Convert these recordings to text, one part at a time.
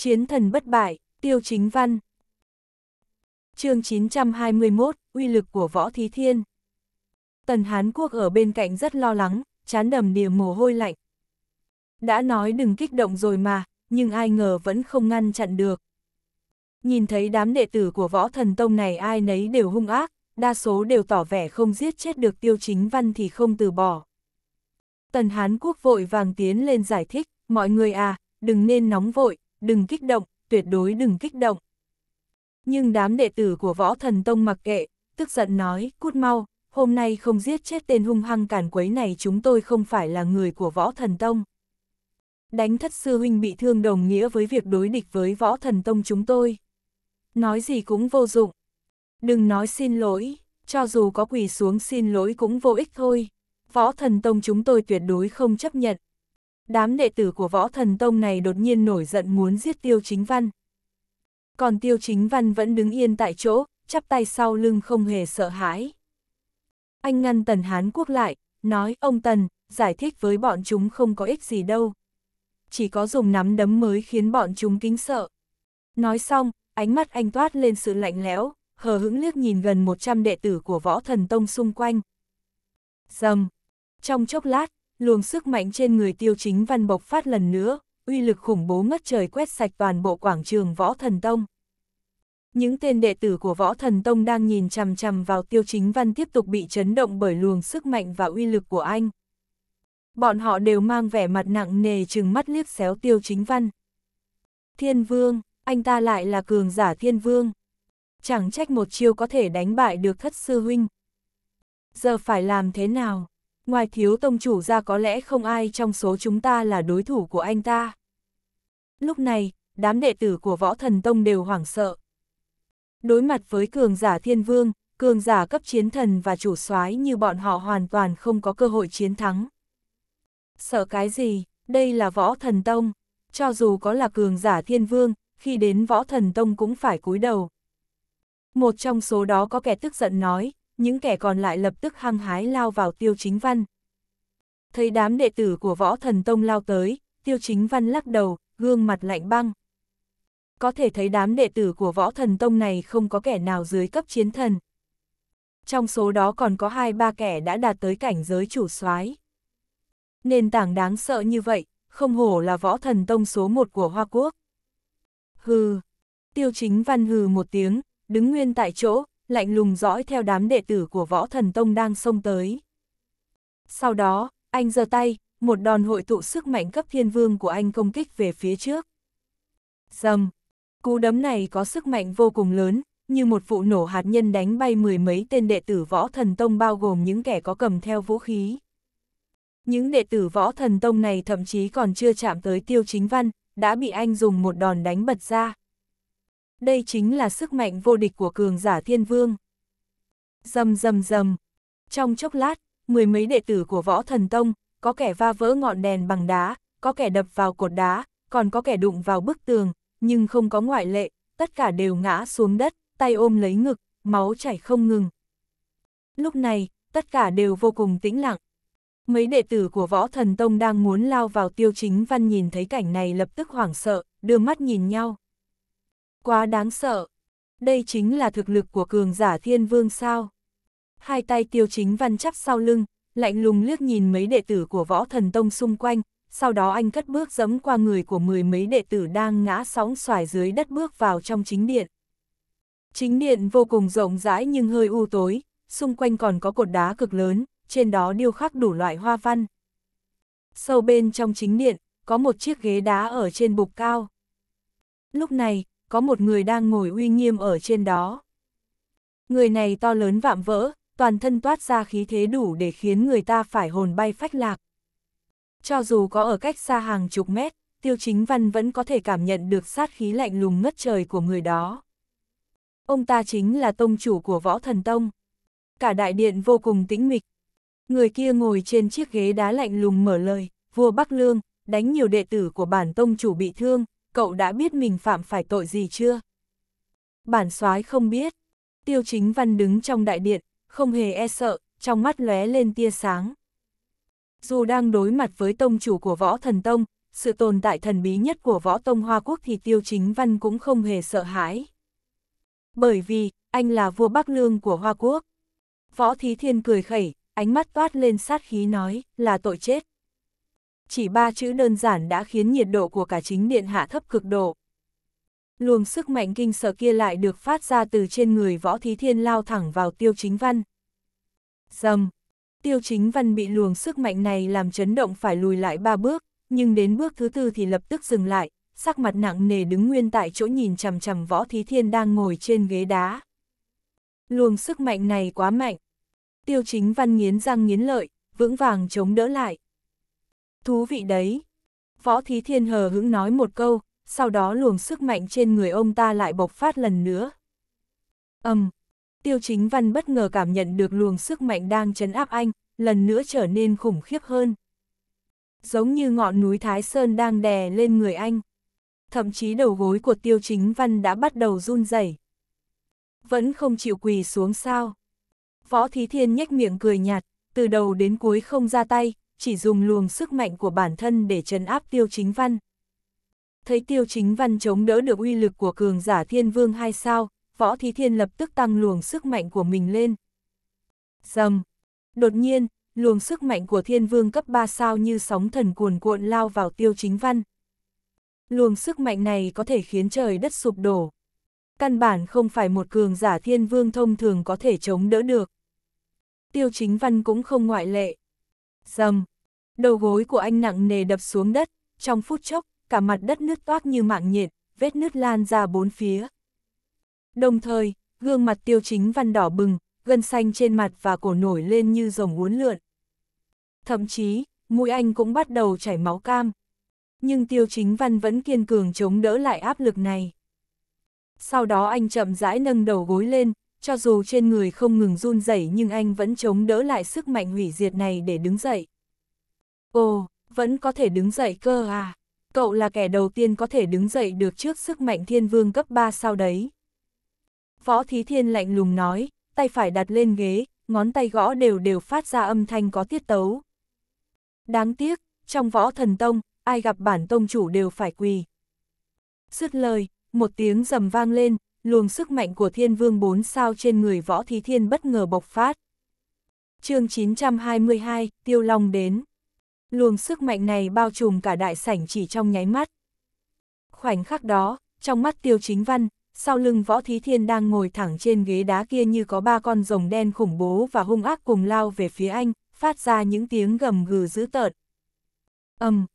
Chiến thần bất bại, tiêu chính văn. chương 921, uy lực của võ thí thiên. Tần Hán Quốc ở bên cạnh rất lo lắng, chán đầm đìa mồ hôi lạnh. Đã nói đừng kích động rồi mà, nhưng ai ngờ vẫn không ngăn chặn được. Nhìn thấy đám đệ tử của võ thần tông này ai nấy đều hung ác, đa số đều tỏ vẻ không giết chết được tiêu chính văn thì không từ bỏ. Tần Hán Quốc vội vàng tiến lên giải thích, mọi người à, đừng nên nóng vội, đừng kích động, tuyệt đối đừng kích động. Nhưng đám đệ tử của võ thần tông mặc kệ, tức giận nói, cút mau, hôm nay không giết chết tên hung hăng cản quấy này chúng tôi không phải là người của võ thần tông. Đánh thất sư huynh bị thương đồng nghĩa với việc đối địch với võ thần tông chúng tôi. Nói gì cũng vô dụng. Đừng nói xin lỗi, cho dù có quỳ xuống xin lỗi cũng vô ích thôi. Võ thần tông chúng tôi tuyệt đối không chấp nhận đám đệ tử của võ thần tông này đột nhiên nổi giận muốn giết tiêu chính văn. Còn tiêu chính văn vẫn đứng yên tại chỗ, chắp tay sau lưng không hề sợ hãi. Anh ngăn Tần Hán Quốc lại, nói ông Tần, giải thích với bọn chúng không có ích gì đâu. Chỉ có dùng nắm đấm mới khiến bọn chúng kính sợ. Nói xong, ánh mắt anh toát lên sự lạnh lẽo, hờ hững liếc nhìn gần 100 đệ tử của võ thần tông xung quanh. Dầm! Trong chốc lát, luồng sức mạnh trên người tiêu chính văn bộc phát lần nữa, uy lực khủng bố ngất trời quét sạch toàn bộ quảng trường Võ Thần Tông. Những tên đệ tử của Võ Thần Tông đang nhìn chằm chằm vào tiêu chính văn tiếp tục bị chấn động bởi luồng sức mạnh và uy lực của anh. Bọn họ đều mang vẻ mặt nặng nề chừng mắt liếc xéo tiêu chính văn. Thiên Vương, anh ta lại là cường giả Thiên Vương. Chẳng trách một chiêu có thể đánh bại được thất sư huynh. Giờ phải làm thế nào? ngoài thiếu tông chủ ra có lẽ không ai trong số chúng ta là đối thủ của anh ta. Lúc này, đám đệ tử của võ thần tông đều hoảng sợ. Đối mặt với cường giả thiên vương, cường giả cấp chiến thần và chủ soái như bọn họ hoàn toàn không có cơ hội chiến thắng. Sợ cái gì, đây là võ thần tông, cho dù có là cường giả thiên vương, khi đến võ thần tông cũng phải cúi đầu. Một trong số đó có kẻ tức giận nói, những kẻ còn lại lập tức hăng hái lao vào tiêu chính văn. Thấy đám đệ tử của võ thần tông lao tới, tiêu chính văn lắc đầu, gương mặt lạnh băng. Có thể thấy đám đệ tử của võ thần tông này không có kẻ nào dưới cấp chiến thần. Trong số đó còn có hai ba kẻ đã đạt tới cảnh giới chủ soái. Nền tảng đáng sợ như vậy, không hổ là võ thần tông số một của Hoa Quốc. Hừ, tiêu chính văn hừ một tiếng, đứng nguyên tại chỗ, lạnh lùng dõi theo đám đệ tử của võ thần tông đang xông tới. Sau đó, anh giơ tay, một đòn hội tụ sức mạnh cấp thiên vương của anh công kích về phía trước. Dầm! Cú đấm này có sức mạnh vô cùng lớn, như một vụ nổ hạt nhân đánh bay mười mấy tên đệ tử võ thần tông bao gồm những kẻ có cầm theo vũ khí. Những đệ tử võ thần tông này thậm chí còn chưa chạm tới tiêu chính văn, đã bị anh dùng một đòn đánh bật ra. Đây chính là sức mạnh vô địch của cường giả thiên vương. Dầm dầm dầm. Trong chốc lát, mười mấy đệ tử của võ thần tông, có kẻ va vỡ ngọn đèn bằng đá, có kẻ đập vào cột đá, còn có kẻ đụng vào bức tường, nhưng không có ngoại lệ, tất cả đều ngã xuống đất, tay ôm lấy ngực, máu chảy không ngừng. Lúc này, tất cả đều vô cùng tĩnh lặng. Mấy đệ tử của Võ Thần Tông đang muốn lao vào tiêu chính văn nhìn thấy cảnh này lập tức hoảng sợ, đưa mắt nhìn nhau. Quá đáng sợ. Đây chính là thực lực của cường giả thiên vương sao. Hai tay tiêu chính văn chắp sau lưng, lạnh lùng liếc nhìn mấy đệ tử của võ thần tông xung quanh, sau đó anh cất bước dẫm qua người của mười mấy đệ tử đang ngã sóng xoài dưới đất bước vào trong chính điện. Chính điện vô cùng rộng rãi nhưng hơi u tối, xung quanh còn có cột đá cực lớn, trên đó điêu khắc đủ loại hoa văn. Sâu bên trong chính điện, có một chiếc ghế đá ở trên bục cao. Lúc này, có một người đang ngồi uy nghiêm ở trên đó. Người này to lớn vạm vỡ, toàn thân toát ra khí thế đủ để khiến người ta phải hồn bay phách lạc. Cho dù có ở cách xa hàng chục mét, Tiêu Chính Văn vẫn có thể cảm nhận được sát khí lạnh lùng ngất trời của người đó. Ông ta chính là tông chủ của Võ Thần Tông. Cả đại điện vô cùng tĩnh mịch. Người kia ngồi trên chiếc ghế đá lạnh lùng mở lời, vua Bắc Lương, đánh nhiều đệ tử của bản tông chủ bị thương, cậu đã biết mình phạm phải tội gì chưa? Bản soái không biết. Tiêu chính văn đứng trong đại điện, không hề e sợ, trong mắt lóe lên tia sáng. Dù đang đối mặt với tông chủ của võ thần tông, sự tồn tại thần bí nhất của võ tông Hoa Quốc thì tiêu chính văn cũng không hề sợ hãi. Bởi vì, anh là vua Bắc Lương của Hoa Quốc. Võ Thí Thiên cười khẩy, ánh mắt toát lên sát khí nói, là tội chết chỉ ba chữ đơn giản đã khiến nhiệt độ của cả chính điện hạ thấp cực độ. Luồng sức mạnh kinh sợ kia lại được phát ra từ trên người võ thí thiên lao thẳng vào tiêu chính văn. Dầm! Tiêu chính văn bị luồng sức mạnh này làm chấn động phải lùi lại ba bước, nhưng đến bước thứ tư thì lập tức dừng lại, sắc mặt nặng nề đứng nguyên tại chỗ nhìn chằm chằm võ thí thiên đang ngồi trên ghế đá. Luồng sức mạnh này quá mạnh. Tiêu chính văn nghiến răng nghiến lợi, vững vàng chống đỡ lại thú vị đấy. Võ Thí Thiên hờ hững nói một câu, sau đó luồng sức mạnh trên người ông ta lại bộc phát lần nữa. Âm, um, Tiêu Chính Văn bất ngờ cảm nhận được luồng sức mạnh đang chấn áp anh, lần nữa trở nên khủng khiếp hơn. Giống như ngọn núi Thái Sơn đang đè lên người anh. Thậm chí đầu gối của Tiêu Chính Văn đã bắt đầu run rẩy. Vẫn không chịu quỳ xuống sao. Võ Thí Thiên nhếch miệng cười nhạt, từ đầu đến cuối không ra tay, chỉ dùng luồng sức mạnh của bản thân để trấn áp tiêu chính văn. Thấy tiêu chính văn chống đỡ được uy lực của cường giả thiên vương hai sao, võ thí thiên lập tức tăng luồng sức mạnh của mình lên. Dầm! Đột nhiên, luồng sức mạnh của thiên vương cấp 3 sao như sóng thần cuồn cuộn lao vào tiêu chính văn. Luồng sức mạnh này có thể khiến trời đất sụp đổ. Căn bản không phải một cường giả thiên vương thông thường có thể chống đỡ được. Tiêu chính văn cũng không ngoại lệ. Dầm! Đầu gối của anh nặng nề đập xuống đất, trong phút chốc, cả mặt đất nứt toát như mạng nhện, vết nứt lan ra bốn phía. Đồng thời, gương mặt tiêu chính văn đỏ bừng, gân xanh trên mặt và cổ nổi lên như rồng uốn lượn. Thậm chí, mũi anh cũng bắt đầu chảy máu cam. Nhưng tiêu chính văn vẫn kiên cường chống đỡ lại áp lực này. Sau đó anh chậm rãi nâng đầu gối lên, cho dù trên người không ngừng run rẩy nhưng anh vẫn chống đỡ lại sức mạnh hủy diệt này để đứng dậy. Ồ, vẫn có thể đứng dậy cơ à? Cậu là kẻ đầu tiên có thể đứng dậy được trước sức mạnh thiên vương cấp 3 sau đấy. Võ Thí Thiên lạnh lùng nói, tay phải đặt lên ghế, ngón tay gõ đều đều phát ra âm thanh có tiết tấu. Đáng tiếc, trong võ thần tông, ai gặp bản tông chủ đều phải quỳ. Dứt lời, một tiếng rầm vang lên, luồng sức mạnh của thiên vương bốn sao trên người võ thí thiên bất ngờ bộc phát. chương 922, Tiêu Long đến. Luồng sức mạnh này bao trùm cả đại sảnh chỉ trong nháy mắt. Khoảnh khắc đó, trong mắt Tiêu Chính Văn, sau lưng võ thí thiên đang ngồi thẳng trên ghế đá kia như có ba con rồng đen khủng bố và hung ác cùng lao về phía anh, phát ra những tiếng gầm gừ dữ tợn. ầm, um,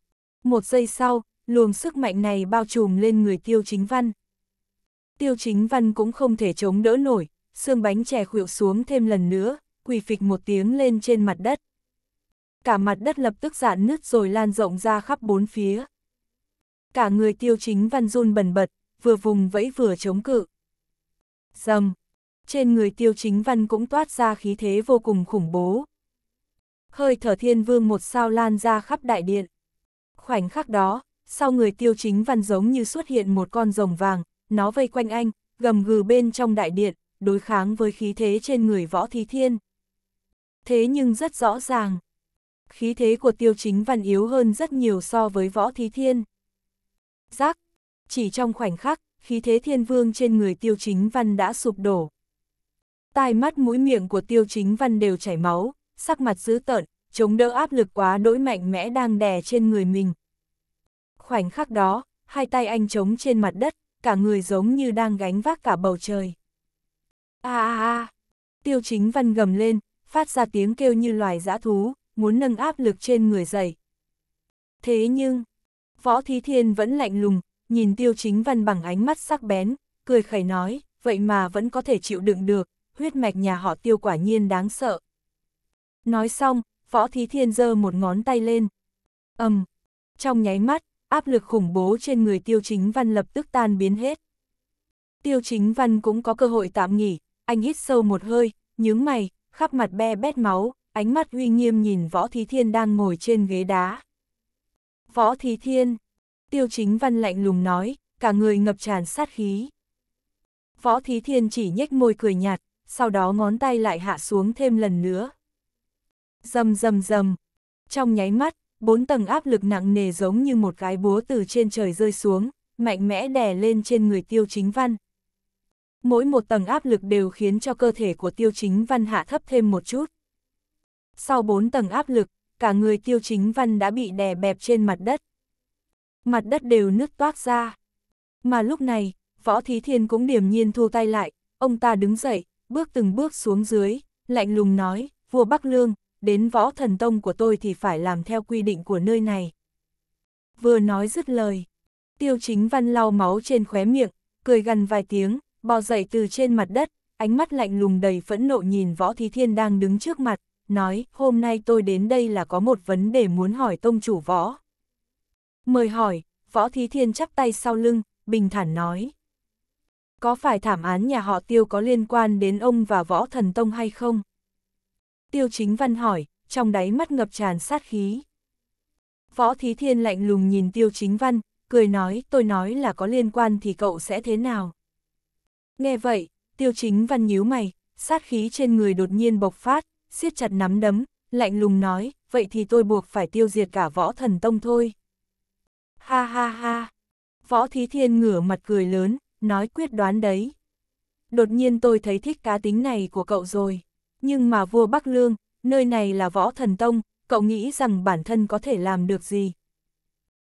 một giây sau, luồng sức mạnh này bao trùm lên người tiêu chính văn, Tiêu chính văn cũng không thể chống đỡ nổi, xương bánh chè khuỵu xuống thêm lần nữa, quỳ phịch một tiếng lên trên mặt đất. Cả mặt đất lập tức dạn nứt rồi lan rộng ra khắp bốn phía. Cả người tiêu chính văn run bần bật, vừa vùng vẫy vừa chống cự. Dầm! Trên người tiêu chính văn cũng toát ra khí thế vô cùng khủng bố. Hơi thở thiên vương một sao lan ra khắp đại điện. Khoảnh khắc đó, sau người tiêu chính văn giống như xuất hiện một con rồng vàng, nó vây quanh anh, gầm gừ bên trong đại điện, đối kháng với khí thế trên người võ thí thiên. Thế nhưng rất rõ ràng, khí thế của tiêu chính văn yếu hơn rất nhiều so với võ thí thiên. Giác, chỉ trong khoảnh khắc, khí thế thiên vương trên người tiêu chính văn đã sụp đổ. Tai mắt mũi miệng của tiêu chính văn đều chảy máu, sắc mặt dữ tợn, chống đỡ áp lực quá đỗi mạnh mẽ đang đè trên người mình. Khoảnh khắc đó, hai tay anh chống trên mặt đất, cả người giống như đang gánh vác cả bầu trời. a a a tiêu chính văn gầm lên, phát ra tiếng kêu như loài dã thú, muốn nâng áp lực trên người dậy. Thế nhưng, võ thí thiên vẫn lạnh lùng, nhìn tiêu chính văn bằng ánh mắt sắc bén, cười khẩy nói, vậy mà vẫn có thể chịu đựng được, huyết mạch nhà họ tiêu quả nhiên đáng sợ. Nói xong, võ thí thiên giơ một ngón tay lên. ầm, um, trong nháy mắt, áp lực khủng bố trên người Tiêu Chính Văn lập tức tan biến hết. Tiêu Chính Văn cũng có cơ hội tạm nghỉ, anh hít sâu một hơi, nhướng mày, khắp mặt be bét máu, ánh mắt uy nghiêm nhìn Võ Thí Thiên đang ngồi trên ghế đá. Võ Thí Thiên, Tiêu Chính Văn lạnh lùng nói, cả người ngập tràn sát khí. Võ Thí Thiên chỉ nhếch môi cười nhạt, sau đó ngón tay lại hạ xuống thêm lần nữa. Dầm dầm dầm, trong nháy mắt, bốn tầng áp lực nặng nề giống như một cái búa từ trên trời rơi xuống, mạnh mẽ đè lên trên người tiêu chính văn. Mỗi một tầng áp lực đều khiến cho cơ thể của tiêu chính văn hạ thấp thêm một chút. Sau bốn tầng áp lực, cả người tiêu chính văn đã bị đè bẹp trên mặt đất. Mặt đất đều nứt toát ra. Mà lúc này, võ thí thiên cũng điềm nhiên thu tay lại, ông ta đứng dậy, bước từng bước xuống dưới, lạnh lùng nói, vua Bắc Lương, đến võ thần tông của tôi thì phải làm theo quy định của nơi này. Vừa nói dứt lời, tiêu chính văn lau máu trên khóe miệng, cười gần vài tiếng, bò dậy từ trên mặt đất, ánh mắt lạnh lùng đầy phẫn nộ nhìn võ thí thiên đang đứng trước mặt, nói hôm nay tôi đến đây là có một vấn đề muốn hỏi tông chủ võ. Mời hỏi, võ thí thiên chắp tay sau lưng, bình thản nói. Có phải thảm án nhà họ tiêu có liên quan đến ông và võ thần tông hay không? Tiêu Chính Văn hỏi, trong đáy mắt ngập tràn sát khí. Võ Thí Thiên lạnh lùng nhìn Tiêu Chính Văn, cười nói, tôi nói là có liên quan thì cậu sẽ thế nào? Nghe vậy, Tiêu Chính Văn nhíu mày, sát khí trên người đột nhiên bộc phát, siết chặt nắm đấm, lạnh lùng nói, vậy thì tôi buộc phải tiêu diệt cả võ thần tông thôi. Ha ha ha! Võ Thí Thiên ngửa mặt cười lớn, nói quyết đoán đấy. Đột nhiên tôi thấy thích cá tính này của cậu rồi. Nhưng mà vua Bắc Lương, nơi này là võ thần tông, cậu nghĩ rằng bản thân có thể làm được gì?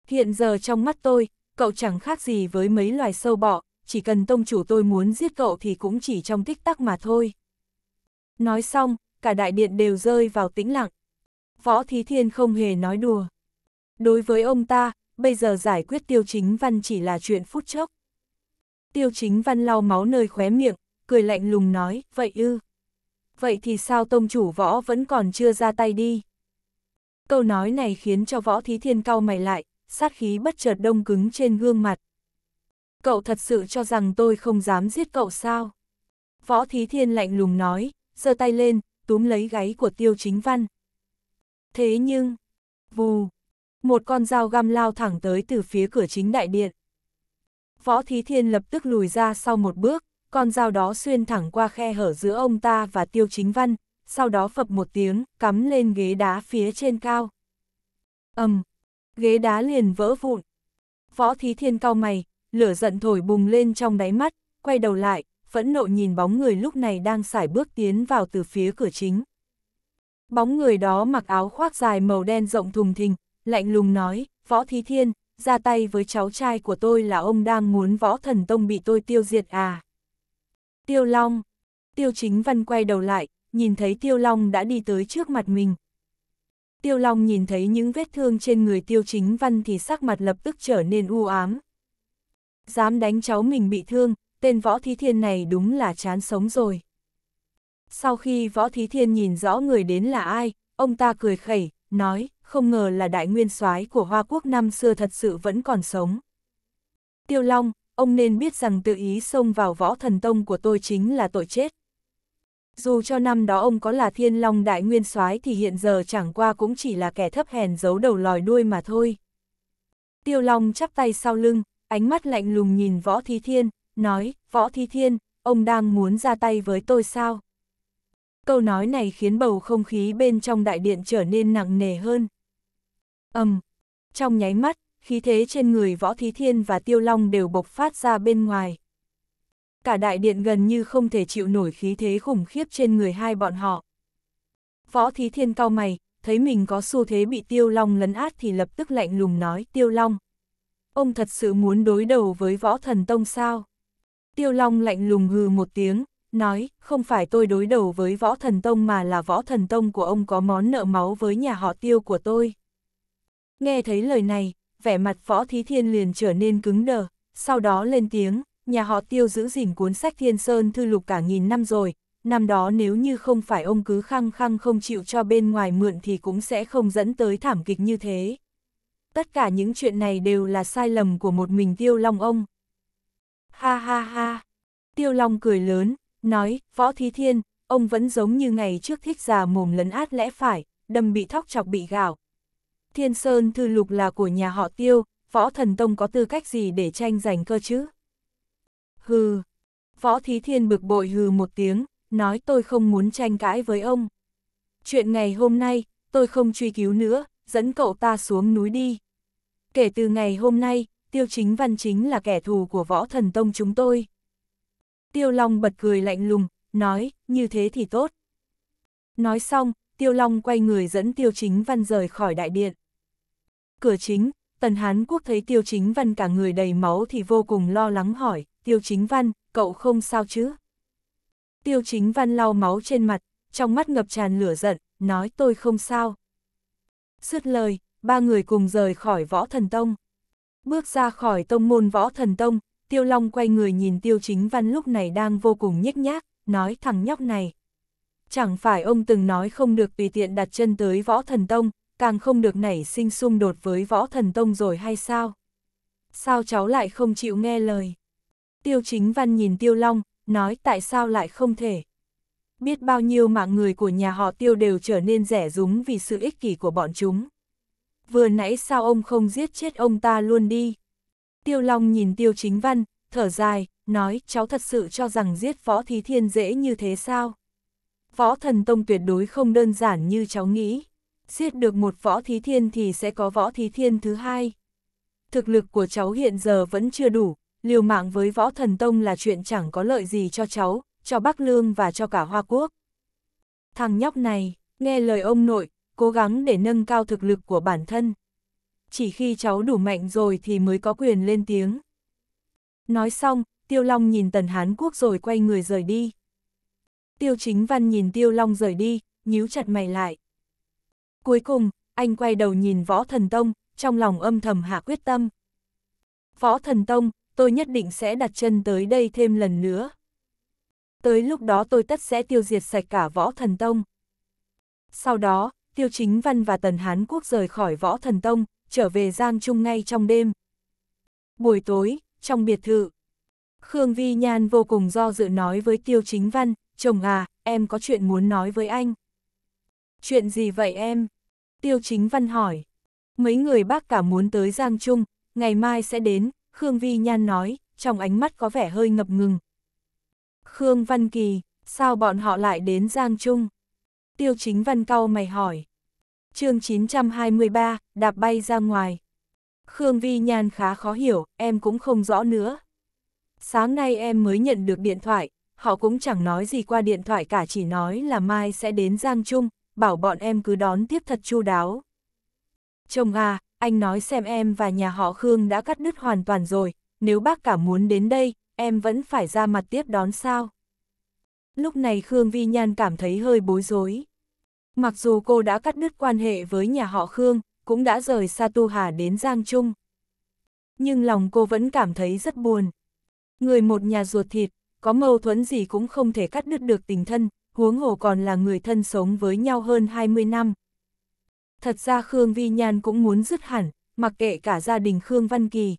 Hiện giờ trong mắt tôi, cậu chẳng khác gì với mấy loài sâu bọ, chỉ cần tông chủ tôi muốn giết cậu thì cũng chỉ trong tích tắc mà thôi. Nói xong, cả đại điện đều rơi vào tĩnh lặng. Võ Thí Thiên không hề nói đùa. Đối với ông ta, bây giờ giải quyết tiêu chính văn chỉ là chuyện phút chốc. Tiêu chính văn lau máu nơi khóe miệng, cười lạnh lùng nói, vậy ư vậy thì sao tông chủ võ vẫn còn chưa ra tay đi? Câu nói này khiến cho võ thí thiên cau mày lại, sát khí bất chợt đông cứng trên gương mặt. Cậu thật sự cho rằng tôi không dám giết cậu sao? Võ thí thiên lạnh lùng nói, giơ tay lên, túm lấy gáy của tiêu chính văn. Thế nhưng, vù, một con dao găm lao thẳng tới từ phía cửa chính đại điện. Võ Thí Thiên lập tức lùi ra sau một bước, con dao đó xuyên thẳng qua khe hở giữa ông ta và tiêu chính văn, sau đó phập một tiếng, cắm lên ghế đá phía trên cao. ầm, ghế đá liền vỡ vụn. Võ Thí Thiên cao mày, lửa giận thổi bùng lên trong đáy mắt, quay đầu lại, phẫn nộ nhìn bóng người lúc này đang sải bước tiến vào từ phía cửa chính. Bóng người đó mặc áo khoác dài màu đen rộng thùng thình, lạnh lùng nói, Võ Thí Thiên, ra tay với cháu trai của tôi là ông đang muốn Võ Thần Tông bị tôi tiêu diệt à. Tiêu Long. Tiêu Chính Văn quay đầu lại, nhìn thấy Tiêu Long đã đi tới trước mặt mình. Tiêu Long nhìn thấy những vết thương trên người Tiêu Chính Văn thì sắc mặt lập tức trở nên u ám. Dám đánh cháu mình bị thương, tên võ thí thiên này đúng là chán sống rồi. Sau khi võ thí thiên nhìn rõ người đến là ai, ông ta cười khẩy, nói, không ngờ là đại nguyên soái của Hoa Quốc năm xưa thật sự vẫn còn sống. Tiêu Long, ông nên biết rằng tự ý xông vào võ thần tông của tôi chính là tội chết. Dù cho năm đó ông có là thiên long đại nguyên soái thì hiện giờ chẳng qua cũng chỉ là kẻ thấp hèn giấu đầu lòi đuôi mà thôi. Tiêu Long chắp tay sau lưng, ánh mắt lạnh lùng nhìn Võ Thi Thiên, nói, Võ Thi Thiên, ông đang muốn ra tay với tôi sao? Câu nói này khiến bầu không khí bên trong đại điện trở nên nặng nề hơn. ầm, um, trong nháy mắt, khí thế trên người Võ Thí Thiên và Tiêu Long đều bộc phát ra bên ngoài. Cả đại điện gần như không thể chịu nổi khí thế khủng khiếp trên người hai bọn họ. Võ Thí Thiên cao mày, thấy mình có xu thế bị Tiêu Long lấn át thì lập tức lạnh lùng nói Tiêu Long. Ông thật sự muốn đối đầu với Võ Thần Tông sao? Tiêu Long lạnh lùng hừ một tiếng, nói, không phải tôi đối đầu với Võ Thần Tông mà là Võ Thần Tông của ông có món nợ máu với nhà họ Tiêu của tôi. Nghe thấy lời này, vẻ mặt võ thí thiên liền trở nên cứng đờ, sau đó lên tiếng, nhà họ tiêu giữ gìn cuốn sách thiên sơn thư lục cả nghìn năm rồi, năm đó nếu như không phải ông cứ khăng khăng không chịu cho bên ngoài mượn thì cũng sẽ không dẫn tới thảm kịch như thế. Tất cả những chuyện này đều là sai lầm của một mình tiêu long ông. Ha ha ha, tiêu long cười lớn, nói, võ thí thiên, ông vẫn giống như ngày trước thích già mồm lấn át lẽ phải, đâm bị thóc chọc bị gạo, Thiên Sơn Thư Lục là của nhà họ Tiêu, Võ Thần Tông có tư cách gì để tranh giành cơ chứ? Hừ, Võ Thí Thiên bực bội hừ một tiếng, nói tôi không muốn tranh cãi với ông. Chuyện ngày hôm nay, tôi không truy cứu nữa, dẫn cậu ta xuống núi đi. Kể từ ngày hôm nay, Tiêu Chính Văn chính là kẻ thù của Võ Thần Tông chúng tôi. Tiêu Long bật cười lạnh lùng, nói, như thế thì tốt. Nói xong, Tiêu Long quay người dẫn Tiêu Chính Văn rời khỏi đại điện. Cửa chính, Tần Hán Quốc thấy Tiêu Chính Văn cả người đầy máu thì vô cùng lo lắng hỏi, Tiêu Chính Văn, cậu không sao chứ? Tiêu Chính Văn lau máu trên mặt, trong mắt ngập tràn lửa giận, nói tôi không sao. Sứt lời, ba người cùng rời khỏi võ thần tông. Bước ra khỏi tông môn võ thần tông, Tiêu Long quay người nhìn Tiêu Chính Văn lúc này đang vô cùng nhếch nhác, nói thằng nhóc này chẳng phải ông từng nói không được tùy tiện đặt chân tới võ thần tông, càng không được nảy sinh xung đột với võ thần tông rồi hay sao? Sao cháu lại không chịu nghe lời? Tiêu chính văn nhìn Tiêu Long, nói tại sao lại không thể? Biết bao nhiêu mạng người của nhà họ Tiêu đều trở nên rẻ rúng vì sự ích kỷ của bọn chúng. Vừa nãy sao ông không giết chết ông ta luôn đi? Tiêu Long nhìn Tiêu chính văn, thở dài, nói cháu thật sự cho rằng giết phó thí thiên dễ như thế sao? võ thần tông tuyệt đối không đơn giản như cháu nghĩ. Giết được một võ thí thiên thì sẽ có võ thí thiên thứ hai. Thực lực của cháu hiện giờ vẫn chưa đủ, liều mạng với võ thần tông là chuyện chẳng có lợi gì cho cháu, cho Bắc Lương và cho cả Hoa Quốc. Thằng nhóc này, nghe lời ông nội, cố gắng để nâng cao thực lực của bản thân. Chỉ khi cháu đủ mạnh rồi thì mới có quyền lên tiếng. Nói xong, Tiêu Long nhìn Tần Hán Quốc rồi quay người rời đi tiêu chính văn nhìn tiêu long rời đi, nhíu chặt mày lại. Cuối cùng, anh quay đầu nhìn võ thần tông, trong lòng âm thầm hạ quyết tâm. Võ thần tông, tôi nhất định sẽ đặt chân tới đây thêm lần nữa. Tới lúc đó tôi tất sẽ tiêu diệt sạch cả võ thần tông. Sau đó, tiêu chính văn và tần Hán Quốc rời khỏi võ thần tông, trở về Giang Trung ngay trong đêm. Buổi tối, trong biệt thự, Khương Vi Nhan vô cùng do dự nói với tiêu chính văn, chồng à, em có chuyện muốn nói với anh. Chuyện gì vậy em? Tiêu Chính Văn hỏi. Mấy người bác cả muốn tới Giang Trung, ngày mai sẽ đến, Khương Vi Nhan nói, trong ánh mắt có vẻ hơi ngập ngừng. Khương Văn Kỳ, sao bọn họ lại đến Giang Trung? Tiêu Chính Văn cau mày hỏi. chương 923, đạp bay ra ngoài. Khương Vi Nhan khá khó hiểu, em cũng không rõ nữa. Sáng nay em mới nhận được điện thoại, họ cũng chẳng nói gì qua điện thoại cả chỉ nói là mai sẽ đến Giang Trung, bảo bọn em cứ đón tiếp thật chu đáo. Chồng à, anh nói xem em và nhà họ Khương đã cắt đứt hoàn toàn rồi, nếu bác cả muốn đến đây, em vẫn phải ra mặt tiếp đón sao. Lúc này Khương Vi Nhan cảm thấy hơi bối rối. Mặc dù cô đã cắt đứt quan hệ với nhà họ Khương, cũng đã rời xa Tu Hà đến Giang Trung. Nhưng lòng cô vẫn cảm thấy rất buồn. Người một nhà ruột thịt, có mâu thuẫn gì cũng không thể cắt đứt được tình thân, huống hồ còn là người thân sống với nhau hơn 20 năm. Thật ra Khương Vi Nhan cũng muốn dứt hẳn, mặc kệ cả gia đình Khương Văn Kỳ.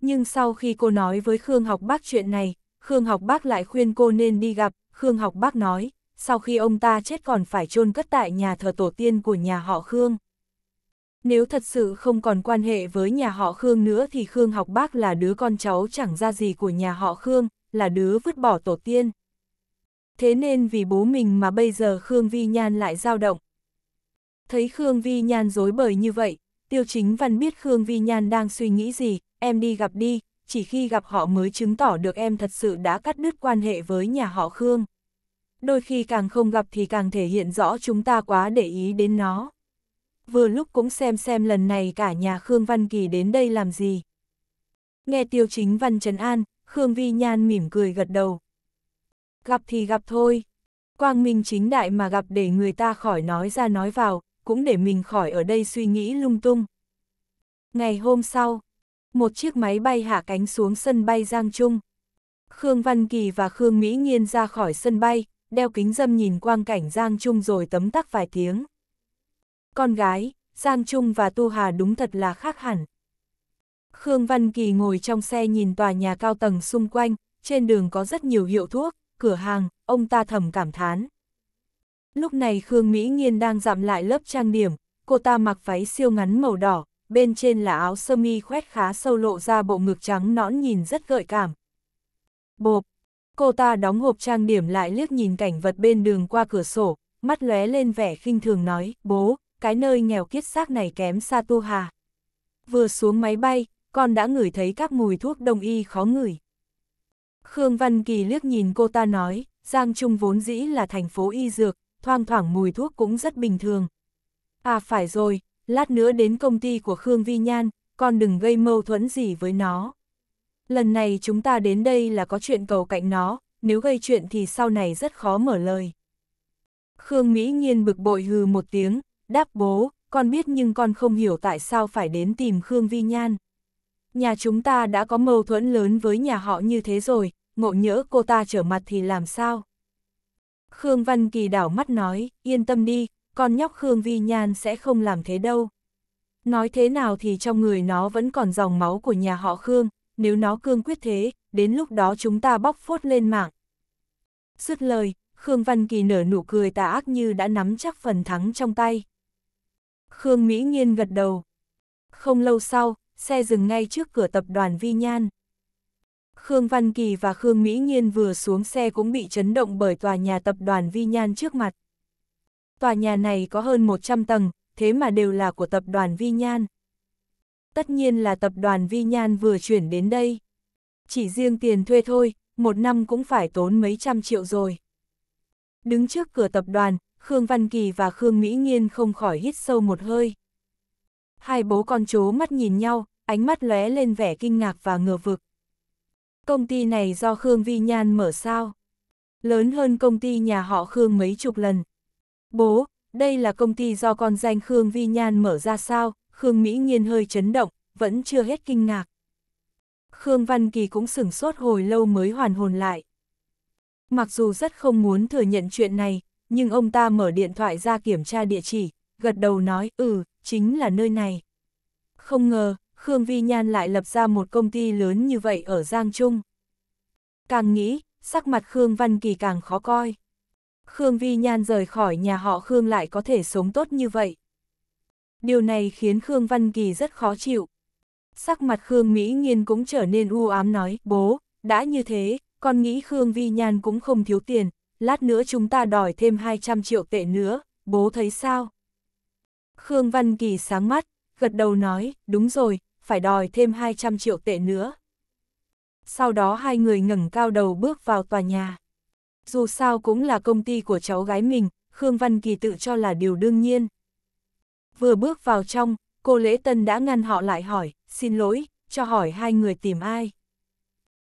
Nhưng sau khi cô nói với Khương Học Bác chuyện này, Khương Học Bác lại khuyên cô nên đi gặp, Khương Học Bác nói, sau khi ông ta chết còn phải chôn cất tại nhà thờ tổ tiên của nhà họ Khương. Nếu thật sự không còn quan hệ với nhà họ Khương nữa thì Khương học bác là đứa con cháu chẳng ra gì của nhà họ Khương, là đứa vứt bỏ tổ tiên. Thế nên vì bố mình mà bây giờ Khương Vi Nhan lại dao động. Thấy Khương Vi Nhan dối bời như vậy, Tiêu Chính Văn biết Khương Vi Nhan đang suy nghĩ gì, em đi gặp đi, chỉ khi gặp họ mới chứng tỏ được em thật sự đã cắt đứt quan hệ với nhà họ Khương. Đôi khi càng không gặp thì càng thể hiện rõ chúng ta quá để ý đến nó. Vừa lúc cũng xem xem lần này cả nhà Khương Văn Kỳ đến đây làm gì. Nghe Tiêu Chính Văn Trấn An, Khương Vi Nhan mỉm cười gật đầu. Gặp thì gặp thôi. Quang Minh chính đại mà gặp để người ta khỏi nói ra nói vào, cũng để mình khỏi ở đây suy nghĩ lung tung. Ngày hôm sau, một chiếc máy bay hạ cánh xuống sân bay Giang Trung. Khương Văn Kỳ và Khương Mỹ Nghiên ra khỏi sân bay, đeo kính dâm nhìn quang cảnh Giang Trung rồi tấm tắc vài tiếng. Con gái, Giang Trung và Tu Hà đúng thật là khác hẳn. Khương Văn Kỳ ngồi trong xe nhìn tòa nhà cao tầng xung quanh, trên đường có rất nhiều hiệu thuốc, cửa hàng, ông ta thầm cảm thán. Lúc này Khương Mỹ Nghiên đang dặm lại lớp trang điểm, cô ta mặc váy siêu ngắn màu đỏ, bên trên là áo sơ mi khoét khá sâu lộ ra bộ ngực trắng nõn nhìn rất gợi cảm. Bộp! Cô ta đóng hộp trang điểm lại liếc nhìn cảnh vật bên đường qua cửa sổ, mắt lóe lên vẻ khinh thường nói, bố, cái nơi nghèo kiết xác này kém xa tu hà. Vừa xuống máy bay, con đã ngửi thấy các mùi thuốc đông y khó ngửi. Khương Văn Kỳ liếc nhìn cô ta nói, Giang Trung vốn dĩ là thành phố y dược, thoang thoảng mùi thuốc cũng rất bình thường. À phải rồi, lát nữa đến công ty của Khương Vi Nhan, con đừng gây mâu thuẫn gì với nó. Lần này chúng ta đến đây là có chuyện cầu cạnh nó, nếu gây chuyện thì sau này rất khó mở lời. Khương Mỹ Nhiên bực bội hừ một tiếng, đáp bố, con biết nhưng con không hiểu tại sao phải đến tìm Khương Vi Nhan. Nhà chúng ta đã có mâu thuẫn lớn với nhà họ như thế rồi, ngộ nhỡ cô ta trở mặt thì làm sao? Khương Văn Kỳ đảo mắt nói, yên tâm đi, con nhóc Khương Vi Nhan sẽ không làm thế đâu. Nói thế nào thì trong người nó vẫn còn dòng máu của nhà họ Khương, nếu nó cương quyết thế, đến lúc đó chúng ta bóc phốt lên mạng. Dứt lời, Khương Văn Kỳ nở nụ cười tà ác như đã nắm chắc phần thắng trong tay. Khương Mỹ Nghiên gật đầu. Không lâu sau, xe dừng ngay trước cửa tập đoàn Vi Nhan. Khương Văn Kỳ và Khương Mỹ Nhiên vừa xuống xe cũng bị chấn động bởi tòa nhà tập đoàn Vi Nhan trước mặt. Tòa nhà này có hơn 100 tầng, thế mà đều là của tập đoàn Vi Nhan. Tất nhiên là tập đoàn Vi Nhan vừa chuyển đến đây. Chỉ riêng tiền thuê thôi, một năm cũng phải tốn mấy trăm triệu rồi. Đứng trước cửa tập đoàn, Khương Văn Kỳ và Khương Mỹ Nhiên không khỏi hít sâu một hơi. Hai bố con chố mắt nhìn nhau, ánh mắt lóe lên vẻ kinh ngạc và ngờ vực. Công ty này do Khương Vi Nhan mở sao? Lớn hơn công ty nhà họ Khương mấy chục lần. Bố, đây là công ty do con danh Khương Vi Nhan mở ra sao? Khương Mỹ Nhiên hơi chấn động, vẫn chưa hết kinh ngạc. Khương Văn Kỳ cũng sửng sốt hồi lâu mới hoàn hồn lại. Mặc dù rất không muốn thừa nhận chuyện này, nhưng ông ta mở điện thoại ra kiểm tra địa chỉ, gật đầu nói ừ, chính là nơi này. Không ngờ, Khương Vi Nhan lại lập ra một công ty lớn như vậy ở Giang Trung. Càng nghĩ, sắc mặt Khương Văn Kỳ càng khó coi. Khương Vi Nhan rời khỏi nhà họ Khương lại có thể sống tốt như vậy. Điều này khiến Khương Văn Kỳ rất khó chịu. Sắc mặt Khương Mỹ nhiên cũng trở nên u ám nói, bố, đã như thế, con nghĩ Khương Vi Nhan cũng không thiếu tiền, lát nữa chúng ta đòi thêm 200 triệu tệ nữa, bố thấy sao? Khương Văn Kỳ sáng mắt, gật đầu nói, đúng rồi, phải đòi thêm 200 triệu tệ nữa. Sau đó hai người ngẩng cao đầu bước vào tòa nhà. Dù sao cũng là công ty của cháu gái mình, Khương Văn Kỳ tự cho là điều đương nhiên. Vừa bước vào trong, cô Lễ Tân đã ngăn họ lại hỏi, xin lỗi, cho hỏi hai người tìm ai.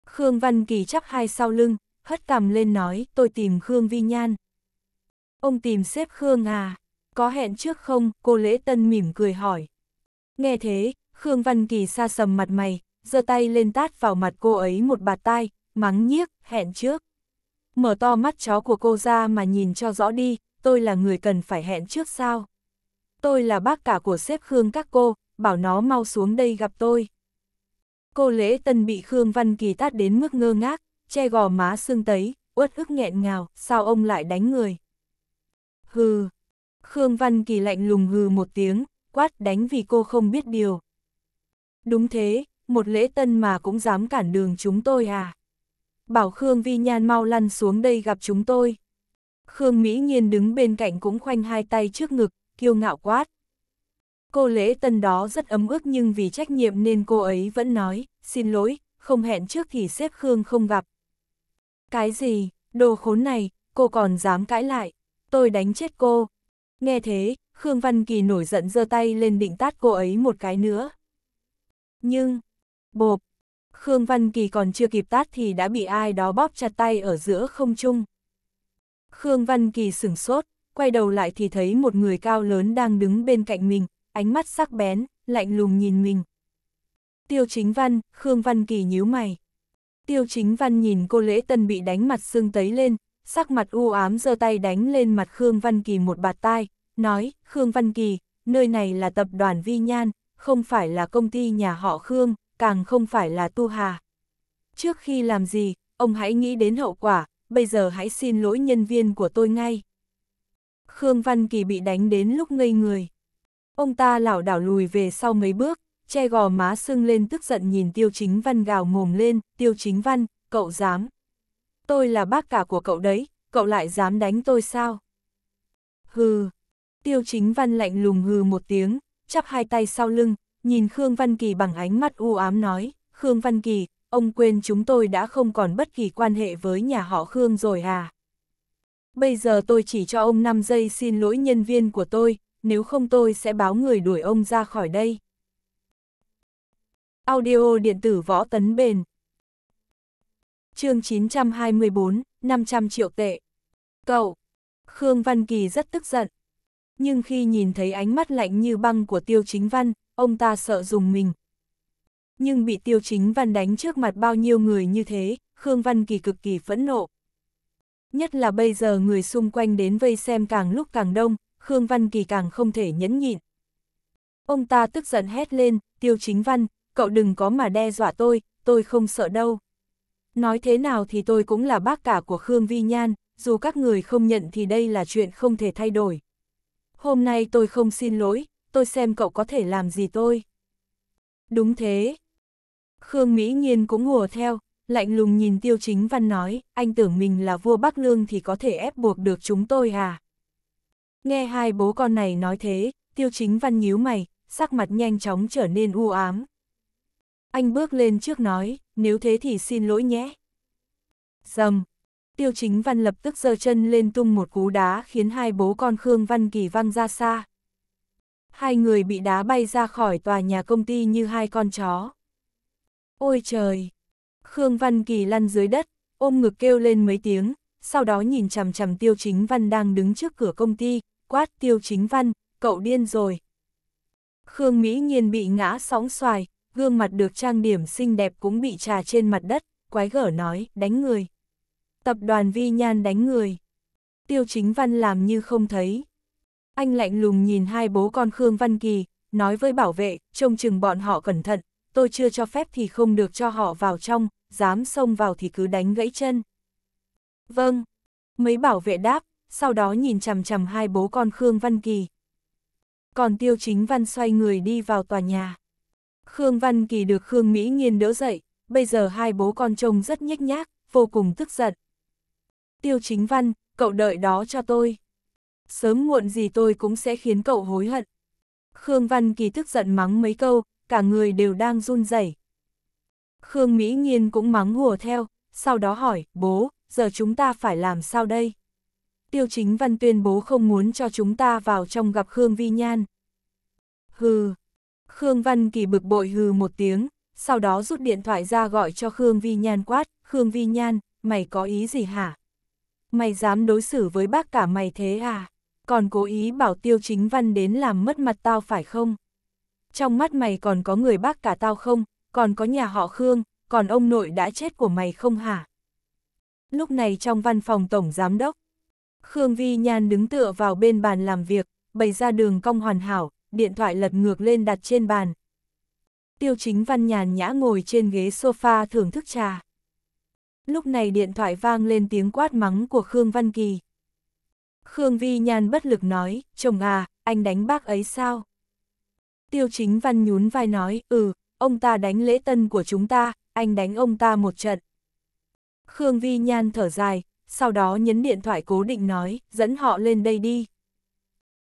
Khương Văn Kỳ chắp hai sau lưng, hất cằm lên nói, tôi tìm Khương Vi Nhan. Ông tìm xếp Khương à? có hẹn trước không, cô Lễ Tân mỉm cười hỏi. Nghe thế, Khương Văn Kỳ xa sầm mặt mày, giơ tay lên tát vào mặt cô ấy một bạt tai, mắng nhiếc, hẹn trước. Mở to mắt chó của cô ra mà nhìn cho rõ đi, tôi là người cần phải hẹn trước sao? Tôi là bác cả của sếp Khương các cô, bảo nó mau xuống đây gặp tôi. Cô Lễ Tân bị Khương Văn Kỳ tát đến mức ngơ ngác, che gò má xương tấy, uất ức nghẹn ngào, sao ông lại đánh người? Hừ, Khương Văn Kỳ lạnh lùng hừ một tiếng, quát đánh vì cô không biết điều. Đúng thế, một lễ tân mà cũng dám cản đường chúng tôi à. Bảo Khương Vi Nhan mau lăn xuống đây gặp chúng tôi. Khương Mỹ Nhiên đứng bên cạnh cũng khoanh hai tay trước ngực, kiêu ngạo quát. Cô lễ tân đó rất ấm ức nhưng vì trách nhiệm nên cô ấy vẫn nói, xin lỗi, không hẹn trước thì xếp Khương không gặp. Cái gì, đồ khốn này, cô còn dám cãi lại, tôi đánh chết cô. Nghe thế, Khương Văn Kỳ nổi giận giơ tay lên định tát cô ấy một cái nữa. Nhưng, bộp, Khương Văn Kỳ còn chưa kịp tát thì đã bị ai đó bóp chặt tay ở giữa không trung. Khương Văn Kỳ sửng sốt, quay đầu lại thì thấy một người cao lớn đang đứng bên cạnh mình, ánh mắt sắc bén, lạnh lùng nhìn mình. Tiêu Chính Văn, Khương Văn Kỳ nhíu mày. Tiêu Chính Văn nhìn cô Lễ Tân bị đánh mặt sưng tấy lên, sắc mặt u ám giơ tay đánh lên mặt Khương Văn Kỳ một bạt tai, nói, Khương Văn Kỳ, nơi này là tập đoàn Vi Nhan, không phải là công ty nhà họ Khương, càng không phải là Tu Hà. Trước khi làm gì, ông hãy nghĩ đến hậu quả, bây giờ hãy xin lỗi nhân viên của tôi ngay. Khương Văn Kỳ bị đánh đến lúc ngây người. Ông ta lảo đảo lùi về sau mấy bước, che gò má sưng lên tức giận nhìn Tiêu Chính Văn gào mồm lên, Tiêu Chính Văn, cậu dám tôi là bác cả của cậu đấy, cậu lại dám đánh tôi sao? Hừ, tiêu chính văn lạnh lùng hừ một tiếng, chắp hai tay sau lưng, nhìn Khương Văn Kỳ bằng ánh mắt u ám nói, Khương Văn Kỳ, ông quên chúng tôi đã không còn bất kỳ quan hệ với nhà họ Khương rồi à? Bây giờ tôi chỉ cho ông 5 giây xin lỗi nhân viên của tôi, nếu không tôi sẽ báo người đuổi ông ra khỏi đây. Audio điện tử võ tấn bền chương 924, 500 triệu tệ. Cậu! Khương Văn Kỳ rất tức giận. Nhưng khi nhìn thấy ánh mắt lạnh như băng của Tiêu Chính Văn, ông ta sợ dùng mình. Nhưng bị Tiêu Chính Văn đánh trước mặt bao nhiêu người như thế, Khương Văn Kỳ cực kỳ phẫn nộ. Nhất là bây giờ người xung quanh đến vây xem càng lúc càng đông, Khương Văn Kỳ càng không thể nhẫn nhịn. Ông ta tức giận hét lên, Tiêu Chính Văn, cậu đừng có mà đe dọa tôi, tôi không sợ đâu. Nói thế nào thì tôi cũng là bác cả của Khương Vi Nhan, dù các người không nhận thì đây là chuyện không thể thay đổi. Hôm nay tôi không xin lỗi, tôi xem cậu có thể làm gì tôi. Đúng thế. Khương Mỹ Nhiên cũng hùa theo, lạnh lùng nhìn Tiêu Chính Văn nói, anh tưởng mình là vua Bắc Lương thì có thể ép buộc được chúng tôi à? Nghe hai bố con này nói thế, Tiêu Chính Văn nhíu mày, sắc mặt nhanh chóng trở nên u ám. Anh bước lên trước nói, nếu thế thì xin lỗi nhé. Dầm, tiêu chính văn lập tức giơ chân lên tung một cú đá khiến hai bố con Khương Văn Kỳ văng ra xa. Hai người bị đá bay ra khỏi tòa nhà công ty như hai con chó. Ôi trời! Khương Văn Kỳ lăn dưới đất, ôm ngực kêu lên mấy tiếng, sau đó nhìn chằm chằm Tiêu Chính Văn đang đứng trước cửa công ty, quát Tiêu Chính Văn, cậu điên rồi. Khương Mỹ Nhiên bị ngã sóng xoài, gương mặt được trang điểm xinh đẹp cũng bị trà trên mặt đất, quái gở nói, đánh người. Tập đoàn Vi Nhan đánh người. Tiêu Chính Văn làm như không thấy. Anh lạnh lùng nhìn hai bố con Khương Văn Kỳ, nói với bảo vệ, trông chừng bọn họ cẩn thận, tôi chưa cho phép thì không được cho họ vào trong, dám xông vào thì cứ đánh gãy chân. Vâng, mấy bảo vệ đáp, sau đó nhìn chằm chằm hai bố con Khương Văn Kỳ. Còn Tiêu Chính Văn xoay người đi vào tòa nhà. Khương Văn Kỳ được Khương Mỹ Nghiên đỡ dậy, bây giờ hai bố con trông rất nhếch nhác, vô cùng tức giận. Tiêu Chính Văn, cậu đợi đó cho tôi. Sớm muộn gì tôi cũng sẽ khiến cậu hối hận. Khương Văn Kỳ tức giận mắng mấy câu, cả người đều đang run rẩy. Khương Mỹ Nghiên cũng mắng hùa theo, sau đó hỏi, bố, giờ chúng ta phải làm sao đây? Tiêu Chính Văn tuyên bố không muốn cho chúng ta vào trong gặp Khương Vi Nhan. Hừ, Khương Văn Kỳ bực bội hừ một tiếng, sau đó rút điện thoại ra gọi cho Khương Vi Nhan quát, Khương Vi Nhan, mày có ý gì hả? Mày dám đối xử với bác cả mày thế à? Còn cố ý bảo tiêu chính văn đến làm mất mặt tao phải không? Trong mắt mày còn có người bác cả tao không? Còn có nhà họ Khương, còn ông nội đã chết của mày không hả? Lúc này trong văn phòng tổng giám đốc, Khương Vi Nhan đứng tựa vào bên bàn làm việc, bày ra đường cong hoàn hảo, điện thoại lật ngược lên đặt trên bàn. Tiêu chính văn nhàn nhã ngồi trên ghế sofa thưởng thức trà. Lúc này điện thoại vang lên tiếng quát mắng của Khương Văn Kỳ. Khương Vi Nhan bất lực nói, chồng à, anh đánh bác ấy sao? Tiêu chính văn nhún vai nói, ừ, ông ta đánh lễ tân của chúng ta, anh đánh ông ta một trận. Khương Vi Nhan thở dài, sau đó nhấn điện thoại cố định nói, dẫn họ lên đây đi.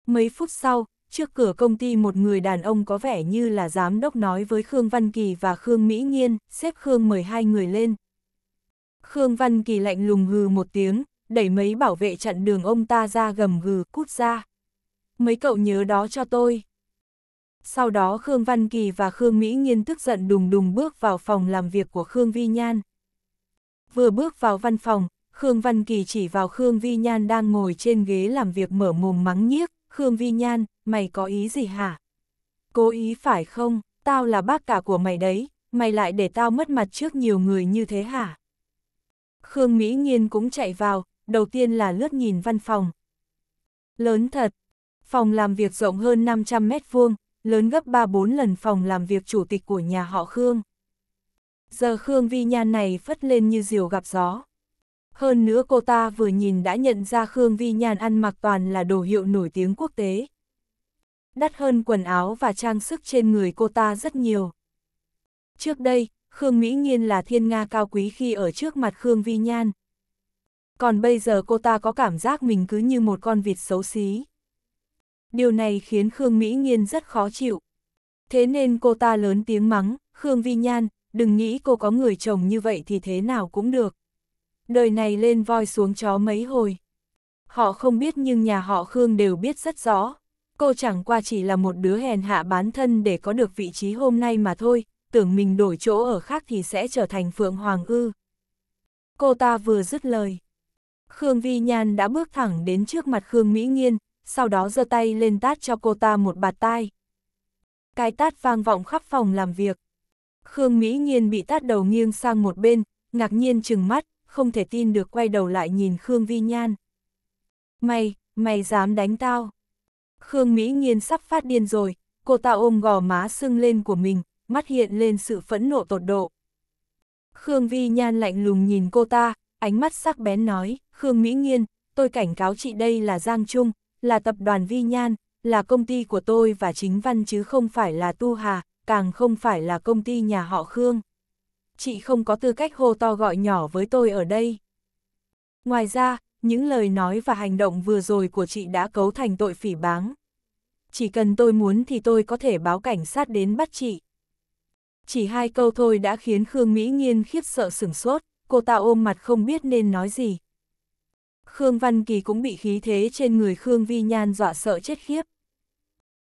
Mấy phút sau, trước cửa công ty một người đàn ông có vẻ như là giám đốc nói với Khương Văn Kỳ và Khương Mỹ Nghiên, xếp Khương mời hai người lên. Khương Văn Kỳ lạnh lùng hừ một tiếng, đẩy mấy bảo vệ chặn đường ông ta ra gầm gừ cút ra. Mấy cậu nhớ đó cho tôi. Sau đó Khương Văn Kỳ và Khương Mỹ Nghiên tức giận đùng đùng bước vào phòng làm việc của Khương Vi Nhan. Vừa bước vào văn phòng, Khương Văn Kỳ chỉ vào Khương Vi Nhan đang ngồi trên ghế làm việc mở mồm mắng nhiếc. Khương Vi Nhan, mày có ý gì hả? Cố ý phải không, tao là bác cả của mày đấy, mày lại để tao mất mặt trước nhiều người như thế hả? Khương Mỹ Nhiên cũng chạy vào, đầu tiên là lướt nhìn văn phòng. Lớn thật, phòng làm việc rộng hơn 500 mét vuông, lớn gấp 3-4 lần phòng làm việc chủ tịch của nhà họ Khương. Giờ Khương Vi Nhan này phất lên như diều gặp gió hơn nữa cô ta vừa nhìn đã nhận ra Khương Vi Nhàn ăn mặc toàn là đồ hiệu nổi tiếng quốc tế. Đắt hơn quần áo và trang sức trên người cô ta rất nhiều. Trước đây, Khương Mỹ nhiên là thiên nga cao quý khi ở trước mặt Khương Vi Nhan. Còn bây giờ cô ta có cảm giác mình cứ như một con vịt xấu xí. Điều này khiến Khương Mỹ nhiên rất khó chịu. Thế nên cô ta lớn tiếng mắng, Khương Vi Nhan, đừng nghĩ cô có người chồng như vậy thì thế nào cũng được đời này lên voi xuống chó mấy hồi. Họ không biết nhưng nhà họ Khương đều biết rất rõ. Cô chẳng qua chỉ là một đứa hèn hạ bán thân để có được vị trí hôm nay mà thôi, tưởng mình đổi chỗ ở khác thì sẽ trở thành Phượng Hoàng Ư. Cô ta vừa dứt lời. Khương Vi Nhan đã bước thẳng đến trước mặt Khương Mỹ Nghiên, sau đó giơ tay lên tát cho cô ta một bạt tai. Cái tát vang vọng khắp phòng làm việc. Khương Mỹ Nghiên bị tát đầu nghiêng sang một bên, ngạc nhiên chừng mắt, không thể tin được quay đầu lại nhìn Khương Vi Nhan. Mày, mày dám đánh tao. Khương Mỹ Nhiên sắp phát điên rồi, cô ta ôm gò má sưng lên của mình, mắt hiện lên sự phẫn nộ tột độ. Khương Vi Nhan lạnh lùng nhìn cô ta, ánh mắt sắc bén nói, Khương Mỹ Nhiên, tôi cảnh cáo chị đây là Giang Trung, là tập đoàn Vi Nhan, là công ty của tôi và chính văn chứ không phải là Tu Hà, càng không phải là công ty nhà họ Khương chị không có tư cách hô to gọi nhỏ với tôi ở đây. Ngoài ra, những lời nói và hành động vừa rồi của chị đã cấu thành tội phỉ báng. Chỉ cần tôi muốn thì tôi có thể báo cảnh sát đến bắt chị. Chỉ hai câu thôi đã khiến Khương Mỹ Nghiên khiếp sợ sửng sốt, cô ta ôm mặt không biết nên nói gì. Khương Văn Kỳ cũng bị khí thế trên người Khương Vi Nhan dọa sợ chết khiếp.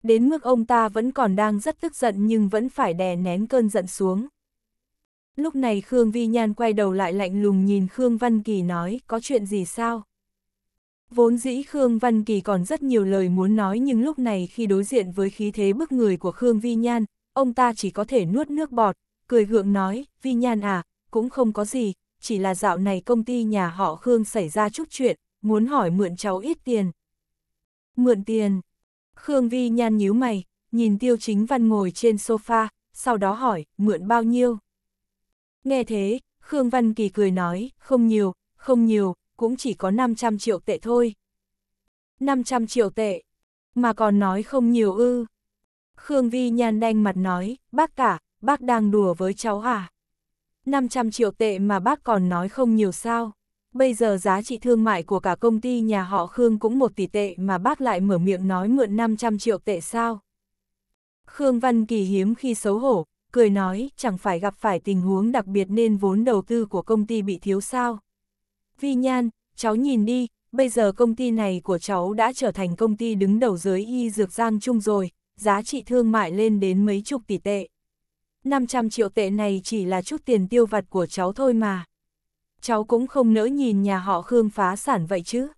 Đến mức ông ta vẫn còn đang rất tức giận nhưng vẫn phải đè nén cơn giận xuống. Lúc này Khương Vi Nhan quay đầu lại lạnh lùng nhìn Khương Văn Kỳ nói, có chuyện gì sao? Vốn dĩ Khương Văn Kỳ còn rất nhiều lời muốn nói nhưng lúc này khi đối diện với khí thế bức người của Khương Vi Nhan, ông ta chỉ có thể nuốt nước bọt, cười gượng nói, Vi Nhan à, cũng không có gì, chỉ là dạo này công ty nhà họ Khương xảy ra chút chuyện, muốn hỏi mượn cháu ít tiền. Mượn tiền. Khương Vi Nhan nhíu mày, nhìn Tiêu Chính Văn ngồi trên sofa, sau đó hỏi, mượn bao nhiêu? Nghe thế, Khương Văn Kỳ cười nói, không nhiều, không nhiều, cũng chỉ có 500 triệu tệ thôi. 500 triệu tệ, mà còn nói không nhiều ư. Khương Vi nhan đanh mặt nói, bác cả, bác đang đùa với cháu à? 500 triệu tệ mà bác còn nói không nhiều sao? Bây giờ giá trị thương mại của cả công ty nhà họ Khương cũng một tỷ tệ mà bác lại mở miệng nói mượn 500 triệu tệ sao? Khương Văn Kỳ hiếm khi xấu hổ, cười nói chẳng phải gặp phải tình huống đặc biệt nên vốn đầu tư của công ty bị thiếu sao. Vi Nhan, cháu nhìn đi, bây giờ công ty này của cháu đã trở thành công ty đứng đầu giới y dược Giang Trung rồi, giá trị thương mại lên đến mấy chục tỷ tệ. 500 triệu tệ này chỉ là chút tiền tiêu vặt của cháu thôi mà. Cháu cũng không nỡ nhìn nhà họ Khương phá sản vậy chứ.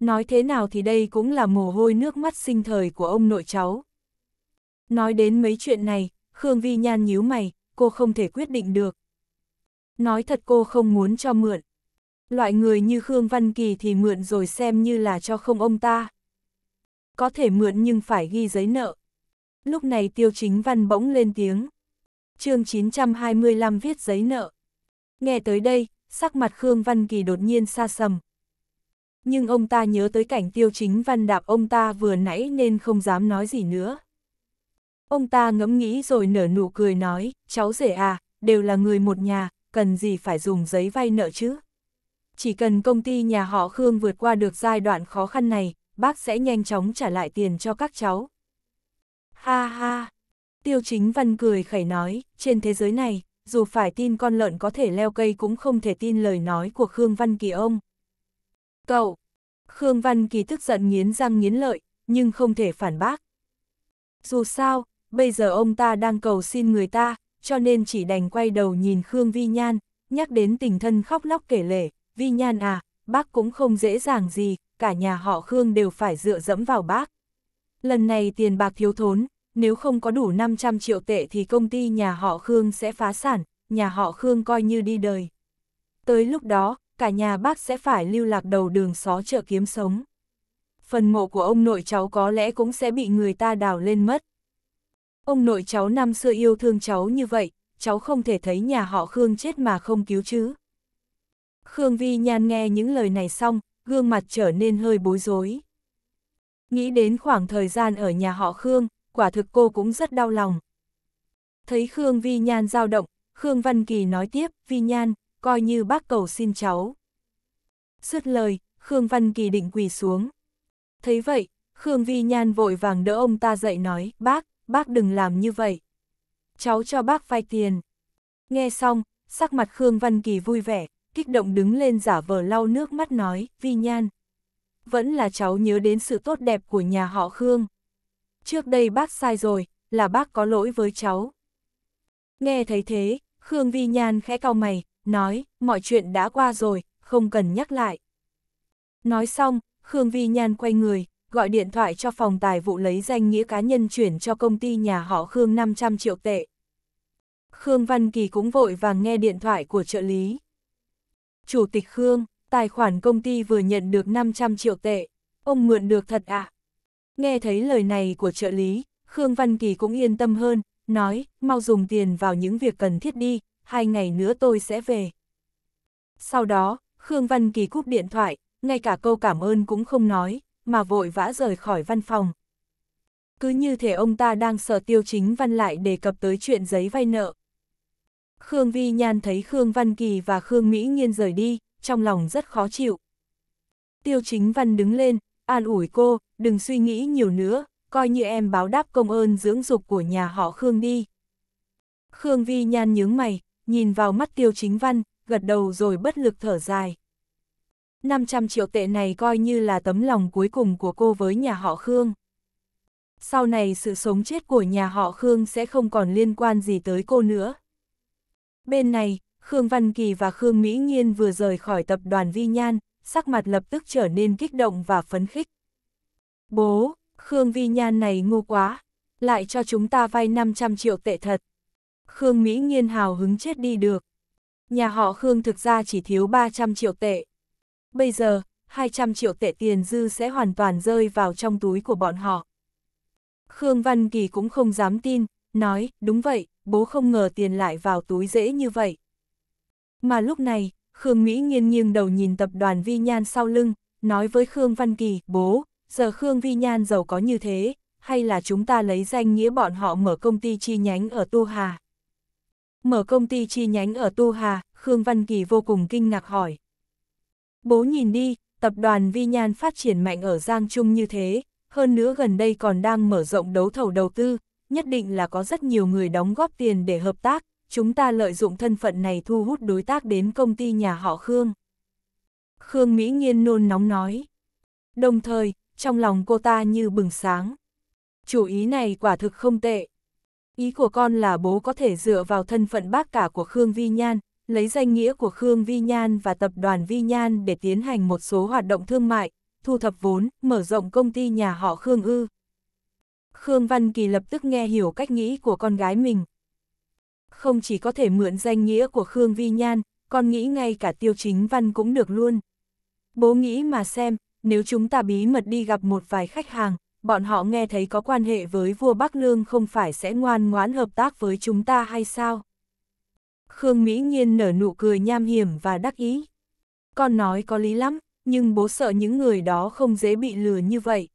Nói thế nào thì đây cũng là mồ hôi nước mắt sinh thời của ông nội cháu. Nói đến mấy chuyện này, Khương Vi Nhan nhíu mày, cô không thể quyết định được. Nói thật cô không muốn cho mượn. Loại người như Khương Văn Kỳ thì mượn rồi xem như là cho không ông ta. Có thể mượn nhưng phải ghi giấy nợ. Lúc này Tiêu Chính Văn bỗng lên tiếng. chương 925 viết giấy nợ. Nghe tới đây, sắc mặt Khương Văn Kỳ đột nhiên xa sầm. Nhưng ông ta nhớ tới cảnh Tiêu Chính Văn đạp ông ta vừa nãy nên không dám nói gì nữa. Ông ta ngẫm nghĩ rồi nở nụ cười nói, cháu rể à, đều là người một nhà, cần gì phải dùng giấy vay nợ chứ? Chỉ cần công ty nhà họ Khương vượt qua được giai đoạn khó khăn này, bác sẽ nhanh chóng trả lại tiền cho các cháu. Ha ha! Tiêu chính văn cười khẩy nói, trên thế giới này, dù phải tin con lợn có thể leo cây cũng không thể tin lời nói của Khương Văn Kỳ ông. Cậu! Khương Văn Kỳ tức giận nghiến răng nghiến lợi, nhưng không thể phản bác. Dù sao, bây giờ ông ta đang cầu xin người ta, cho nên chỉ đành quay đầu nhìn Khương Vi Nhan, nhắc đến tình thân khóc lóc kể lể, Vi Nhan à, bác cũng không dễ dàng gì, cả nhà họ Khương đều phải dựa dẫm vào bác. Lần này tiền bạc thiếu thốn, nếu không có đủ 500 triệu tệ thì công ty nhà họ Khương sẽ phá sản, nhà họ Khương coi như đi đời. Tới lúc đó, cả nhà bác sẽ phải lưu lạc đầu đường xó chợ kiếm sống. Phần mộ của ông nội cháu có lẽ cũng sẽ bị người ta đào lên mất. Ông nội cháu năm xưa yêu thương cháu như vậy, cháu không thể thấy nhà họ Khương chết mà không cứu chứ. Khương Vi Nhan nghe những lời này xong, gương mặt trở nên hơi bối rối. Nghĩ đến khoảng thời gian ở nhà họ Khương, quả thực cô cũng rất đau lòng. Thấy Khương Vi Nhan dao động, Khương Văn Kỳ nói tiếp, Vi Nhan, coi như bác cầu xin cháu. Dứt lời, Khương Văn Kỳ định quỳ xuống. Thấy vậy, Khương Vi Nhan vội vàng đỡ ông ta dậy nói, bác, bác đừng làm như vậy. Cháu cho bác vay tiền. Nghe xong, sắc mặt Khương Văn Kỳ vui vẻ, kích động đứng lên giả vờ lau nước mắt nói, vi nhan. Vẫn là cháu nhớ đến sự tốt đẹp của nhà họ Khương. Trước đây bác sai rồi, là bác có lỗi với cháu. Nghe thấy thế, Khương Vi Nhan khẽ cau mày, nói, mọi chuyện đã qua rồi, không cần nhắc lại. Nói xong, Khương Vi Nhan quay người, gọi điện thoại cho phòng tài vụ lấy danh nghĩa cá nhân chuyển cho công ty nhà họ Khương 500 triệu tệ. Khương Văn Kỳ cũng vội vàng nghe điện thoại của trợ lý. Chủ tịch Khương, tài khoản công ty vừa nhận được 500 triệu tệ, ông mượn được thật ạ. À? Nghe thấy lời này của trợ lý, Khương Văn Kỳ cũng yên tâm hơn, nói, mau dùng tiền vào những việc cần thiết đi, hai ngày nữa tôi sẽ về. Sau đó, Khương Văn Kỳ cúp điện thoại, ngay cả câu cảm ơn cũng không nói, mà vội vã rời khỏi văn phòng. Cứ như thể ông ta đang sợ tiêu chính văn lại đề cập tới chuyện giấy vay nợ. Khương Vi Nhan thấy Khương Văn Kỳ và Khương Mỹ Nhiên rời đi, trong lòng rất khó chịu. Tiêu chính văn đứng lên, an ủi cô, đừng suy nghĩ nhiều nữa, coi như em báo đáp công ơn dưỡng dục của nhà họ Khương đi. Khương Vi Nhan nhướng mày, nhìn vào mắt tiêu chính văn, gật đầu rồi bất lực thở dài. 500 triệu tệ này coi như là tấm lòng cuối cùng của cô với nhà họ Khương. Sau này sự sống chết của nhà họ Khương sẽ không còn liên quan gì tới cô nữa. Bên này, Khương Văn Kỳ và Khương Mỹ Nghiên vừa rời khỏi tập đoàn Vi Nhan, sắc mặt lập tức trở nên kích động và phấn khích. Bố, Khương Vi Nhan này ngu quá, lại cho chúng ta vay 500 triệu tệ thật. Khương Mỹ Nghiên hào hứng chết đi được. Nhà họ Khương thực ra chỉ thiếu 300 triệu tệ. Bây giờ, 200 triệu tệ tiền dư sẽ hoàn toàn rơi vào trong túi của bọn họ. Khương Văn Kỳ cũng không dám tin, nói, đúng vậy, bố không ngờ tiền lại vào túi dễ như vậy. Mà lúc này, Khương Mỹ nghiêng nghiêng đầu nhìn tập đoàn Vi Nhan sau lưng, nói với Khương Văn Kỳ, bố, giờ Khương Vi Nhan giàu có như thế, hay là chúng ta lấy danh nghĩa bọn họ mở công ty chi nhánh ở Tu Hà? Mở công ty chi nhánh ở Tu Hà, Khương Văn Kỳ vô cùng kinh ngạc hỏi, Bố nhìn đi, tập đoàn Vi Nhan phát triển mạnh ở Giang Trung như thế, hơn nữa gần đây còn đang mở rộng đấu thầu đầu tư, nhất định là có rất nhiều người đóng góp tiền để hợp tác, chúng ta lợi dụng thân phận này thu hút đối tác đến công ty nhà họ Khương. Khương Mỹ Nghiên nôn nóng nói. Đồng thời, trong lòng cô ta như bừng sáng. Chủ ý này quả thực không tệ. Ý của con là bố có thể dựa vào thân phận bác cả của Khương Vi Nhan, lấy danh nghĩa của Khương Vi Nhan và tập đoàn Vi Nhan để tiến hành một số hoạt động thương mại, thu thập vốn, mở rộng công ty nhà họ Khương Ư. Khương Văn Kỳ lập tức nghe hiểu cách nghĩ của con gái mình. Không chỉ có thể mượn danh nghĩa của Khương Vi Nhan, con nghĩ ngay cả tiêu chính văn cũng được luôn. Bố nghĩ mà xem, nếu chúng ta bí mật đi gặp một vài khách hàng, bọn họ nghe thấy có quan hệ với vua Bắc Lương không phải sẽ ngoan ngoãn hợp tác với chúng ta hay sao? Khương Mỹ Nhiên nở nụ cười nham hiểm và đắc ý. Con nói có lý lắm, nhưng bố sợ những người đó không dễ bị lừa như vậy.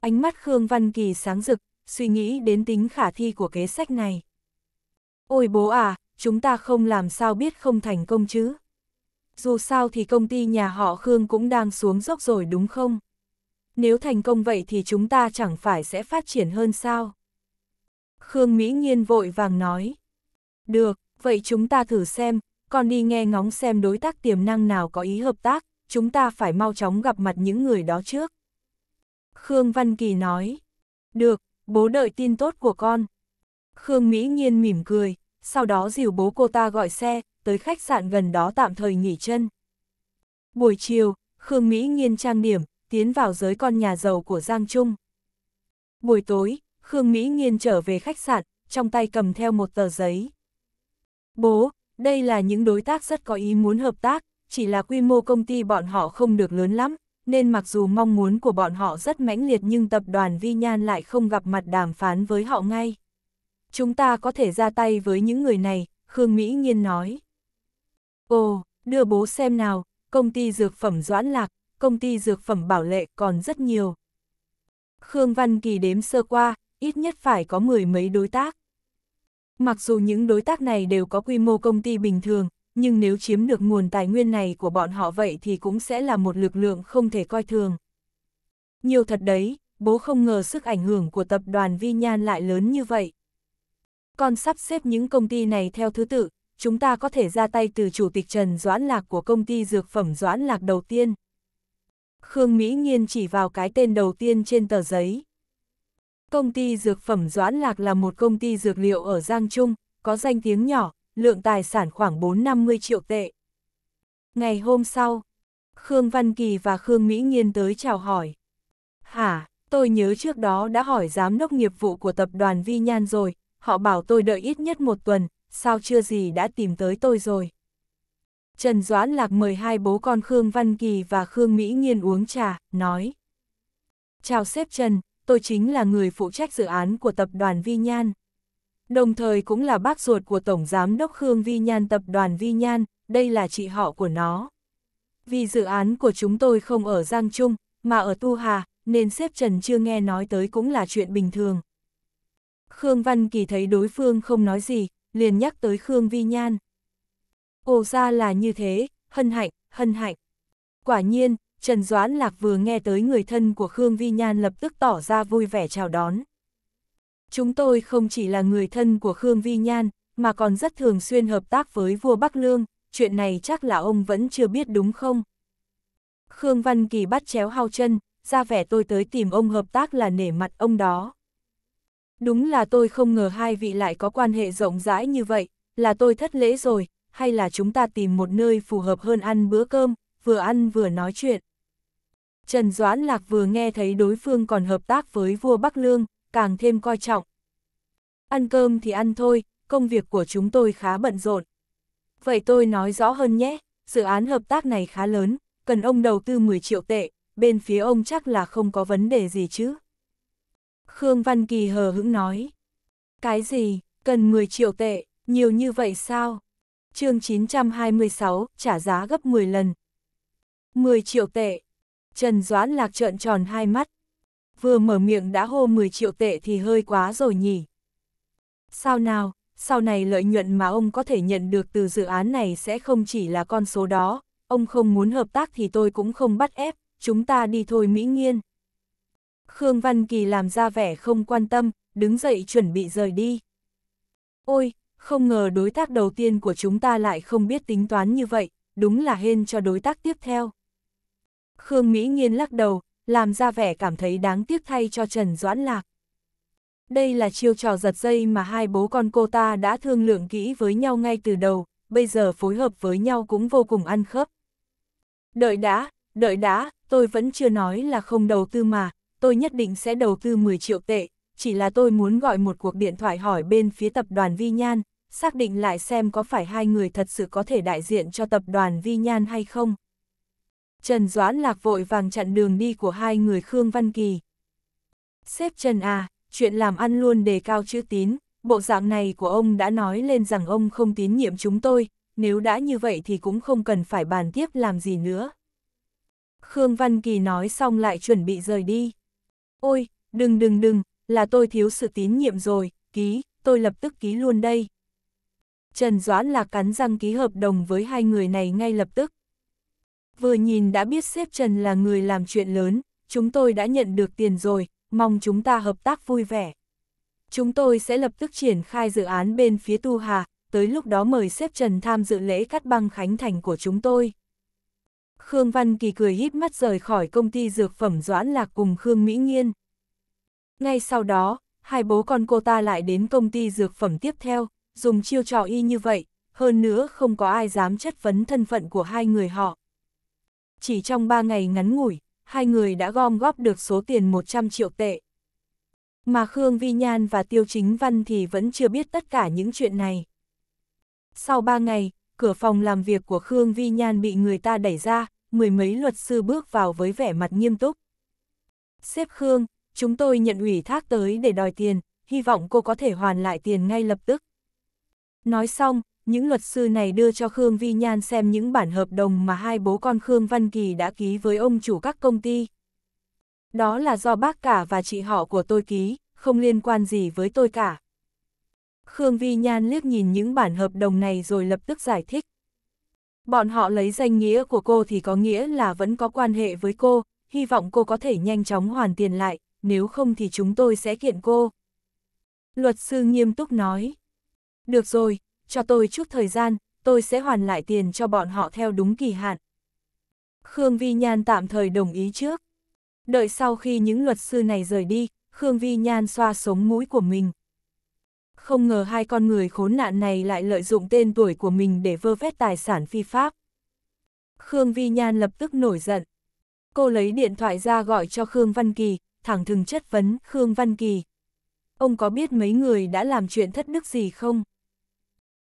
Ánh mắt Khương Văn Kỳ sáng rực, suy nghĩ đến tính khả thi của kế sách này. Ôi bố à, chúng ta không làm sao biết không thành công chứ. Dù sao thì công ty nhà họ Khương cũng đang xuống dốc rồi đúng không? Nếu thành công vậy thì chúng ta chẳng phải sẽ phát triển hơn sao? Khương Mỹ Nhiên vội vàng nói. Được, vậy chúng ta thử xem, còn đi nghe ngóng xem đối tác tiềm năng nào có ý hợp tác, chúng ta phải mau chóng gặp mặt những người đó trước. Khương Văn Kỳ nói, được, bố đợi tin tốt của con. Khương Mỹ Nhiên mỉm cười, sau đó dìu bố cô ta gọi xe, tới khách sạn gần đó tạm thời nghỉ chân. Buổi chiều, Khương Mỹ Nhiên trang điểm, tiến vào giới con nhà giàu của Giang Trung. Buổi tối, Khương Mỹ Nhiên trở về khách sạn, trong tay cầm theo một tờ giấy. Bố, đây là những đối tác rất có ý muốn hợp tác, chỉ là quy mô công ty bọn họ không được lớn lắm, nên mặc dù mong muốn của bọn họ rất mãnh liệt nhưng tập đoàn Vi Nhan lại không gặp mặt đàm phán với họ ngay. Chúng ta có thể ra tay với những người này, Khương Mỹ Nhiên nói. Ồ, đưa bố xem nào, công ty dược phẩm Doãn Lạc, công ty dược phẩm Bảo Lệ còn rất nhiều. Khương Văn Kỳ đếm sơ qua, ít nhất phải có mười mấy đối tác. Mặc dù những đối tác này đều có quy mô công ty bình thường, nhưng nếu chiếm được nguồn tài nguyên này của bọn họ vậy thì cũng sẽ là một lực lượng không thể coi thường. Nhiều thật đấy, bố không ngờ sức ảnh hưởng của tập đoàn Vi Nhan lại lớn như vậy. Còn sắp xếp những công ty này theo thứ tự, chúng ta có thể ra tay từ chủ tịch Trần Doãn Lạc của công ty dược phẩm Doãn Lạc đầu tiên. Khương Mỹ Nhiên chỉ vào cái tên đầu tiên trên tờ giấy. Công ty dược phẩm Doãn Lạc là một công ty dược liệu ở Giang Trung, có danh tiếng nhỏ, lượng tài sản khoảng 450 triệu tệ. Ngày hôm sau, Khương Văn Kỳ và Khương Mỹ Nghiên tới chào hỏi. Hả, tôi nhớ trước đó đã hỏi giám đốc nghiệp vụ của tập đoàn Vi Nhan rồi, họ bảo tôi đợi ít nhất một tuần, sao chưa gì đã tìm tới tôi rồi. Trần Doãn Lạc mời hai bố con Khương Văn Kỳ và Khương Mỹ Nghiên uống trà, nói. Chào sếp Trần, tôi chính là người phụ trách dự án của tập đoàn Vi Nhan. Đồng thời cũng là bác ruột của Tổng Giám đốc Khương Vi Nhan tập đoàn Vi Nhan, đây là chị họ của nó. Vì dự án của chúng tôi không ở Giang Trung, mà ở Tu Hà, nên xếp Trần chưa nghe nói tới cũng là chuyện bình thường. Khương Văn Kỳ thấy đối phương không nói gì, liền nhắc tới Khương Vi Nhan. Ồ ra là như thế, hân hạnh, hân hạnh. Quả nhiên, Trần Doãn Lạc vừa nghe tới người thân của Khương Vi Nhan lập tức tỏ ra vui vẻ chào đón. Chúng tôi không chỉ là người thân của Khương Vi Nhan, mà còn rất thường xuyên hợp tác với vua Bắc Lương, chuyện này chắc là ông vẫn chưa biết đúng không? Khương Văn Kỳ bắt chéo hao chân, ra vẻ tôi tới tìm ông hợp tác là nể mặt ông đó. Đúng là tôi không ngờ hai vị lại có quan hệ rộng rãi như vậy, là tôi thất lễ rồi, hay là chúng ta tìm một nơi phù hợp hơn ăn bữa cơm, vừa ăn vừa nói chuyện. Trần Doãn Lạc vừa nghe thấy đối phương còn hợp tác với vua Bắc Lương, càng thêm coi trọng. Ăn cơm thì ăn thôi, công việc của chúng tôi khá bận rộn. Vậy tôi nói rõ hơn nhé, dự án hợp tác này khá lớn, cần ông đầu tư 10 triệu tệ, bên phía ông chắc là không có vấn đề gì chứ. Khương Văn Kỳ hờ hững nói. Cái gì, cần 10 triệu tệ, nhiều như vậy sao? chương 926, trả giá gấp 10 lần, 10 triệu tệ. Trần Doãn Lạc trợn tròn hai mắt. Vừa mở miệng đã hô 10 triệu tệ thì hơi quá rồi nhỉ. Sao nào, sau này lợi nhuận mà ông có thể nhận được từ dự án này sẽ không chỉ là con số đó, ông không muốn hợp tác thì tôi cũng không bắt ép, chúng ta đi thôi Mỹ Nghiên. Khương Văn Kỳ làm ra vẻ không quan tâm, đứng dậy chuẩn bị rời đi. Ôi, không ngờ đối tác đầu tiên của chúng ta lại không biết tính toán như vậy, đúng là hên cho đối tác tiếp theo. Khương Mỹ nhiên lắc đầu, làm ra vẻ cảm thấy đáng tiếc thay cho Trần Doãn Lạc. Đây là chiêu trò giật dây mà hai bố con cô ta đã thương lượng kỹ với nhau ngay từ đầu, bây giờ phối hợp với nhau cũng vô cùng ăn khớp. Đợi đã, đợi đã, tôi vẫn chưa nói là không đầu tư mà, tôi nhất định sẽ đầu tư 10 triệu tệ, chỉ là tôi muốn gọi một cuộc điện thoại hỏi bên phía tập đoàn Vi Nhan, xác định lại xem có phải hai người thật sự có thể đại diện cho tập đoàn Vi Nhan hay không. Trần Doãn Lạc vội vàng chặn đường đi của hai người Khương Văn Kỳ. Xếp Trần à, chuyện làm ăn luôn đề cao chữ tín, bộ dạng này của ông đã nói lên rằng ông không tín nhiệm chúng tôi, nếu đã như vậy thì cũng không cần phải bàn tiếp làm gì nữa. Khương Văn Kỳ nói xong lại chuẩn bị rời đi. Ôi, đừng đừng đừng, là tôi thiếu sự tín nhiệm rồi, ký, tôi lập tức ký luôn đây. Trần Doãn là cắn răng ký hợp đồng với hai người này ngay lập tức vừa nhìn đã biết xếp Trần là người làm chuyện lớn, chúng tôi đã nhận được tiền rồi, mong chúng ta hợp tác vui vẻ. Chúng tôi sẽ lập tức triển khai dự án bên phía Tu Hà, tới lúc đó mời xếp Trần tham dự lễ cắt băng khánh thành của chúng tôi. Khương Văn Kỳ cười híp mắt rời khỏi công ty dược phẩm Doãn Lạc cùng Khương Mỹ Nghiên. Ngay sau đó, hai bố con cô ta lại đến công ty dược phẩm tiếp theo, dùng chiêu trò y như vậy, hơn nữa không có ai dám chất vấn thân phận của hai người họ chỉ trong 3 ngày ngắn ngủi, hai người đã gom góp được số tiền 100 triệu tệ. Mà Khương Vi Nhan và Tiêu Chính Văn thì vẫn chưa biết tất cả những chuyện này. Sau 3 ngày, cửa phòng làm việc của Khương Vi Nhan bị người ta đẩy ra, mười mấy luật sư bước vào với vẻ mặt nghiêm túc. Xếp Khương, chúng tôi nhận ủy thác tới để đòi tiền, hy vọng cô có thể hoàn lại tiền ngay lập tức. Nói xong, những luật sư này đưa cho Khương Vi Nhan xem những bản hợp đồng mà hai bố con Khương Văn Kỳ đã ký với ông chủ các công ty. Đó là do bác cả và chị họ của tôi ký, không liên quan gì với tôi cả. Khương Vi Nhan liếc nhìn những bản hợp đồng này rồi lập tức giải thích. Bọn họ lấy danh nghĩa của cô thì có nghĩa là vẫn có quan hệ với cô, hy vọng cô có thể nhanh chóng hoàn tiền lại, nếu không thì chúng tôi sẽ kiện cô. Luật sư nghiêm túc nói. Được rồi, cho tôi chút thời gian, tôi sẽ hoàn lại tiền cho bọn họ theo đúng kỳ hạn. Khương Vi Nhan tạm thời đồng ý trước. Đợi sau khi những luật sư này rời đi, Khương Vi Nhan xoa sống mũi của mình. Không ngờ hai con người khốn nạn này lại lợi dụng tên tuổi của mình để vơ vét tài sản phi pháp. Khương Vi Nhan lập tức nổi giận. Cô lấy điện thoại ra gọi cho Khương Văn Kỳ, thẳng thừng chất vấn Khương Văn Kỳ. Ông có biết mấy người đã làm chuyện thất đức gì không?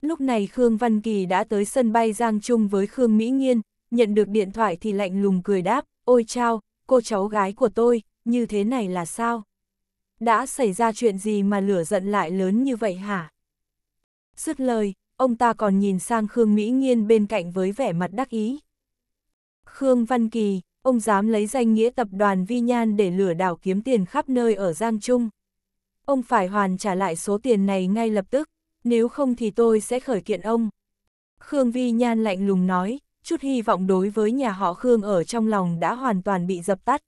Lúc này Khương Văn Kỳ đã tới sân bay Giang Trung với Khương Mỹ Nghiên, nhận được điện thoại thì lạnh lùng cười đáp, ôi chao, cô cháu gái của tôi, như thế này là sao? Đã xảy ra chuyện gì mà lửa giận lại lớn như vậy hả? Dứt lời, ông ta còn nhìn sang Khương Mỹ Nghiên bên cạnh với vẻ mặt đắc ý. Khương Văn Kỳ, ông dám lấy danh nghĩa tập đoàn Vi Nhan để lừa đảo kiếm tiền khắp nơi ở Giang Trung. Ông phải hoàn trả lại số tiền này ngay lập tức nếu không thì tôi sẽ khởi kiện ông. Khương Vi Nhan lạnh lùng nói, chút hy vọng đối với nhà họ Khương ở trong lòng đã hoàn toàn bị dập tắt.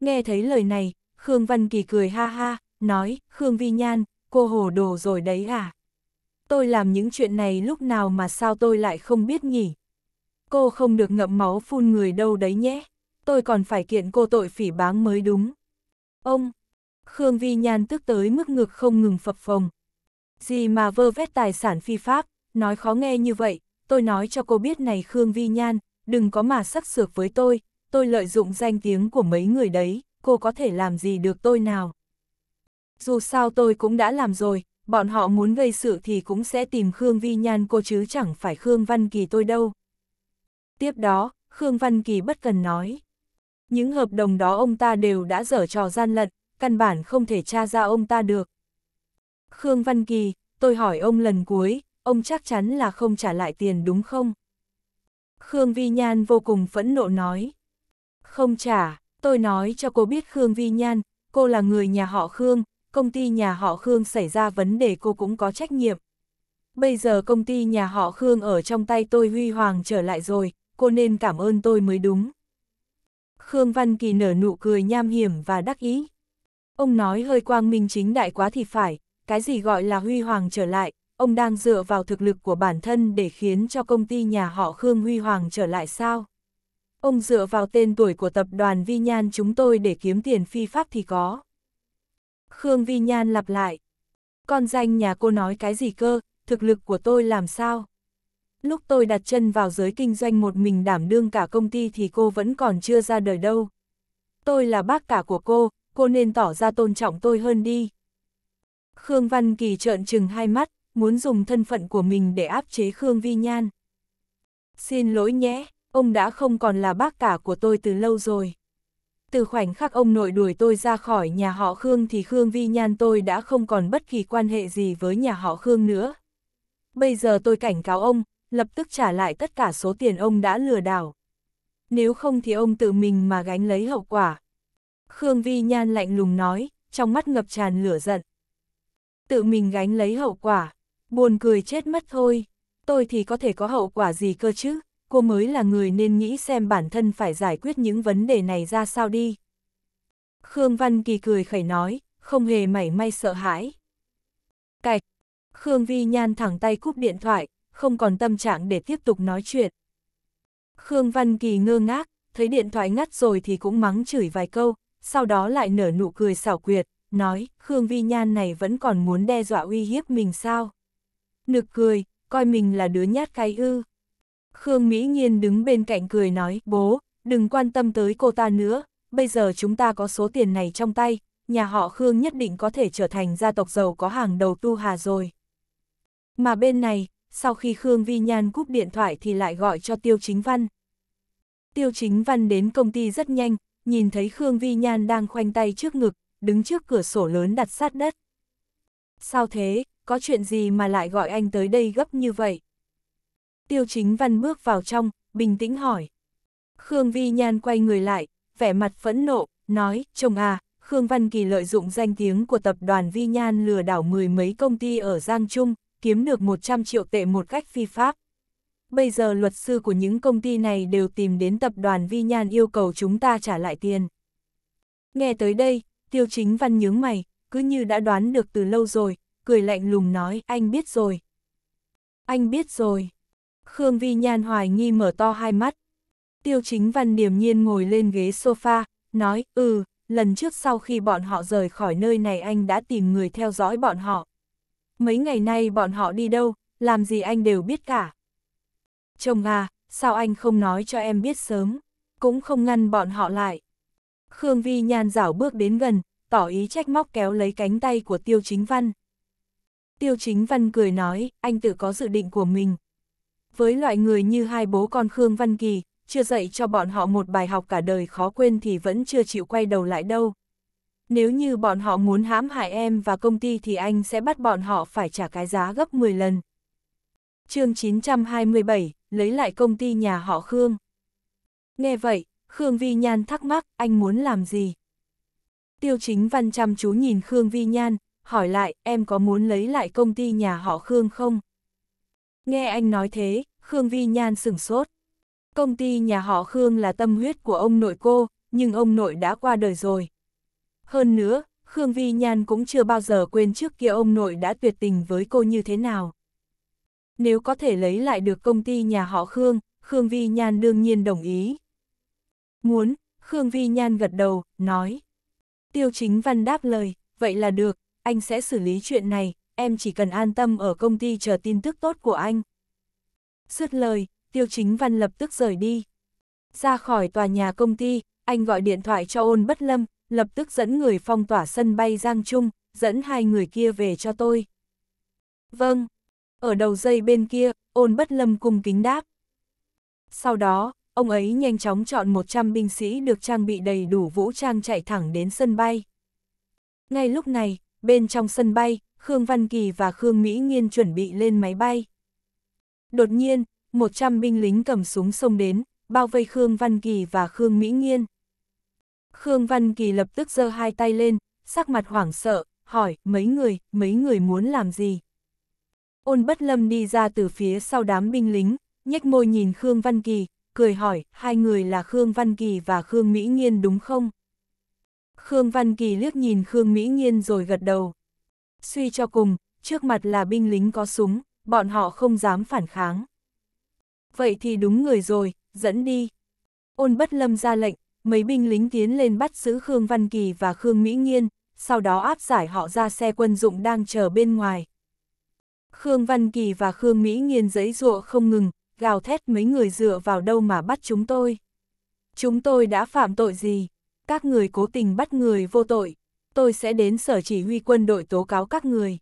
Nghe thấy lời này, Khương Văn Kỳ cười ha ha, nói, Khương Vi Nhan, cô hồ đồ rồi đấy à? Tôi làm những chuyện này lúc nào mà sao tôi lại không biết nhỉ? Cô không được ngậm máu phun người đâu đấy nhé, tôi còn phải kiện cô tội phỉ báng mới đúng. Ông, Khương Vi Nhan tức tới mức ngực không ngừng phập phồng, gì mà vơ vét tài sản phi pháp, nói khó nghe như vậy, tôi nói cho cô biết này Khương Vi Nhan, đừng có mà sắc sược với tôi, tôi lợi dụng danh tiếng của mấy người đấy, cô có thể làm gì được tôi nào. Dù sao tôi cũng đã làm rồi, bọn họ muốn gây sự thì cũng sẽ tìm Khương Vi Nhan cô chứ chẳng phải Khương Văn Kỳ tôi đâu. Tiếp đó, Khương Văn Kỳ bất cần nói. Những hợp đồng đó ông ta đều đã dở trò gian lận, căn bản không thể tra ra ông ta được. Khương Văn Kỳ, tôi hỏi ông lần cuối, ông chắc chắn là không trả lại tiền đúng không? Khương Vi Nhan vô cùng phẫn nộ nói. Không trả, tôi nói cho cô biết Khương Vi Nhan, cô là người nhà họ Khương, công ty nhà họ Khương xảy ra vấn đề cô cũng có trách nhiệm. Bây giờ công ty nhà họ Khương ở trong tay tôi huy hoàng trở lại rồi, cô nên cảm ơn tôi mới đúng. Khương Văn Kỳ nở nụ cười nham hiểm và đắc ý. Ông nói hơi quang minh chính đại quá thì phải, cái gì gọi là huy hoàng trở lại, ông đang dựa vào thực lực của bản thân để khiến cho công ty nhà họ Khương huy hoàng trở lại sao? Ông dựa vào tên tuổi của tập đoàn Vi Nhan chúng tôi để kiếm tiền phi pháp thì có. Khương Vi Nhan lặp lại. Con danh nhà cô nói cái gì cơ, thực lực của tôi làm sao? Lúc tôi đặt chân vào giới kinh doanh một mình đảm đương cả công ty thì cô vẫn còn chưa ra đời đâu. Tôi là bác cả của cô, cô nên tỏ ra tôn trọng tôi hơn đi. Khương Văn Kỳ trợn trừng hai mắt, muốn dùng thân phận của mình để áp chế Khương Vi Nhan. Xin lỗi nhé, ông đã không còn là bác cả của tôi từ lâu rồi. Từ khoảnh khắc ông nội đuổi tôi ra khỏi nhà họ Khương thì Khương Vi Nhan tôi đã không còn bất kỳ quan hệ gì với nhà họ Khương nữa. Bây giờ tôi cảnh cáo ông, lập tức trả lại tất cả số tiền ông đã lừa đảo. Nếu không thì ông tự mình mà gánh lấy hậu quả. Khương Vi Nhan lạnh lùng nói, trong mắt ngập tràn lửa giận tự mình gánh lấy hậu quả. Buồn cười chết mất thôi, tôi thì có thể có hậu quả gì cơ chứ, cô mới là người nên nghĩ xem bản thân phải giải quyết những vấn đề này ra sao đi. Khương Văn Kỳ cười khẩy nói, không hề mảy may sợ hãi. Cạch, Khương Vi Nhan thẳng tay cúp điện thoại, không còn tâm trạng để tiếp tục nói chuyện. Khương Văn Kỳ ngơ ngác, thấy điện thoại ngắt rồi thì cũng mắng chửi vài câu, sau đó lại nở nụ cười xảo quyệt nói, Khương Vi Nhan này vẫn còn muốn đe dọa uy hiếp mình sao? Nực cười, coi mình là đứa nhát cái ư. Khương Mỹ Nhiên đứng bên cạnh cười nói, bố, đừng quan tâm tới cô ta nữa, bây giờ chúng ta có số tiền này trong tay, nhà họ Khương nhất định có thể trở thành gia tộc giàu có hàng đầu tu hà rồi. Mà bên này, sau khi Khương Vi Nhan cúp điện thoại thì lại gọi cho Tiêu Chính Văn. Tiêu Chính Văn đến công ty rất nhanh, nhìn thấy Khương Vi Nhan đang khoanh tay trước ngực, đứng trước cửa sổ lớn đặt sát đất. Sao thế, có chuyện gì mà lại gọi anh tới đây gấp như vậy? Tiêu chính văn bước vào trong, bình tĩnh hỏi. Khương Vi Nhan quay người lại, vẻ mặt phẫn nộ, nói, chồng à, Khương Văn Kỳ lợi dụng danh tiếng của tập đoàn Vi Nhan lừa đảo mười mấy công ty ở Giang Trung, kiếm được 100 triệu tệ một cách phi pháp. Bây giờ luật sư của những công ty này đều tìm đến tập đoàn Vi Nhan yêu cầu chúng ta trả lại tiền. Nghe tới đây, Tiêu chính văn nhướng mày, cứ như đã đoán được từ lâu rồi, cười lạnh lùng nói, anh biết rồi. Anh biết rồi. Khương Vi Nhan hoài nghi mở to hai mắt. Tiêu chính văn điềm nhiên ngồi lên ghế sofa, nói, ừ, lần trước sau khi bọn họ rời khỏi nơi này anh đã tìm người theo dõi bọn họ. Mấy ngày nay bọn họ đi đâu, làm gì anh đều biết cả. Chồng à, sao anh không nói cho em biết sớm, cũng không ngăn bọn họ lại. Khương Vi Nhan rảo bước đến gần, tỏ ý trách móc kéo lấy cánh tay của Tiêu Chính Văn. Tiêu Chính Văn cười nói, anh tự có dự định của mình. Với loại người như hai bố con Khương Văn Kỳ, chưa dạy cho bọn họ một bài học cả đời khó quên thì vẫn chưa chịu quay đầu lại đâu. Nếu như bọn họ muốn hãm hại em và công ty thì anh sẽ bắt bọn họ phải trả cái giá gấp 10 lần. chương 927, lấy lại công ty nhà họ Khương. Nghe vậy, Khương Vi Nhan thắc mắc, anh muốn làm gì? Tiêu chính văn chăm chú nhìn Khương Vi Nhan, hỏi lại, em có muốn lấy lại công ty nhà họ Khương không? Nghe anh nói thế, Khương Vi Nhan sửng sốt. Công ty nhà họ Khương là tâm huyết của ông nội cô, nhưng ông nội đã qua đời rồi. Hơn nữa, Khương Vi Nhan cũng chưa bao giờ quên trước kia ông nội đã tuyệt tình với cô như thế nào. Nếu có thể lấy lại được công ty nhà họ Khương, Khương Vi Nhan đương nhiên đồng ý. Muốn, Khương Vi Nhan gật đầu, nói. Tiêu chính văn đáp lời, vậy là được, anh sẽ xử lý chuyện này, em chỉ cần an tâm ở công ty chờ tin tức tốt của anh. Sứt lời, tiêu chính văn lập tức rời đi. Ra khỏi tòa nhà công ty, anh gọi điện thoại cho ôn bất lâm, lập tức dẫn người phong tỏa sân bay Giang Trung, dẫn hai người kia về cho tôi. Vâng, ở đầu dây bên kia, ôn bất lâm cung kính đáp. Sau đó, ông ấy nhanh chóng chọn 100 binh sĩ được trang bị đầy đủ vũ trang chạy thẳng đến sân bay. Ngay lúc này, bên trong sân bay, Khương Văn Kỳ và Khương Mỹ Nghiên chuẩn bị lên máy bay. Đột nhiên, 100 binh lính cầm súng xông đến, bao vây Khương Văn Kỳ và Khương Mỹ Nghiên. Khương Văn Kỳ lập tức giơ hai tay lên, sắc mặt hoảng sợ, hỏi, mấy người, mấy người muốn làm gì? Ôn bất lâm đi ra từ phía sau đám binh lính, nhếch môi nhìn Khương Văn Kỳ, cười hỏi, hai người là Khương Văn Kỳ và Khương Mỹ Nghiên đúng không? Khương Văn Kỳ liếc nhìn Khương Mỹ Nghiên rồi gật đầu. Suy cho cùng, trước mặt là binh lính có súng, bọn họ không dám phản kháng. Vậy thì đúng người rồi, dẫn đi. Ôn bất lâm ra lệnh, mấy binh lính tiến lên bắt giữ Khương Văn Kỳ và Khương Mỹ Nghiên, sau đó áp giải họ ra xe quân dụng đang chờ bên ngoài. Khương Văn Kỳ và Khương Mỹ Nghiên giấy ruộ không ngừng, gào thét mấy người dựa vào đâu mà bắt chúng tôi. Chúng tôi đã phạm tội gì? Các người cố tình bắt người vô tội, tôi sẽ đến sở chỉ huy quân đội tố cáo các người.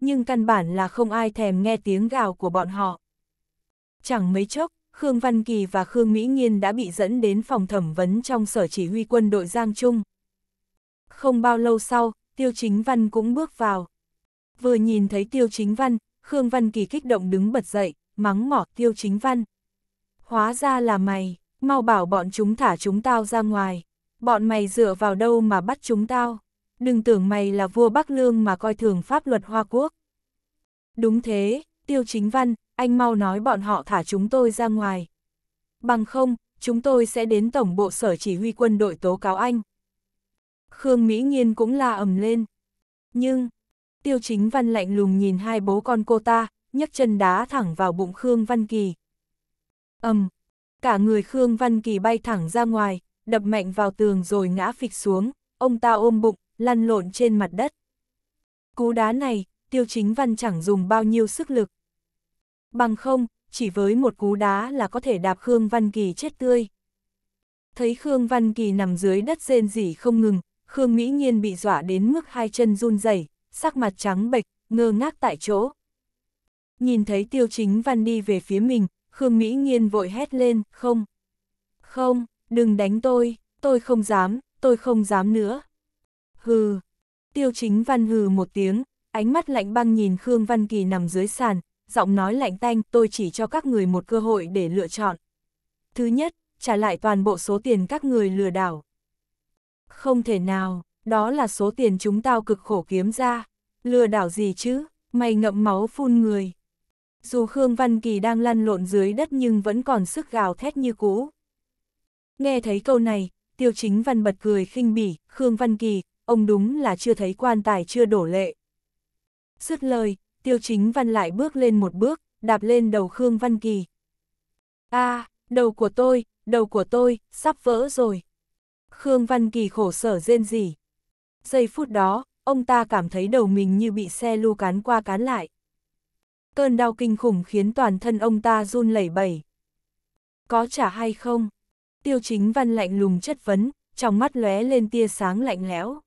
Nhưng căn bản là không ai thèm nghe tiếng gào của bọn họ. Chẳng mấy chốc, Khương Văn Kỳ và Khương Mỹ Nghiên đã bị dẫn đến phòng thẩm vấn trong sở chỉ huy quân đội Giang Trung. Không bao lâu sau, Tiêu Chính Văn cũng bước vào. Vừa nhìn thấy Tiêu Chính Văn, Khương Văn Kỳ kích động đứng bật dậy mắng mỏ tiêu chính văn. Hóa ra là mày, mau bảo bọn chúng thả chúng tao ra ngoài, bọn mày dựa vào đâu mà bắt chúng tao, đừng tưởng mày là vua Bắc Lương mà coi thường pháp luật Hoa Quốc. Đúng thế, tiêu chính văn, anh mau nói bọn họ thả chúng tôi ra ngoài. Bằng không, chúng tôi sẽ đến Tổng Bộ Sở Chỉ huy quân đội tố cáo anh. Khương Mỹ nhiên cũng la ầm lên. Nhưng, tiêu chính văn lạnh lùng nhìn hai bố con cô ta, nhấc chân đá thẳng vào bụng Khương Văn Kỳ. ầm, cả người Khương Văn Kỳ bay thẳng ra ngoài, đập mạnh vào tường rồi ngã phịch xuống, ông ta ôm bụng, lăn lộn trên mặt đất. Cú đá này, tiêu chính văn chẳng dùng bao nhiêu sức lực. Bằng không, chỉ với một cú đá là có thể đạp Khương Văn Kỳ chết tươi. Thấy Khương Văn Kỳ nằm dưới đất rên rỉ không ngừng, Khương Mỹ Nhiên bị dọa đến mức hai chân run rẩy, sắc mặt trắng bệch, ngơ ngác tại chỗ nhìn thấy tiêu chính văn đi về phía mình, Khương Mỹ Nghiên vội hét lên, không, không, đừng đánh tôi, tôi không dám, tôi không dám nữa. Hừ, tiêu chính văn hừ một tiếng, ánh mắt lạnh băng nhìn Khương Văn Kỳ nằm dưới sàn, giọng nói lạnh tanh, tôi chỉ cho các người một cơ hội để lựa chọn. Thứ nhất, trả lại toàn bộ số tiền các người lừa đảo. Không thể nào, đó là số tiền chúng tao cực khổ kiếm ra, lừa đảo gì chứ, mày ngậm máu phun người. Dù Khương Văn Kỳ đang lăn lộn dưới đất nhưng vẫn còn sức gào thét như cũ. Nghe thấy câu này, Tiêu Chính Văn bật cười khinh bỉ, Khương Văn Kỳ, ông đúng là chưa thấy quan tài chưa đổ lệ. Dứt lời, Tiêu Chính Văn lại bước lên một bước, đạp lên đầu Khương Văn Kỳ. a à, đầu của tôi, đầu của tôi, sắp vỡ rồi. Khương Văn Kỳ khổ sở rên rỉ. Giây phút đó, ông ta cảm thấy đầu mình như bị xe lu cán qua cán lại cơn đau kinh khủng khiến toàn thân ông ta run lẩy bẩy. Có trả hay không? Tiêu chính văn lạnh lùng chất vấn, trong mắt lóe lên tia sáng lạnh lẽo.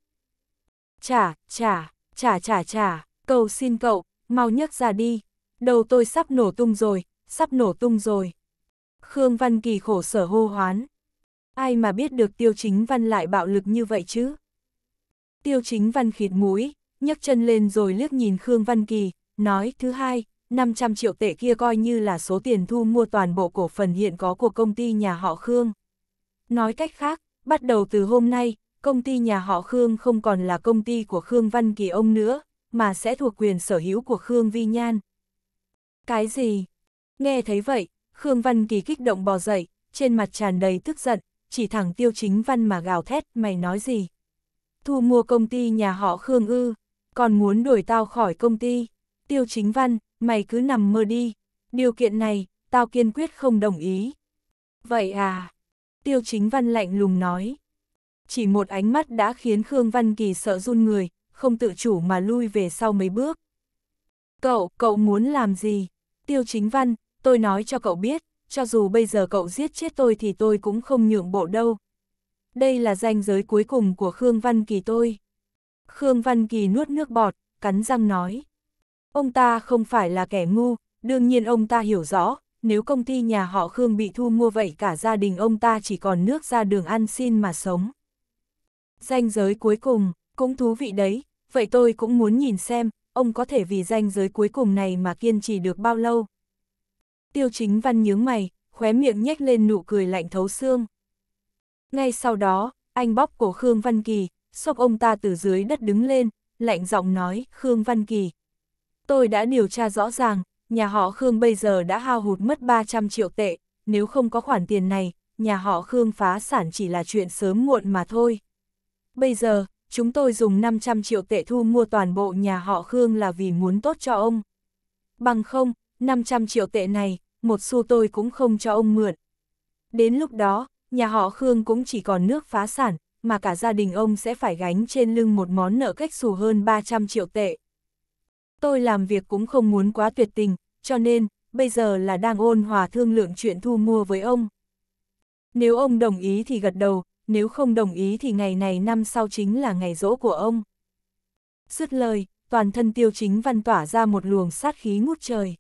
Trả, trả, trả trả trả, cầu xin cậu, mau nhấc ra đi, đầu tôi sắp nổ tung rồi, sắp nổ tung rồi. Khương Văn Kỳ khổ sở hô hoán. Ai mà biết được tiêu chính văn lại bạo lực như vậy chứ? Tiêu chính văn khịt mũi, nhấc chân lên rồi liếc nhìn Khương Văn Kỳ, Nói thứ hai, 500 triệu tệ kia coi như là số tiền thu mua toàn bộ cổ phần hiện có của công ty nhà họ Khương. Nói cách khác, bắt đầu từ hôm nay, công ty nhà họ Khương không còn là công ty của Khương Văn Kỳ ông nữa, mà sẽ thuộc quyền sở hữu của Khương Vi Nhan. Cái gì? Nghe thấy vậy, Khương Văn Kỳ kích động bò dậy, trên mặt tràn đầy tức giận, chỉ thẳng tiêu chính văn mà gào thét mày nói gì. Thu mua công ty nhà họ Khương ư, còn muốn đuổi tao khỏi công ty tiêu chính văn, mày cứ nằm mơ đi, điều kiện này, tao kiên quyết không đồng ý. Vậy à, tiêu chính văn lạnh lùng nói. Chỉ một ánh mắt đã khiến Khương Văn Kỳ sợ run người, không tự chủ mà lui về sau mấy bước. Cậu, cậu muốn làm gì? Tiêu chính văn, tôi nói cho cậu biết, cho dù bây giờ cậu giết chết tôi thì tôi cũng không nhượng bộ đâu. Đây là ranh giới cuối cùng của Khương Văn Kỳ tôi. Khương Văn Kỳ nuốt nước bọt, cắn răng nói. Ông ta không phải là kẻ ngu, đương nhiên ông ta hiểu rõ, nếu công ty nhà họ Khương bị thu mua vậy cả gia đình ông ta chỉ còn nước ra đường ăn xin mà sống. Danh giới cuối cùng, cũng thú vị đấy, vậy tôi cũng muốn nhìn xem, ông có thể vì danh giới cuối cùng này mà kiên trì được bao lâu. Tiêu chính văn nhướng mày, khóe miệng nhếch lên nụ cười lạnh thấu xương. Ngay sau đó, anh bóp cổ Khương Văn Kỳ, xốc ông ta từ dưới đất đứng lên, lạnh giọng nói, Khương Văn Kỳ, Tôi đã điều tra rõ ràng, nhà họ Khương bây giờ đã hao hụt mất 300 triệu tệ, nếu không có khoản tiền này, nhà họ Khương phá sản chỉ là chuyện sớm muộn mà thôi. Bây giờ, chúng tôi dùng 500 triệu tệ thu mua toàn bộ nhà họ Khương là vì muốn tốt cho ông. Bằng không, 500 triệu tệ này, một xu tôi cũng không cho ông mượn. Đến lúc đó, nhà họ Khương cũng chỉ còn nước phá sản, mà cả gia đình ông sẽ phải gánh trên lưng một món nợ cách xù hơn 300 triệu tệ tôi làm việc cũng không muốn quá tuyệt tình, cho nên, bây giờ là đang ôn hòa thương lượng chuyện thu mua với ông. Nếu ông đồng ý thì gật đầu, nếu không đồng ý thì ngày này năm sau chính là ngày rỗ của ông. Dứt lời, toàn thân tiêu chính văn tỏa ra một luồng sát khí ngút trời.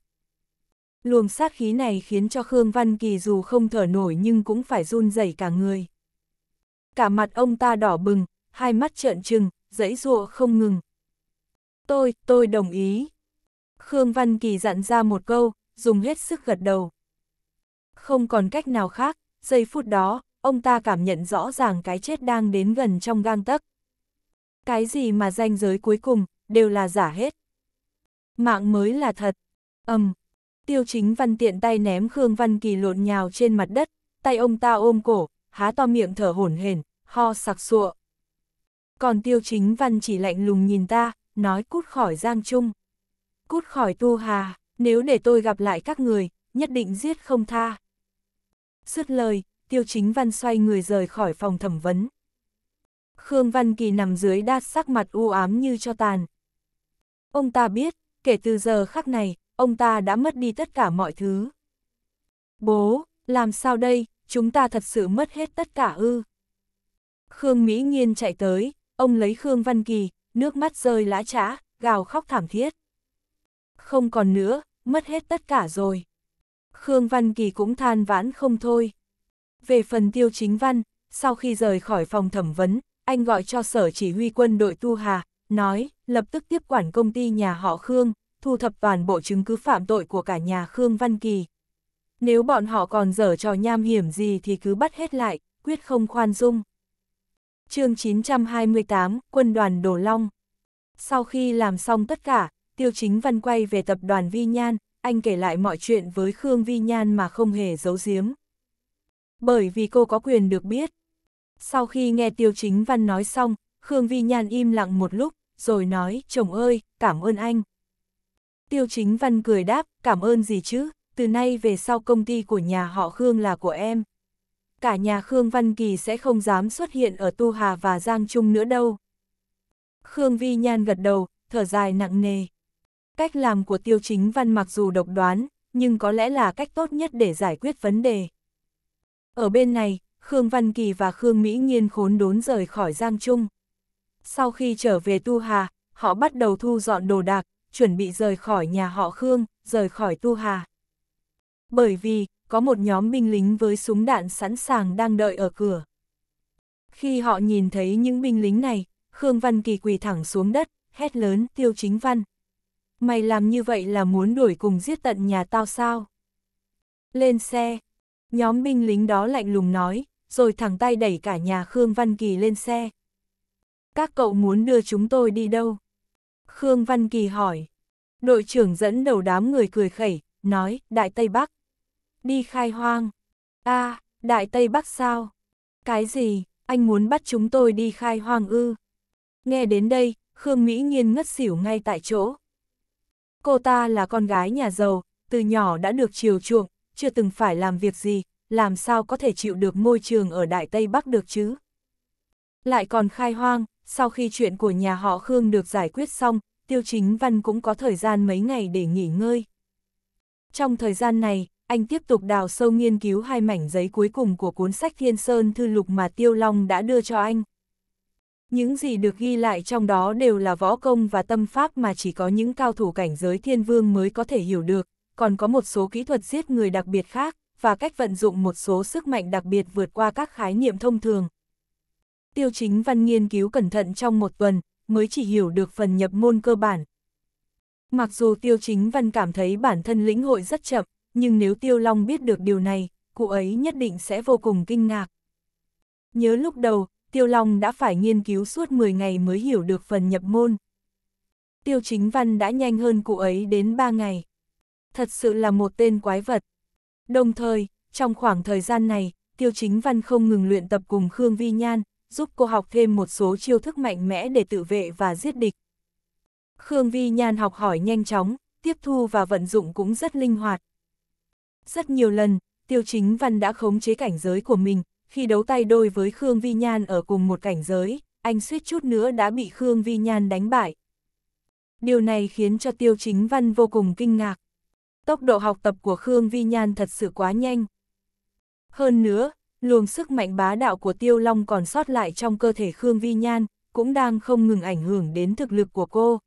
Luồng sát khí này khiến cho Khương Văn Kỳ dù không thở nổi nhưng cũng phải run rẩy cả người. Cả mặt ông ta đỏ bừng, hai mắt trợn trừng, dãy ruộ không ngừng, Tôi, tôi đồng ý. Khương Văn Kỳ dặn ra một câu, dùng hết sức gật đầu. Không còn cách nào khác, giây phút đó, ông ta cảm nhận rõ ràng cái chết đang đến gần trong gang tấc. Cái gì mà danh giới cuối cùng, đều là giả hết. Mạng mới là thật. ầm, Um, tiêu chính văn tiện tay ném Khương Văn Kỳ lộn nhào trên mặt đất, tay ông ta ôm cổ, há to miệng thở hổn hển, ho sặc sụa. Còn tiêu chính văn chỉ lạnh lùng nhìn ta, nói cút khỏi Giang Trung. Cút khỏi Tu Hà, nếu để tôi gặp lại các người, nhất định giết không tha. Sứt lời, Tiêu Chính Văn xoay người rời khỏi phòng thẩm vấn. Khương Văn Kỳ nằm dưới đát sắc mặt u ám như cho tàn. Ông ta biết, kể từ giờ khắc này, ông ta đã mất đi tất cả mọi thứ. Bố, làm sao đây, chúng ta thật sự mất hết tất cả ư. Khương Mỹ Nghiên chạy tới, ông lấy Khương Văn Kỳ, nước mắt rơi lã trã, gào khóc thảm thiết. Không còn nữa, mất hết tất cả rồi. Khương Văn Kỳ cũng than vãn không thôi. Về phần tiêu chính văn, sau khi rời khỏi phòng thẩm vấn, anh gọi cho sở chỉ huy quân đội Tu Hà, nói, lập tức tiếp quản công ty nhà họ Khương, thu thập toàn bộ chứng cứ phạm tội của cả nhà Khương Văn Kỳ. Nếu bọn họ còn dở trò nham hiểm gì thì cứ bắt hết lại, quyết không khoan dung chương 928, quân đoàn Đồ Long. Sau khi làm xong tất cả, Tiêu Chính Văn quay về tập đoàn Vi Nhan, anh kể lại mọi chuyện với Khương Vi Nhan mà không hề giấu giếm. Bởi vì cô có quyền được biết. Sau khi nghe Tiêu Chính Văn nói xong, Khương Vi Nhan im lặng một lúc, rồi nói, chồng ơi, cảm ơn anh. Tiêu Chính Văn cười đáp, cảm ơn gì chứ, từ nay về sau công ty của nhà họ Khương là của em cả nhà Khương Văn Kỳ sẽ không dám xuất hiện ở Tu Hà và Giang Trung nữa đâu. Khương Vi Nhan gật đầu, thở dài nặng nề. Cách làm của tiêu chính văn mặc dù độc đoán, nhưng có lẽ là cách tốt nhất để giải quyết vấn đề. Ở bên này, Khương Văn Kỳ và Khương Mỹ Nghiên khốn đốn rời khỏi Giang Trung. Sau khi trở về Tu Hà, họ bắt đầu thu dọn đồ đạc, chuẩn bị rời khỏi nhà họ Khương, rời khỏi Tu Hà. Bởi vì, có một nhóm binh lính với súng đạn sẵn sàng đang đợi ở cửa. Khi họ nhìn thấy những binh lính này, Khương Văn Kỳ quỳ thẳng xuống đất, hét lớn tiêu chính văn. Mày làm như vậy là muốn đuổi cùng giết tận nhà tao sao? Lên xe. Nhóm binh lính đó lạnh lùng nói, rồi thẳng tay đẩy cả nhà Khương Văn Kỳ lên xe. Các cậu muốn đưa chúng tôi đi đâu? Khương Văn Kỳ hỏi. Đội trưởng dẫn đầu đám người cười khẩy, nói, Đại Tây Bắc đi khai hoang. a à, Đại Tây Bắc sao? Cái gì, anh muốn bắt chúng tôi đi khai hoang ư? Nghe đến đây, Khương Mỹ Nhiên ngất xỉu ngay tại chỗ. Cô ta là con gái nhà giàu, từ nhỏ đã được chiều chuộng, chưa từng phải làm việc gì, làm sao có thể chịu được môi trường ở Đại Tây Bắc được chứ? Lại còn khai hoang, sau khi chuyện của nhà họ Khương được giải quyết xong, Tiêu Chính Văn cũng có thời gian mấy ngày để nghỉ ngơi. Trong thời gian này, anh tiếp tục đào sâu nghiên cứu hai mảnh giấy cuối cùng của cuốn sách Thiên Sơn Thư Lục mà Tiêu Long đã đưa cho anh. Những gì được ghi lại trong đó đều là võ công và tâm pháp mà chỉ có những cao thủ cảnh giới thiên vương mới có thể hiểu được, còn có một số kỹ thuật giết người đặc biệt khác, và cách vận dụng một số sức mạnh đặc biệt vượt qua các khái niệm thông thường. Tiêu chính văn nghiên cứu cẩn thận trong một tuần, mới chỉ hiểu được phần nhập môn cơ bản. Mặc dù tiêu chính văn cảm thấy bản thân lĩnh hội rất chậm, nhưng nếu Tiêu Long biết được điều này, cụ ấy nhất định sẽ vô cùng kinh ngạc. Nhớ lúc đầu, Tiêu Long đã phải nghiên cứu suốt 10 ngày mới hiểu được phần nhập môn. Tiêu Chính Văn đã nhanh hơn cụ ấy đến 3 ngày. Thật sự là một tên quái vật. Đồng thời, trong khoảng thời gian này, Tiêu Chính Văn không ngừng luyện tập cùng Khương Vi Nhan, giúp cô học thêm một số chiêu thức mạnh mẽ để tự vệ và giết địch. Khương Vi Nhan học hỏi nhanh chóng, tiếp thu và vận dụng cũng rất linh hoạt. Rất nhiều lần, Tiêu Chính Văn đã khống chế cảnh giới của mình, khi đấu tay đôi với Khương Vi Nhan ở cùng một cảnh giới, anh suýt chút nữa đã bị Khương Vi Nhan đánh bại. Điều này khiến cho Tiêu Chính Văn vô cùng kinh ngạc. Tốc độ học tập của Khương Vi Nhan thật sự quá nhanh. Hơn nữa, luồng sức mạnh bá đạo của Tiêu Long còn sót lại trong cơ thể Khương Vi Nhan, cũng đang không ngừng ảnh hưởng đến thực lực của cô.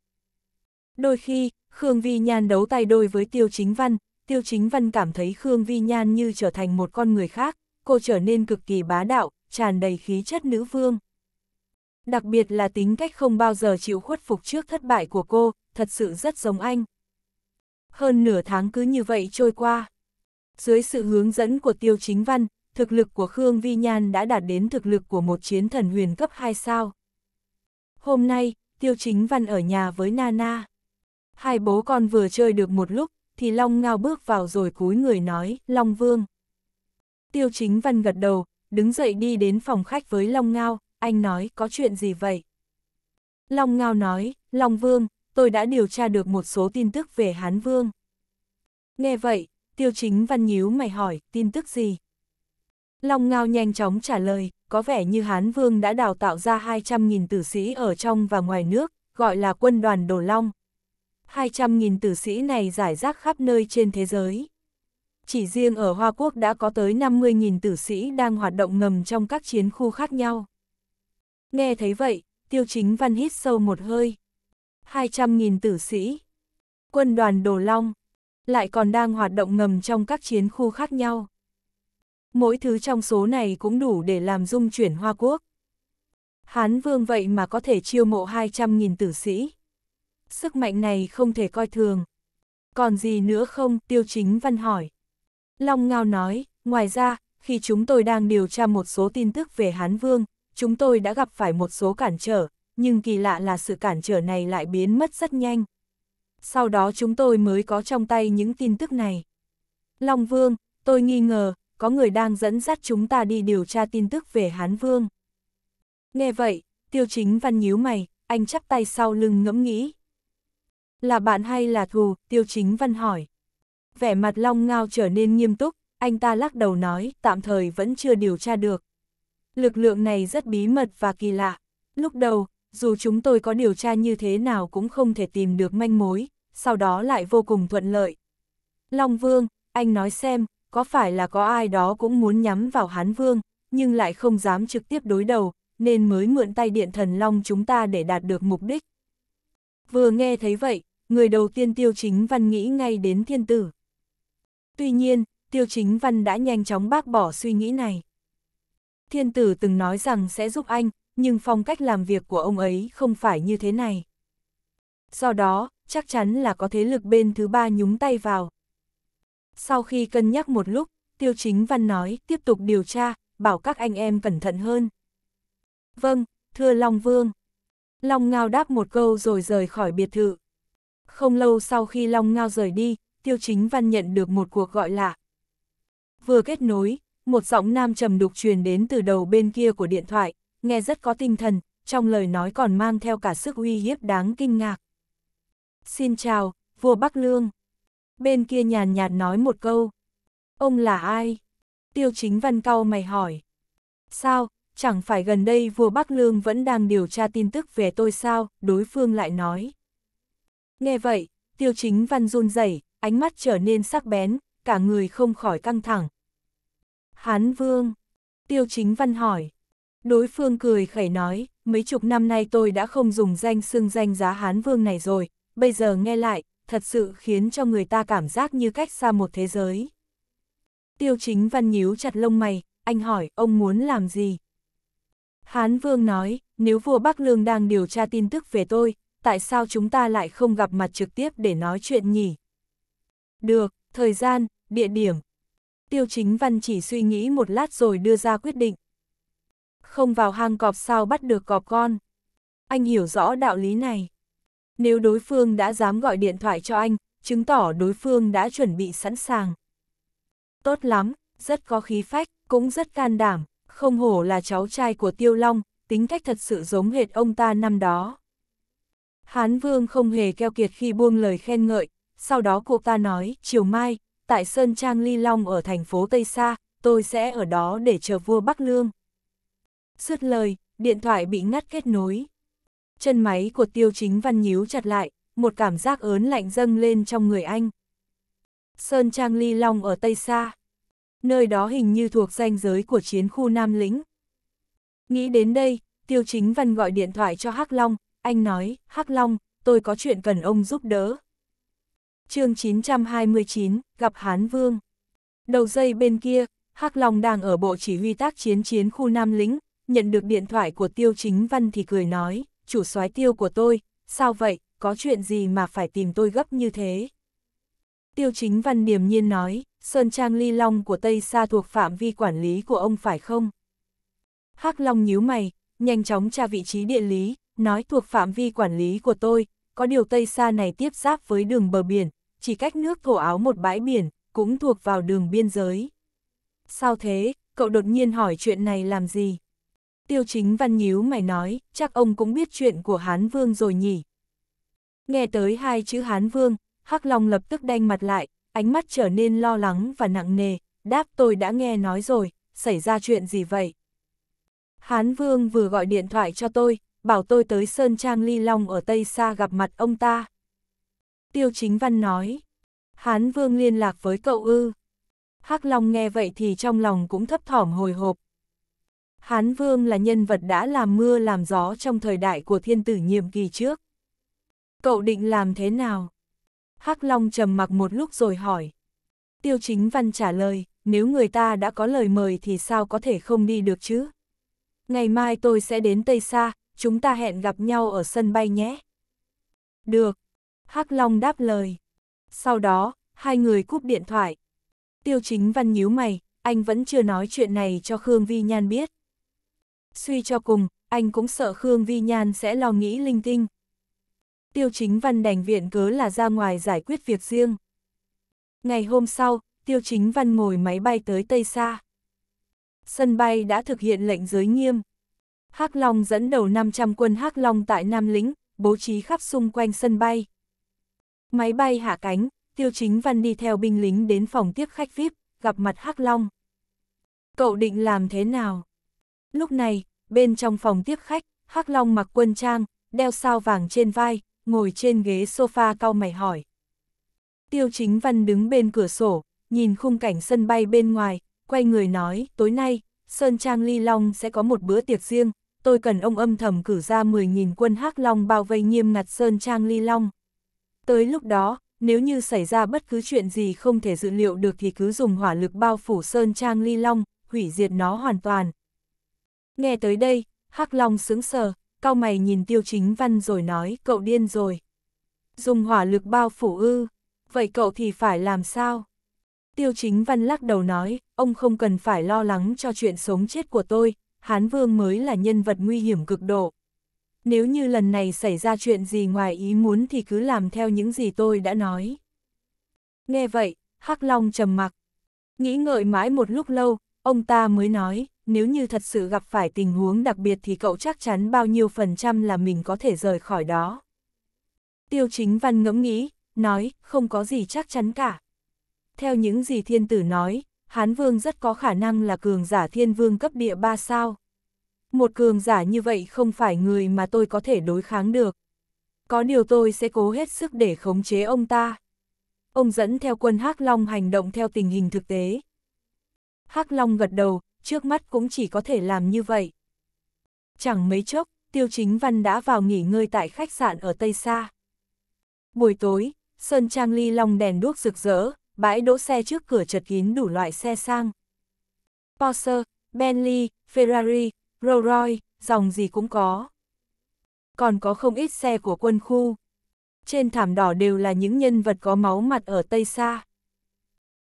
Đôi khi, Khương Vi Nhan đấu tay đôi với Tiêu Chính Văn, Tiêu Chính Văn cảm thấy Khương Vi Nhan như trở thành một con người khác, cô trở nên cực kỳ bá đạo, tràn đầy khí chất nữ vương. Đặc biệt là tính cách không bao giờ chịu khuất phục trước thất bại của cô, thật sự rất giống anh. Hơn nửa tháng cứ như vậy trôi qua. Dưới sự hướng dẫn của Tiêu Chính Văn, thực lực của Khương Vi Nhan đã đạt đến thực lực của một chiến thần huyền cấp 2 sao. Hôm nay, Tiêu Chính Văn ở nhà với Nana. Hai bố con vừa chơi được một lúc, thì Long Ngao bước vào rồi cúi người nói, Long Vương. Tiêu chính văn gật đầu, đứng dậy đi đến phòng khách với Long Ngao, anh nói, có chuyện gì vậy? Long Ngao nói, Long Vương, tôi đã điều tra được một số tin tức về Hán Vương. Nghe vậy, tiêu chính văn nhíu mày hỏi, tin tức gì? Long Ngao nhanh chóng trả lời, có vẻ như Hán Vương đã đào tạo ra 200.000 tử sĩ ở trong và ngoài nước, gọi là quân đoàn Đồ Long, 200.000 tử sĩ này giải rác khắp nơi trên thế giới. Chỉ riêng ở Hoa Quốc đã có tới 50.000 tử sĩ đang hoạt động ngầm trong các chiến khu khác nhau. Nghe thấy vậy, tiêu chính văn hít sâu một hơi. 200.000 tử sĩ, quân đoàn Đồ Long, lại còn đang hoạt động ngầm trong các chiến khu khác nhau. Mỗi thứ trong số này cũng đủ để làm dung chuyển Hoa Quốc. Hán Vương vậy mà có thể chiêu mộ 200.000 tử sĩ sức mạnh này không thể coi thường. Còn gì nữa không, tiêu chính văn hỏi. Long Ngao nói, ngoài ra, khi chúng tôi đang điều tra một số tin tức về Hán Vương, chúng tôi đã gặp phải một số cản trở, nhưng kỳ lạ là sự cản trở này lại biến mất rất nhanh. Sau đó chúng tôi mới có trong tay những tin tức này. Long Vương, tôi nghi ngờ, có người đang dẫn dắt chúng ta đi điều tra tin tức về Hán Vương. Nghe vậy, tiêu chính văn nhíu mày, anh chắp tay sau lưng ngẫm nghĩ. Là bạn hay là thù, tiêu chính văn hỏi. Vẻ mặt Long Ngao trở nên nghiêm túc, anh ta lắc đầu nói, tạm thời vẫn chưa điều tra được. Lực lượng này rất bí mật và kỳ lạ. Lúc đầu, dù chúng tôi có điều tra như thế nào cũng không thể tìm được manh mối, sau đó lại vô cùng thuận lợi. Long Vương, anh nói xem, có phải là có ai đó cũng muốn nhắm vào Hán Vương, nhưng lại không dám trực tiếp đối đầu, nên mới mượn tay điện thần Long chúng ta để đạt được mục đích. Vừa nghe thấy vậy, người đầu tiên Tiêu Chính Văn nghĩ ngay đến thiên tử. Tuy nhiên, Tiêu Chính Văn đã nhanh chóng bác bỏ suy nghĩ này. Thiên tử từng nói rằng sẽ giúp anh, nhưng phong cách làm việc của ông ấy không phải như thế này. Do đó, chắc chắn là có thế lực bên thứ ba nhúng tay vào. Sau khi cân nhắc một lúc, Tiêu Chính Văn nói tiếp tục điều tra, bảo các anh em cẩn thận hơn. Vâng, thưa Long Vương. Long Ngao đáp một câu rồi rời khỏi biệt thự. Không lâu sau khi Long Ngao rời đi, Tiêu Chính Văn nhận được một cuộc gọi lạ. Vừa kết nối, một giọng nam trầm đục truyền đến từ đầu bên kia của điện thoại, nghe rất có tinh thần, trong lời nói còn mang theo cả sức uy hiếp đáng kinh ngạc. Xin chào, vua Bắc Lương. Bên kia nhàn nhạt nói một câu. Ông là ai? Tiêu chính văn cau mày hỏi. Sao, chẳng phải gần đây vua Bắc Lương vẫn đang điều tra tin tức về tôi sao, đối phương lại nói. Nghe vậy, tiêu chính văn run rẩy ánh mắt trở nên sắc bén, cả người không khỏi căng thẳng. Hán vương, tiêu chính văn hỏi. Đối phương cười khẩy nói, mấy chục năm nay tôi đã không dùng danh xưng danh giá Hán vương này rồi, bây giờ nghe lại, thật sự khiến cho người ta cảm giác như cách xa một thế giới. Tiêu chính văn nhíu chặt lông mày, anh hỏi ông muốn làm gì? Hán Vương nói, nếu vua Bắc Lương đang điều tra tin tức về tôi, tại sao chúng ta lại không gặp mặt trực tiếp để nói chuyện nhỉ? Được, thời gian, địa điểm. Tiêu chính văn chỉ suy nghĩ một lát rồi đưa ra quyết định. Không vào hang cọp sao bắt được cọp con. Anh hiểu rõ đạo lý này. Nếu đối phương đã dám gọi điện thoại cho anh, chứng tỏ đối phương đã chuẩn bị sẵn sàng. Tốt lắm, rất có khí phách, cũng rất can đảm, không hổ là cháu trai của Tiêu Long, tính cách thật sự giống hệt ông ta năm đó. Hán Vương không hề keo kiệt khi buông lời khen ngợi, sau đó cô ta nói, chiều mai, tại Sơn Trang Ly Long ở thành phố Tây Sa, tôi sẽ ở đó để chờ vua Bắc Lương. Sứt lời, điện thoại bị ngắt kết nối. Chân máy của tiêu chính văn nhíu chặt lại, một cảm giác ớn lạnh dâng lên trong người anh. Sơn Trang Ly Long ở Tây Sa nơi đó hình như thuộc danh giới của chiến khu Nam Lĩnh. Nghĩ đến đây, Tiêu Chính Văn gọi điện thoại cho Hắc Long, anh nói, Hắc Long, tôi có chuyện cần ông giúp đỡ. chương 929, gặp Hán Vương. Đầu dây bên kia, Hắc Long đang ở bộ chỉ huy tác chiến chiến khu Nam Lĩnh, nhận được điện thoại của Tiêu Chính Văn thì cười nói, chủ soái tiêu của tôi, sao vậy, có chuyện gì mà phải tìm tôi gấp như thế? Tiêu Chính Văn điềm nhiên nói, Sơn Trang Ly Long của Tây Sa thuộc phạm vi quản lý của ông phải không? Hắc Long nhíu mày, nhanh chóng tra vị trí địa lý, nói thuộc phạm vi quản lý của tôi, có điều Tây Sa này tiếp giáp với đường bờ biển, chỉ cách nước thổ áo một bãi biển, cũng thuộc vào đường biên giới. Sao thế, cậu đột nhiên hỏi chuyện này làm gì? Tiêu chính văn nhíu mày nói, chắc ông cũng biết chuyện của Hán Vương rồi nhỉ? Nghe tới hai chữ Hán Vương, Hắc Long lập tức đanh mặt lại, ánh mắt trở nên lo lắng và nặng nề, đáp tôi đã nghe nói rồi, xảy ra chuyện gì vậy? Hán Vương vừa gọi điện thoại cho tôi, bảo tôi tới Sơn Trang Ly Long ở Tây Sa gặp mặt ông ta. Tiêu Chính Văn nói, Hán Vương liên lạc với cậu ư. Hắc Long nghe vậy thì trong lòng cũng thấp thỏm hồi hộp. Hán Vương là nhân vật đã làm mưa làm gió trong thời đại của thiên tử nhiệm kỳ trước. Cậu định làm thế nào? Hắc Long trầm mặc một lúc rồi hỏi. Tiêu chính văn trả lời, nếu người ta đã có lời mời thì sao có thể không đi được chứ? Ngày mai tôi sẽ đến Tây Sa, chúng ta hẹn gặp nhau ở sân bay nhé. Được. Hắc Long đáp lời. Sau đó, hai người cúp điện thoại. Tiêu chính văn nhíu mày, anh vẫn chưa nói chuyện này cho Khương Vi Nhan biết. Suy cho cùng, anh cũng sợ Khương Vi Nhan sẽ lo nghĩ linh tinh. Tiêu Chính Văn đành viện cớ là ra ngoài giải quyết việc riêng. Ngày hôm sau, Tiêu Chính Văn ngồi máy bay tới Tây Sa. Sân bay đã thực hiện lệnh giới nghiêm. Hắc Long dẫn đầu 500 quân Hắc Long tại Nam Lĩnh, bố trí khắp xung quanh sân bay. Máy bay hạ cánh, Tiêu Chính Văn đi theo binh lính đến phòng tiếp khách VIP, gặp mặt Hắc Long. Cậu định làm thế nào? Lúc này, bên trong phòng tiếp khách, Hắc Long mặc quân trang, đeo sao vàng trên vai, ngồi trên ghế sofa cau mày hỏi. Tiêu chính văn đứng bên cửa sổ, nhìn khung cảnh sân bay bên ngoài, quay người nói, tối nay, Sơn Trang Ly Long sẽ có một bữa tiệc riêng, tôi cần ông âm thầm cử ra 10.000 quân hắc Long bao vây nghiêm ngặt Sơn Trang Ly Long. Tới lúc đó, nếu như xảy ra bất cứ chuyện gì không thể dự liệu được thì cứ dùng hỏa lực bao phủ Sơn Trang Ly Long, hủy diệt nó hoàn toàn. Nghe tới đây, Hắc Long sững sờ, cao mày nhìn tiêu chính văn rồi nói cậu điên rồi. Dùng hỏa lực bao phủ ư, vậy cậu thì phải làm sao? Tiêu chính văn lắc đầu nói, ông không cần phải lo lắng cho chuyện sống chết của tôi, Hán Vương mới là nhân vật nguy hiểm cực độ. Nếu như lần này xảy ra chuyện gì ngoài ý muốn thì cứ làm theo những gì tôi đã nói. Nghe vậy, Hắc Long trầm mặc. Nghĩ ngợi mãi một lúc lâu, ông ta mới nói, nếu như thật sự gặp phải tình huống đặc biệt thì cậu chắc chắn bao nhiêu phần trăm là mình có thể rời khỏi đó. Tiêu chính văn ngẫm nghĩ, nói, không có gì chắc chắn cả. Theo những gì thiên tử nói, Hán Vương rất có khả năng là cường giả thiên vương cấp địa ba sao. Một cường giả như vậy không phải người mà tôi có thể đối kháng được. Có điều tôi sẽ cố hết sức để khống chế ông ta. Ông dẫn theo quân Hắc Long hành động theo tình hình thực tế. Hắc Long gật đầu, trước mắt cũng chỉ có thể làm như vậy. Chẳng mấy chốc, Tiêu Chính Văn đã vào nghỉ ngơi tại khách sạn ở Tây Sa. Buổi tối, Sơn Trang Ly Long đèn đuốc rực rỡ, bãi đỗ xe trước cửa chật kín đủ loại xe sang. Porsche, Bentley, Ferrari, Rolls Royce, dòng gì cũng có. Còn có không ít xe của quân khu. Trên thảm đỏ đều là những nhân vật có máu mặt ở Tây Sa.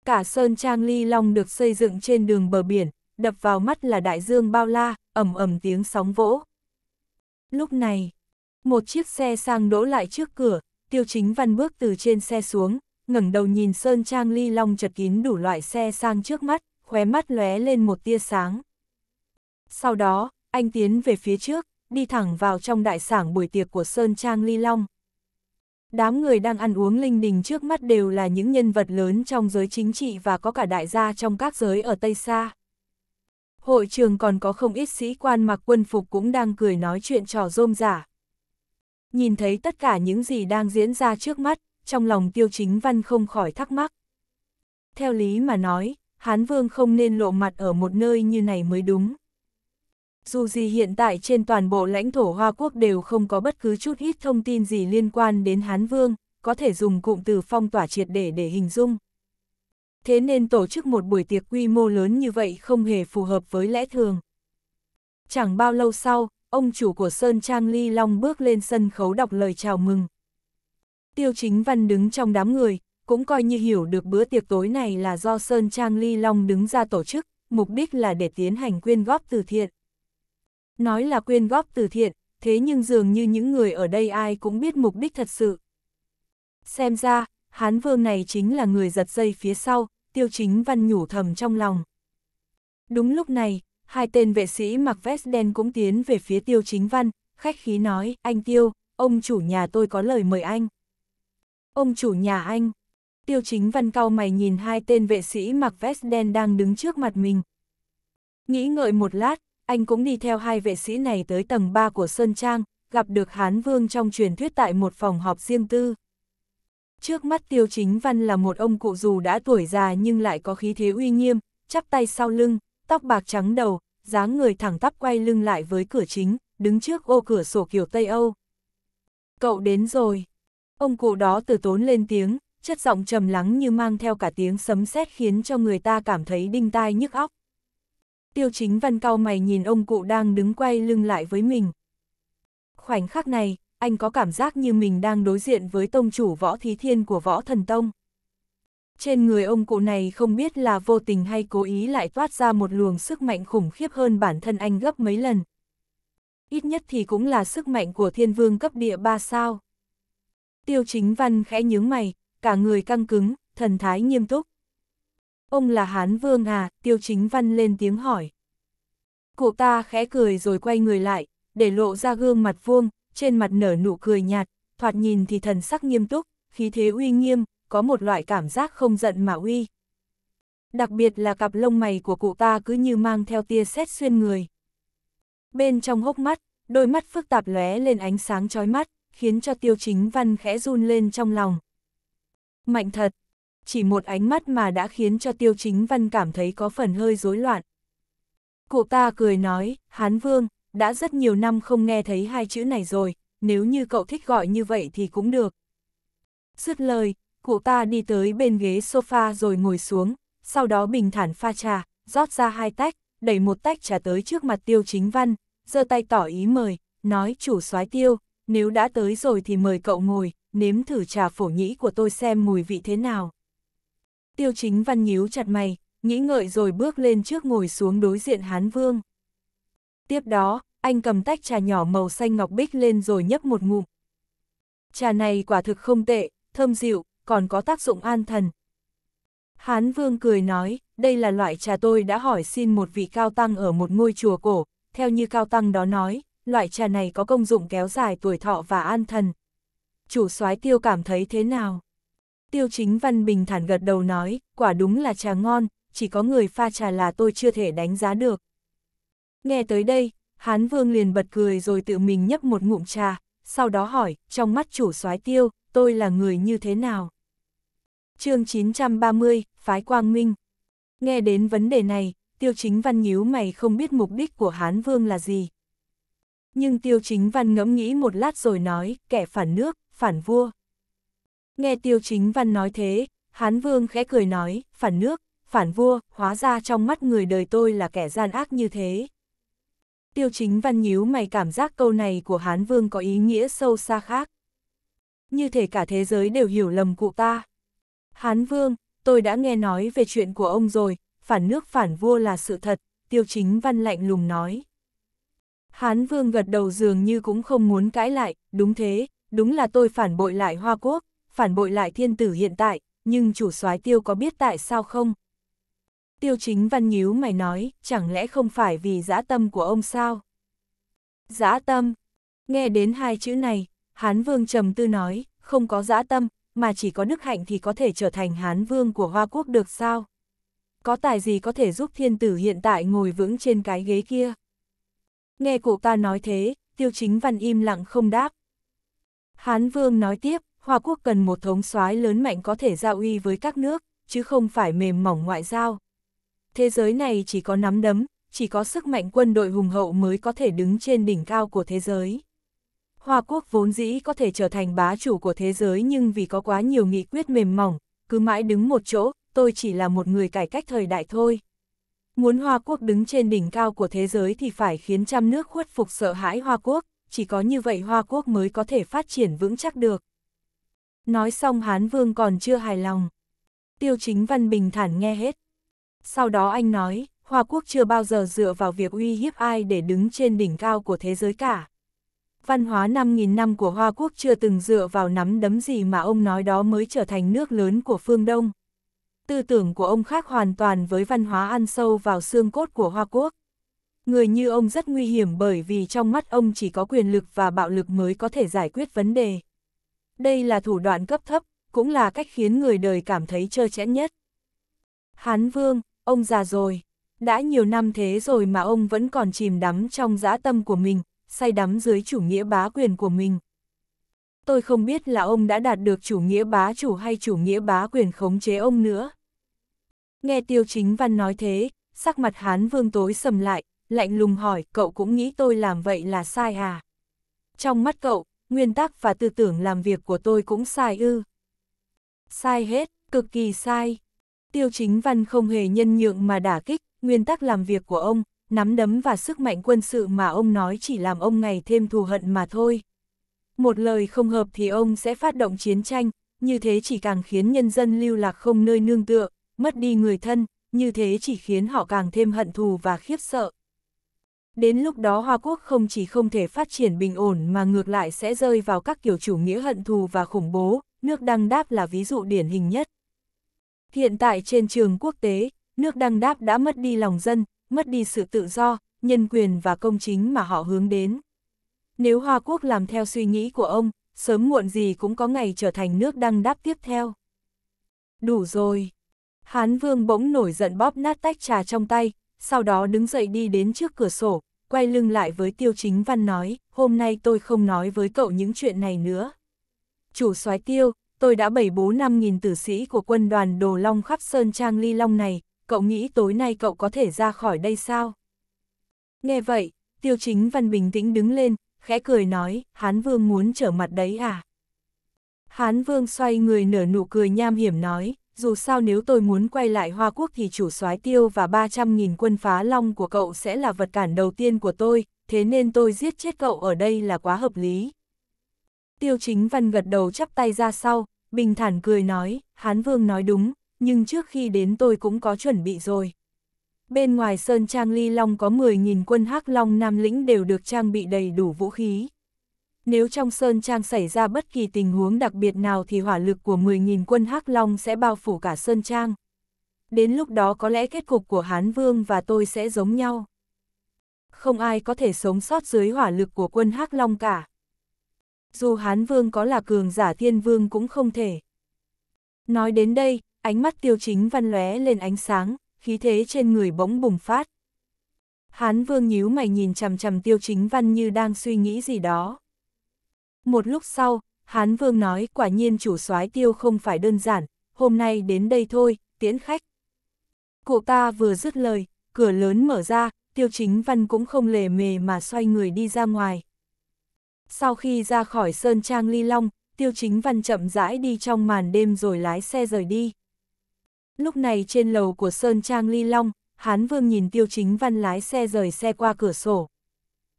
Cả Sơn Trang Ly Long được xây dựng trên đường bờ biển, đập vào mắt là đại dương bao la, ầm ầm tiếng sóng vỗ. Lúc này, một chiếc xe sang đỗ lại trước cửa, tiêu chính văn bước từ trên xe xuống, ngẩng đầu nhìn sơn trang ly long chật kín đủ loại xe sang trước mắt, khóe mắt lóe lên một tia sáng. Sau đó, anh tiến về phía trước, đi thẳng vào trong đại sảng buổi tiệc của sơn trang ly long. Đám người đang ăn uống linh đình trước mắt đều là những nhân vật lớn trong giới chính trị và có cả đại gia trong các giới ở Tây Sa hội trường còn có không ít sĩ quan mặc quân phục cũng đang cười nói chuyện trò rôm giả. Nhìn thấy tất cả những gì đang diễn ra trước mắt, trong lòng tiêu chính văn không khỏi thắc mắc. Theo lý mà nói, Hán Vương không nên lộ mặt ở một nơi như này mới đúng. Dù gì hiện tại trên toàn bộ lãnh thổ Hoa Quốc đều không có bất cứ chút ít thông tin gì liên quan đến Hán Vương, có thể dùng cụm từ phong tỏa triệt để để hình dung thế nên tổ chức một buổi tiệc quy mô lớn như vậy không hề phù hợp với lẽ thường. Chẳng bao lâu sau, ông chủ của Sơn Trang Ly Long bước lên sân khấu đọc lời chào mừng. Tiêu Chính Văn đứng trong đám người, cũng coi như hiểu được bữa tiệc tối này là do Sơn Trang Ly Long đứng ra tổ chức, mục đích là để tiến hành quyên góp từ thiện. Nói là quyên góp từ thiện, thế nhưng dường như những người ở đây ai cũng biết mục đích thật sự. Xem ra, Hán vương này chính là người giật dây phía sau, tiêu chính văn nhủ thầm trong lòng. Đúng lúc này, hai tên vệ sĩ mặc vest đen cũng tiến về phía tiêu chính văn, khách khí nói, anh tiêu, ông chủ nhà tôi có lời mời anh. Ông chủ nhà anh, tiêu chính văn cau mày nhìn hai tên vệ sĩ mặc vest đen đang đứng trước mặt mình. Nghĩ ngợi một lát, anh cũng đi theo hai vệ sĩ này tới tầng 3 của Sơn Trang, gặp được Hán Vương trong truyền thuyết tại một phòng họp riêng tư. Trước mắt Tiêu Chính Văn là một ông cụ dù đã tuổi già nhưng lại có khí thế uy nghiêm, chắp tay sau lưng, tóc bạc trắng đầu, dáng người thẳng tắp quay lưng lại với cửa chính, đứng trước ô cửa sổ kiểu Tây Âu. Cậu đến rồi. Ông cụ đó từ tốn lên tiếng, chất giọng trầm lắng như mang theo cả tiếng sấm sét khiến cho người ta cảm thấy đinh tai nhức óc. Tiêu chính văn cao mày nhìn ông cụ đang đứng quay lưng lại với mình. Khoảnh khắc này, anh có cảm giác như mình đang đối diện với tông chủ võ thí thiên của võ thần tông. Trên người ông cụ này không biết là vô tình hay cố ý lại toát ra một luồng sức mạnh khủng khiếp hơn bản thân anh gấp mấy lần. Ít nhất thì cũng là sức mạnh của thiên vương cấp địa ba sao. Tiêu chính văn khẽ nhướng mày, cả người căng cứng, thần thái nghiêm túc. Ông là Hán Vương à, tiêu chính văn lên tiếng hỏi. Cụ ta khẽ cười rồi quay người lại, để lộ ra gương mặt vuông, trên mặt nở nụ cười nhạt, thoạt nhìn thì thần sắc nghiêm túc, khí thế uy nghiêm, có một loại cảm giác không giận mà uy. Đặc biệt là cặp lông mày của cụ ta cứ như mang theo tia sét xuyên người. Bên trong hốc mắt, đôi mắt phức tạp lóe lên ánh sáng chói mắt, khiến cho tiêu chính văn khẽ run lên trong lòng. Mạnh thật, chỉ một ánh mắt mà đã khiến cho tiêu chính văn cảm thấy có phần hơi rối loạn. Cụ ta cười nói, Hán Vương, đã rất nhiều năm không nghe thấy hai chữ này rồi, nếu như cậu thích gọi như vậy thì cũng được. Dứt lời, cụ ta đi tới bên ghế sofa rồi ngồi xuống, sau đó bình thản pha trà, rót ra hai tách, đẩy một tách trà tới trước mặt tiêu chính văn, giơ tay tỏ ý mời, nói chủ soái tiêu, nếu đã tới rồi thì mời cậu ngồi, nếm thử trà phổ nhĩ của tôi xem mùi vị thế nào. Tiêu chính văn nhíu chặt mày, nghĩ ngợi rồi bước lên trước ngồi xuống đối diện Hán Vương. Tiếp đó, anh cầm tách trà nhỏ màu xanh ngọc bích lên rồi nhấp một ngụm. Trà này quả thực không tệ, thơm dịu, còn có tác dụng an thần. Hán Vương cười nói, đây là loại trà tôi đã hỏi xin một vị cao tăng ở một ngôi chùa cổ, theo như cao tăng đó nói, loại trà này có công dụng kéo dài tuổi thọ và an thần. Chủ soái tiêu cảm thấy thế nào? Tiêu chính văn bình thản gật đầu nói, quả đúng là trà ngon, chỉ có người pha trà là tôi chưa thể đánh giá được. Nghe tới đây, Hán Vương liền bật cười rồi tự mình nhấp một ngụm trà, sau đó hỏi, trong mắt chủ soái tiêu, tôi là người như thế nào? chương 930, Phái Quang Minh Nghe đến vấn đề này, Tiêu Chính Văn nhíu mày không biết mục đích của Hán Vương là gì. Nhưng Tiêu Chính Văn ngẫm nghĩ một lát rồi nói, kẻ phản nước, phản vua. Nghe Tiêu Chính Văn nói thế, Hán Vương khẽ cười nói, phản nước, phản vua, hóa ra trong mắt người đời tôi là kẻ gian ác như thế tiêu chính văn nhíu mày cảm giác câu này của Hán Vương có ý nghĩa sâu xa khác. Như thể cả thế giới đều hiểu lầm cụ ta. Hán Vương, tôi đã nghe nói về chuyện của ông rồi, phản nước phản vua là sự thật, tiêu chính văn lạnh lùng nói. Hán Vương gật đầu dường như cũng không muốn cãi lại, đúng thế, đúng là tôi phản bội lại Hoa Quốc, phản bội lại thiên tử hiện tại, nhưng chủ soái tiêu có biết tại sao không, Tiêu chính văn nhíu mày nói, chẳng lẽ không phải vì dã tâm của ông sao? Dã tâm. Nghe đến hai chữ này, Hán Vương trầm tư nói, không có dã tâm, mà chỉ có đức hạnh thì có thể trở thành Hán Vương của Hoa Quốc được sao? Có tài gì có thể giúp thiên tử hiện tại ngồi vững trên cái ghế kia? Nghe cụ ta nói thế, tiêu chính văn im lặng không đáp. Hán Vương nói tiếp, Hoa Quốc cần một thống soái lớn mạnh có thể giao uy với các nước, chứ không phải mềm mỏng ngoại giao thế giới này chỉ có nắm đấm, chỉ có sức mạnh quân đội hùng hậu mới có thể đứng trên đỉnh cao của thế giới. Hoa Quốc vốn dĩ có thể trở thành bá chủ của thế giới nhưng vì có quá nhiều nghị quyết mềm mỏng, cứ mãi đứng một chỗ, tôi chỉ là một người cải cách thời đại thôi. Muốn Hoa Quốc đứng trên đỉnh cao của thế giới thì phải khiến trăm nước khuất phục sợ hãi Hoa Quốc, chỉ có như vậy Hoa Quốc mới có thể phát triển vững chắc được. Nói xong Hán Vương còn chưa hài lòng. Tiêu chính Văn Bình thản nghe hết, sau đó anh nói, Hoa Quốc chưa bao giờ dựa vào việc uy hiếp ai để đứng trên đỉnh cao của thế giới cả. Văn hóa 5.000 năm của Hoa Quốc chưa từng dựa vào nắm đấm gì mà ông nói đó mới trở thành nước lớn của phương Đông. Tư tưởng của ông khác hoàn toàn với văn hóa ăn sâu vào xương cốt của Hoa Quốc. Người như ông rất nguy hiểm bởi vì trong mắt ông chỉ có quyền lực và bạo lực mới có thể giải quyết vấn đề. Đây là thủ đoạn cấp thấp, cũng là cách khiến người đời cảm thấy trơ trẽn nhất. Hán Vương, Ông già rồi, đã nhiều năm thế rồi mà ông vẫn còn chìm đắm trong dã tâm của mình, say đắm dưới chủ nghĩa bá quyền của mình. Tôi không biết là ông đã đạt được chủ nghĩa bá chủ hay chủ nghĩa bá quyền khống chế ông nữa. Nghe tiêu chính văn nói thế, sắc mặt hán vương tối sầm lại, lạnh lùng hỏi cậu cũng nghĩ tôi làm vậy là sai à? Trong mắt cậu, nguyên tắc và tư tưởng làm việc của tôi cũng sai ư. Sai hết, cực kỳ sai. Tiêu chính văn không hề nhân nhượng mà đả kích, nguyên tắc làm việc của ông, nắm đấm và sức mạnh quân sự mà ông nói chỉ làm ông ngày thêm thù hận mà thôi. Một lời không hợp thì ông sẽ phát động chiến tranh, như thế chỉ càng khiến nhân dân lưu lạc không nơi nương tựa, mất đi người thân, như thế chỉ khiến họ càng thêm hận thù và khiếp sợ. Đến lúc đó Hoa Quốc không chỉ không thể phát triển bình ổn mà ngược lại sẽ rơi vào các kiểu chủ nghĩa hận thù và khủng bố, nước Đăng Đáp là ví dụ điển hình nhất. Hiện tại trên trường quốc tế, nước Đăng Đáp đã mất đi lòng dân, mất đi sự tự do, nhân quyền và công chính mà họ hướng đến. Nếu Hoa Quốc làm theo suy nghĩ của ông, sớm muộn gì cũng có ngày trở thành nước Đăng Đáp tiếp theo. Đủ rồi. Hán Vương bỗng nổi giận bóp nát tách trà trong tay, sau đó đứng dậy đi đến trước cửa sổ, quay lưng lại với Tiêu Chính Văn nói, hôm nay tôi không nói với cậu những chuyện này nữa. Chủ soái Tiêu, tôi đã bảy bố năm nghìn tử sĩ của quân đoàn Đồ Long khắp Sơn Trang Ly Long này, cậu nghĩ tối nay cậu có thể ra khỏi đây sao? Nghe vậy, tiêu chính văn bình tĩnh đứng lên, khẽ cười nói, Hán Vương muốn trở mặt đấy à? Hán Vương xoay người nở nụ cười nham hiểm nói, dù sao nếu tôi muốn quay lại Hoa Quốc thì chủ soái tiêu và 300.000 quân phá long của cậu sẽ là vật cản đầu tiên của tôi, thế nên tôi giết chết cậu ở đây là quá hợp lý. Tiêu chính văn gật đầu chắp tay ra sau, bình thản cười nói, Hán Vương nói đúng, nhưng trước khi đến tôi cũng có chuẩn bị rồi. Bên ngoài Sơn Trang Ly Long có 10.000 quân hắc Long Nam lĩnh đều được trang bị đầy đủ vũ khí. Nếu trong Sơn Trang xảy ra bất kỳ tình huống đặc biệt nào thì hỏa lực của 10.000 quân hắc Long sẽ bao phủ cả Sơn Trang. Đến lúc đó có lẽ kết cục của Hán Vương và tôi sẽ giống nhau. Không ai có thể sống sót dưới hỏa lực của quân hắc Long cả dù Hán Vương có là cường giả thiên vương cũng không thể. Nói đến đây, ánh mắt tiêu chính văn lóe lên ánh sáng, khí thế trên người bỗng bùng phát. Hán Vương nhíu mày nhìn chằm chằm tiêu chính văn như đang suy nghĩ gì đó. Một lúc sau, Hán Vương nói quả nhiên chủ soái tiêu không phải đơn giản, hôm nay đến đây thôi, tiễn khách. Cụ ta vừa dứt lời, cửa lớn mở ra, tiêu chính văn cũng không lề mề mà xoay người đi ra ngoài. Sau khi ra khỏi Sơn Trang Ly Long, Tiêu Chính Văn chậm rãi đi trong màn đêm rồi lái xe rời đi. Lúc này trên lầu của Sơn Trang Ly Long, Hán Vương nhìn Tiêu Chính Văn lái xe rời xe qua cửa sổ.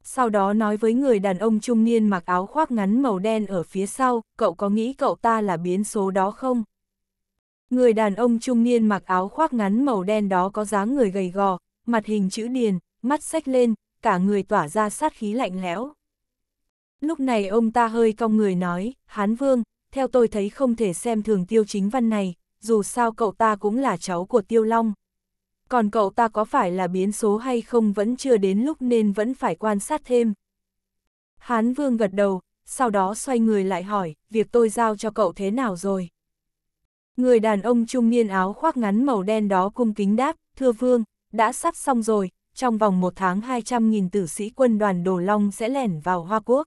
Sau đó nói với người đàn ông trung niên mặc áo khoác ngắn màu đen ở phía sau, cậu có nghĩ cậu ta là biến số đó không? Người đàn ông trung niên mặc áo khoác ngắn màu đen đó có dáng người gầy gò, mặt hình chữ điền, mắt sách lên, cả người tỏa ra sát khí lạnh lẽo. Lúc này ông ta hơi cong người nói, Hán Vương, theo tôi thấy không thể xem thường tiêu chính văn này, dù sao cậu ta cũng là cháu của tiêu long. Còn cậu ta có phải là biến số hay không vẫn chưa đến lúc nên vẫn phải quan sát thêm. Hán Vương gật đầu, sau đó xoay người lại hỏi, việc tôi giao cho cậu thế nào rồi? Người đàn ông trung niên áo khoác ngắn màu đen đó cung kính đáp, thưa Vương, đã sắp xong rồi, trong vòng một tháng 200.000 tử sĩ quân đoàn Đồ Long sẽ lẻn vào Hoa Quốc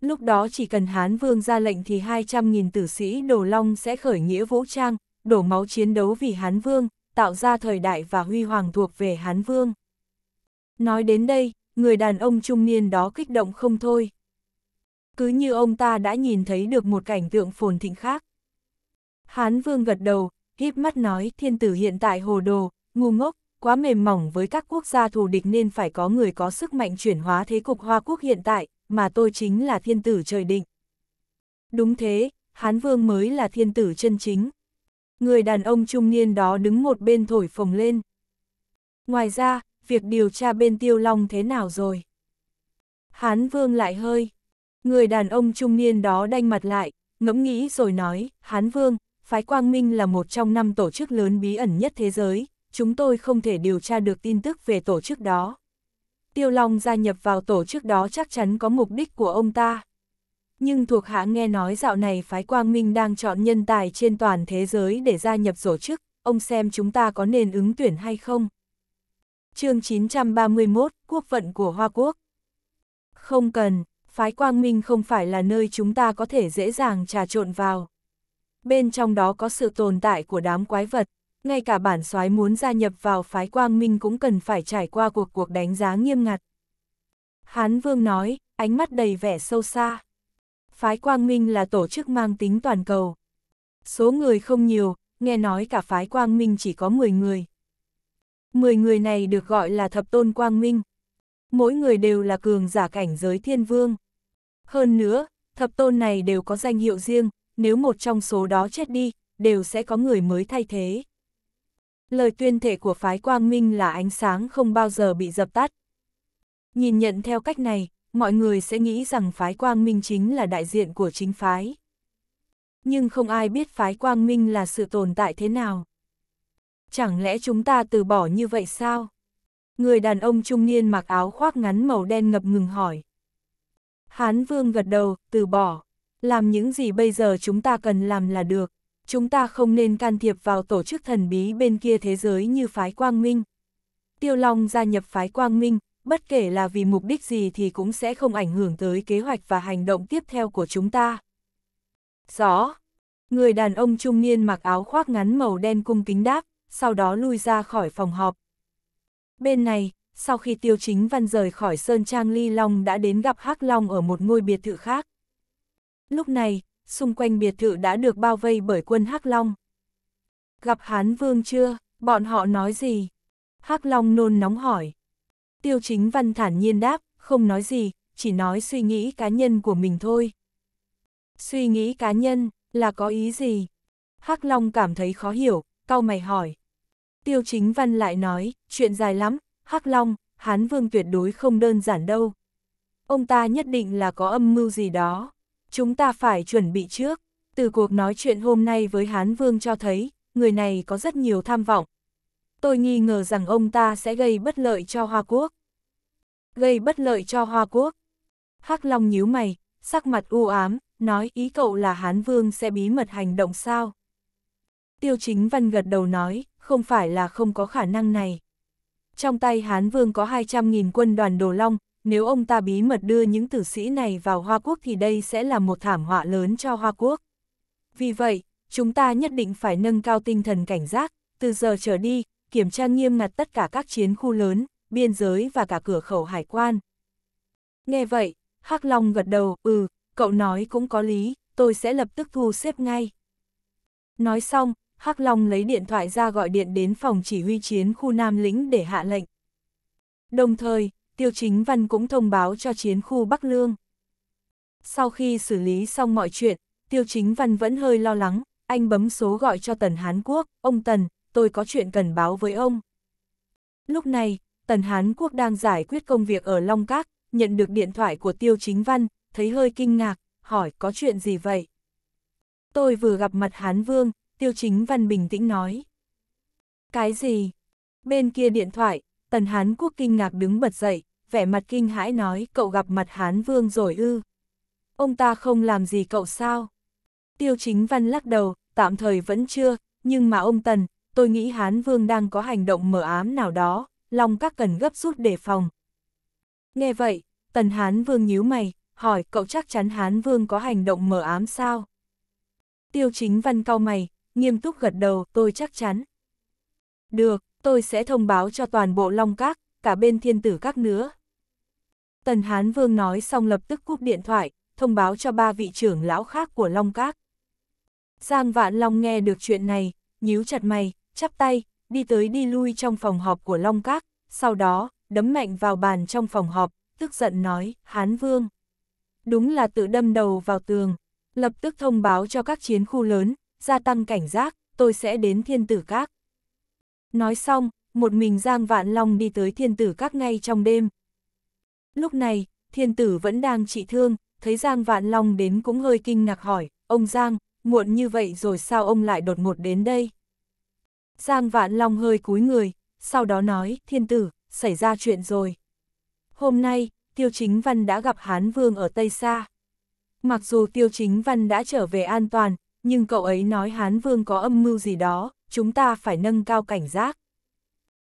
lúc đó chỉ cần Hán Vương ra lệnh thì 200.000 tử sĩ Đồ Long sẽ khởi nghĩa vũ trang, đổ máu chiến đấu vì Hán Vương, tạo ra thời đại và huy hoàng thuộc về Hán Vương. Nói đến đây, người đàn ông trung niên đó kích động không thôi. Cứ như ông ta đã nhìn thấy được một cảnh tượng phồn thịnh khác. Hán Vương gật đầu, híp mắt nói thiên tử hiện tại hồ đồ, ngu ngốc, quá mềm mỏng với các quốc gia thù địch nên phải có người có sức mạnh chuyển hóa thế cục Hoa Quốc hiện tại, mà tôi chính là thiên tử trời định. Đúng thế, Hán Vương mới là thiên tử chân chính. Người đàn ông trung niên đó đứng một bên thổi phồng lên. Ngoài ra, việc điều tra bên Tiêu Long thế nào rồi? Hán Vương lại hơi. Người đàn ông trung niên đó đanh mặt lại, ngẫm nghĩ rồi nói, Hán Vương, phái Quang Minh là một trong năm tổ chức lớn bí ẩn nhất thế giới, chúng tôi không thể điều tra được tin tức về tổ chức đó. Tiêu Long gia nhập vào tổ chức đó chắc chắn có mục đích của ông ta. Nhưng thuộc hạ nghe nói dạo này phái Quang Minh đang chọn nhân tài trên toàn thế giới để gia nhập tổ chức, ông xem chúng ta có nên ứng tuyển hay không. chương 931, Quốc vận của Hoa Quốc Không cần, phái Quang Minh không phải là nơi chúng ta có thể dễ dàng trà trộn vào. Bên trong đó có sự tồn tại của đám quái vật, ngay cả bản soái muốn gia nhập vào phái quang minh cũng cần phải trải qua cuộc cuộc đánh giá nghiêm ngặt. Hán Vương nói, ánh mắt đầy vẻ sâu xa. Phái quang minh là tổ chức mang tính toàn cầu. Số người không nhiều, nghe nói cả phái quang minh chỉ có 10 người. 10 người này được gọi là thập tôn quang minh. Mỗi người đều là cường giả cảnh giới thiên vương. Hơn nữa, thập tôn này đều có danh hiệu riêng, nếu một trong số đó chết đi, đều sẽ có người mới thay thế lời tuyên thể của phái quang minh là ánh sáng không bao giờ bị dập tắt. Nhìn nhận theo cách này, mọi người sẽ nghĩ rằng phái quang minh chính là đại diện của chính phái. Nhưng không ai biết phái quang minh là sự tồn tại thế nào. Chẳng lẽ chúng ta từ bỏ như vậy sao? Người đàn ông trung niên mặc áo khoác ngắn màu đen ngập ngừng hỏi. Hán vương gật đầu, từ bỏ. Làm những gì bây giờ chúng ta cần làm là được chúng ta không nên can thiệp vào tổ chức thần bí bên kia thế giới như phái Quang Minh. Tiêu Long gia nhập phái Quang Minh, bất kể là vì mục đích gì thì cũng sẽ không ảnh hưởng tới kế hoạch và hành động tiếp theo của chúng ta. Rõ. Người đàn ông trung niên mặc áo khoác ngắn màu đen cung kính đáp, sau đó lui ra khỏi phòng họp. Bên này, sau khi Tiêu Chính Văn rời khỏi Sơn Trang Ly Long đã đến gặp Hắc Long ở một ngôi biệt thự khác. Lúc này, xung quanh biệt thự đã được bao vây bởi quân Hắc Long. Gặp Hán Vương chưa, bọn họ nói gì? Hắc Long nôn nóng hỏi. Tiêu chính văn thản nhiên đáp, không nói gì, chỉ nói suy nghĩ cá nhân của mình thôi. Suy nghĩ cá nhân, là có ý gì? Hắc Long cảm thấy khó hiểu, cau mày hỏi. Tiêu chính văn lại nói, chuyện dài lắm, Hắc Long, Hán Vương tuyệt đối không đơn giản đâu. Ông ta nhất định là có âm mưu gì đó. Chúng ta phải chuẩn bị trước. Từ cuộc nói chuyện hôm nay với Hán Vương cho thấy, người này có rất nhiều tham vọng. Tôi nghi ngờ rằng ông ta sẽ gây bất lợi cho Hoa Quốc. Gây bất lợi cho Hoa Quốc. Hắc Long nhíu mày, sắc mặt u ám, nói ý cậu là Hán Vương sẽ bí mật hành động sao? Tiêu chính văn gật đầu nói, không phải là không có khả năng này. Trong tay Hán Vương có 200.000 quân đoàn đồ long, nếu ông ta bí mật đưa những tử sĩ này vào Hoa Quốc thì đây sẽ là một thảm họa lớn cho Hoa Quốc. Vì vậy, chúng ta nhất định phải nâng cao tinh thần cảnh giác, từ giờ trở đi, kiểm tra nghiêm ngặt tất cả các chiến khu lớn, biên giới và cả cửa khẩu hải quan. Nghe vậy, Hắc Long gật đầu, ừ, cậu nói cũng có lý, tôi sẽ lập tức thu xếp ngay. Nói xong, Hắc Long lấy điện thoại ra gọi điện đến phòng chỉ huy chiến khu Nam Lĩnh để hạ lệnh. Đồng thời, Tiêu Chính Văn cũng thông báo cho chiến khu Bắc Lương. Sau khi xử lý xong mọi chuyện, Tiêu Chính Văn vẫn hơi lo lắng, anh bấm số gọi cho Tần Hán Quốc, ông Tần, tôi có chuyện cần báo với ông. Lúc này, Tần Hán Quốc đang giải quyết công việc ở Long Các, nhận được điện thoại của Tiêu Chính Văn, thấy hơi kinh ngạc, hỏi có chuyện gì vậy? Tôi vừa gặp mặt Hán Vương, Tiêu Chính Văn bình tĩnh nói. Cái gì? Bên kia điện thoại, Tần Hán Quốc kinh ngạc đứng bật dậy, vẻ mặt kinh hãi nói cậu gặp mặt Hán Vương rồi ư. Ông ta không làm gì cậu sao? Tiêu chính văn lắc đầu, tạm thời vẫn chưa, nhưng mà ông Tần, tôi nghĩ Hán Vương đang có hành động mở ám nào đó, lòng các cần gấp rút đề phòng. Nghe vậy, Tần Hán Vương nhíu mày, hỏi cậu chắc chắn Hán Vương có hành động mở ám sao? Tiêu chính văn cau mày, nghiêm túc gật đầu, tôi chắc chắn. Được, tôi sẽ thông báo cho toàn bộ Long Các, cả bên thiên tử các nữa. Tần Hán Vương nói xong lập tức cúp điện thoại, thông báo cho ba vị trưởng lão khác của Long Các. Giang Vạn Long nghe được chuyện này, nhíu chặt mày, chắp tay, đi tới đi lui trong phòng họp của Long Các, sau đó, đấm mạnh vào bàn trong phòng họp, tức giận nói, Hán Vương. Đúng là tự đâm đầu vào tường, lập tức thông báo cho các chiến khu lớn, gia tăng cảnh giác, tôi sẽ đến thiên tử các. Nói xong, một mình Giang Vạn Long đi tới thiên tử các ngay trong đêm, Lúc này, thiên tử vẫn đang trị thương, thấy Giang Vạn Long đến cũng hơi kinh ngạc hỏi, ông Giang, muộn như vậy rồi sao ông lại đột ngột đến đây? Giang Vạn Long hơi cúi người, sau đó nói, thiên tử, xảy ra chuyện rồi. Hôm nay, Tiêu Chính Văn đã gặp Hán Vương ở Tây Sa. Mặc dù Tiêu Chính Văn đã trở về an toàn, nhưng cậu ấy nói Hán Vương có âm mưu gì đó, chúng ta phải nâng cao cảnh giác.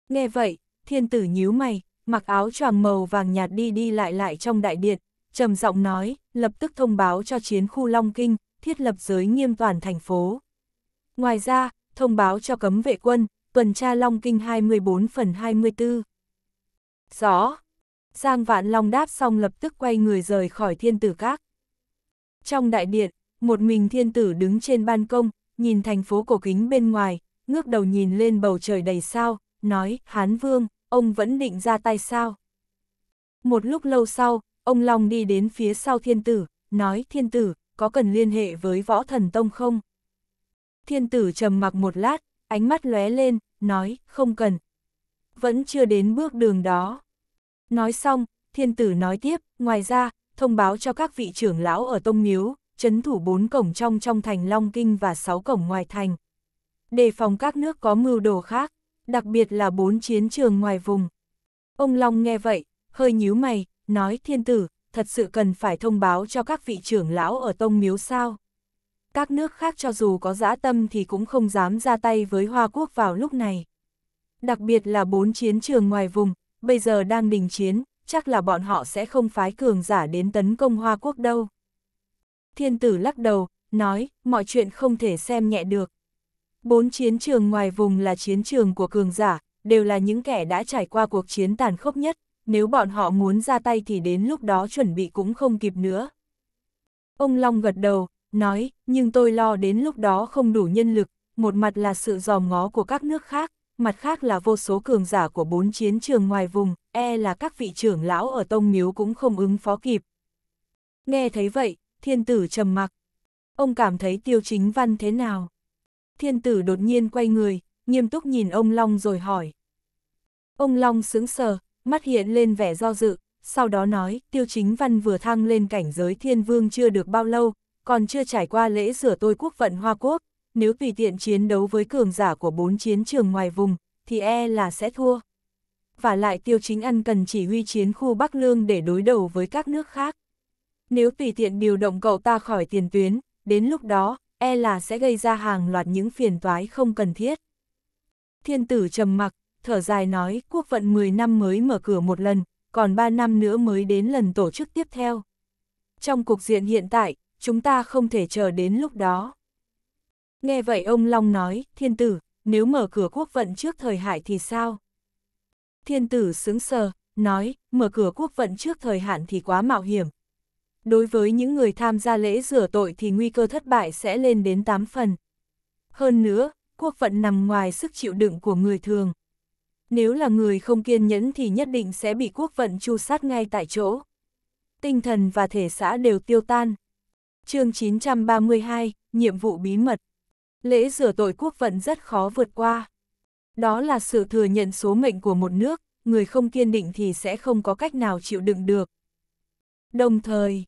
Nghe vậy, thiên tử nhíu mày, mặc áo choàng màu vàng nhạt đi đi lại lại trong đại điện, trầm giọng nói, lập tức thông báo cho chiến khu Long Kinh, thiết lập giới nghiêm toàn thành phố. Ngoài ra, thông báo cho cấm vệ quân, tuần tra Long Kinh 24 phần 24. Rõ. Giang Vạn Long đáp xong lập tức quay người rời khỏi thiên tử các. Trong đại điện, một mình thiên tử đứng trên ban công, nhìn thành phố cổ kính bên ngoài, ngước đầu nhìn lên bầu trời đầy sao, nói, Hán Vương, ông vẫn định ra tay sao? Một lúc lâu sau, ông Long đi đến phía sau thiên tử, nói thiên tử, có cần liên hệ với võ thần tông không? Thiên tử trầm mặc một lát, ánh mắt lóe lên, nói, không cần. Vẫn chưa đến bước đường đó. Nói xong, thiên tử nói tiếp, ngoài ra, thông báo cho các vị trưởng lão ở Tông Miếu, chấn thủ bốn cổng trong trong thành Long Kinh và sáu cổng ngoài thành. Đề phòng các nước có mưu đồ khác đặc biệt là bốn chiến trường ngoài vùng. Ông Long nghe vậy, hơi nhíu mày, nói thiên tử, thật sự cần phải thông báo cho các vị trưởng lão ở Tông Miếu sao. Các nước khác cho dù có dã tâm thì cũng không dám ra tay với Hoa Quốc vào lúc này. Đặc biệt là bốn chiến trường ngoài vùng, bây giờ đang đình chiến, chắc là bọn họ sẽ không phái cường giả đến tấn công Hoa Quốc đâu. Thiên tử lắc đầu, nói, mọi chuyện không thể xem nhẹ được. Bốn chiến trường ngoài vùng là chiến trường của cường giả, đều là những kẻ đã trải qua cuộc chiến tàn khốc nhất, nếu bọn họ muốn ra tay thì đến lúc đó chuẩn bị cũng không kịp nữa. Ông Long gật đầu, nói, nhưng tôi lo đến lúc đó không đủ nhân lực, một mặt là sự dòm ngó của các nước khác, mặt khác là vô số cường giả của bốn chiến trường ngoài vùng, e là các vị trưởng lão ở Tông Miếu cũng không ứng phó kịp. Nghe thấy vậy, thiên tử trầm mặc. Ông cảm thấy tiêu chính văn thế nào? thiên tử đột nhiên quay người, nghiêm túc nhìn ông Long rồi hỏi. Ông Long sững sờ, mắt hiện lên vẻ do dự, sau đó nói, tiêu chính văn vừa thăng lên cảnh giới thiên vương chưa được bao lâu, còn chưa trải qua lễ rửa tôi quốc vận Hoa Quốc, nếu tùy tiện chiến đấu với cường giả của bốn chiến trường ngoài vùng, thì e là sẽ thua. Và lại tiêu chính ăn cần chỉ huy chiến khu Bắc Lương để đối đầu với các nước khác. Nếu tùy tiện điều động cậu ta khỏi tiền tuyến, đến lúc đó, e là sẽ gây ra hàng loạt những phiền toái không cần thiết. Thiên tử trầm mặc, thở dài nói quốc vận 10 năm mới mở cửa một lần, còn 3 năm nữa mới đến lần tổ chức tiếp theo. Trong cục diện hiện tại, chúng ta không thể chờ đến lúc đó. Nghe vậy ông Long nói, thiên tử, nếu mở cửa quốc vận trước thời hải thì sao? Thiên tử sững sờ, nói, mở cửa quốc vận trước thời hạn thì quá mạo hiểm, đối với những người tham gia lễ rửa tội thì nguy cơ thất bại sẽ lên đến 8 phần. Hơn nữa, quốc vận nằm ngoài sức chịu đựng của người thường. Nếu là người không kiên nhẫn thì nhất định sẽ bị quốc vận chu sát ngay tại chỗ. Tinh thần và thể xã đều tiêu tan. chương 932, Nhiệm vụ bí mật. Lễ rửa tội quốc vận rất khó vượt qua. Đó là sự thừa nhận số mệnh của một nước, người không kiên định thì sẽ không có cách nào chịu đựng được. Đồng thời,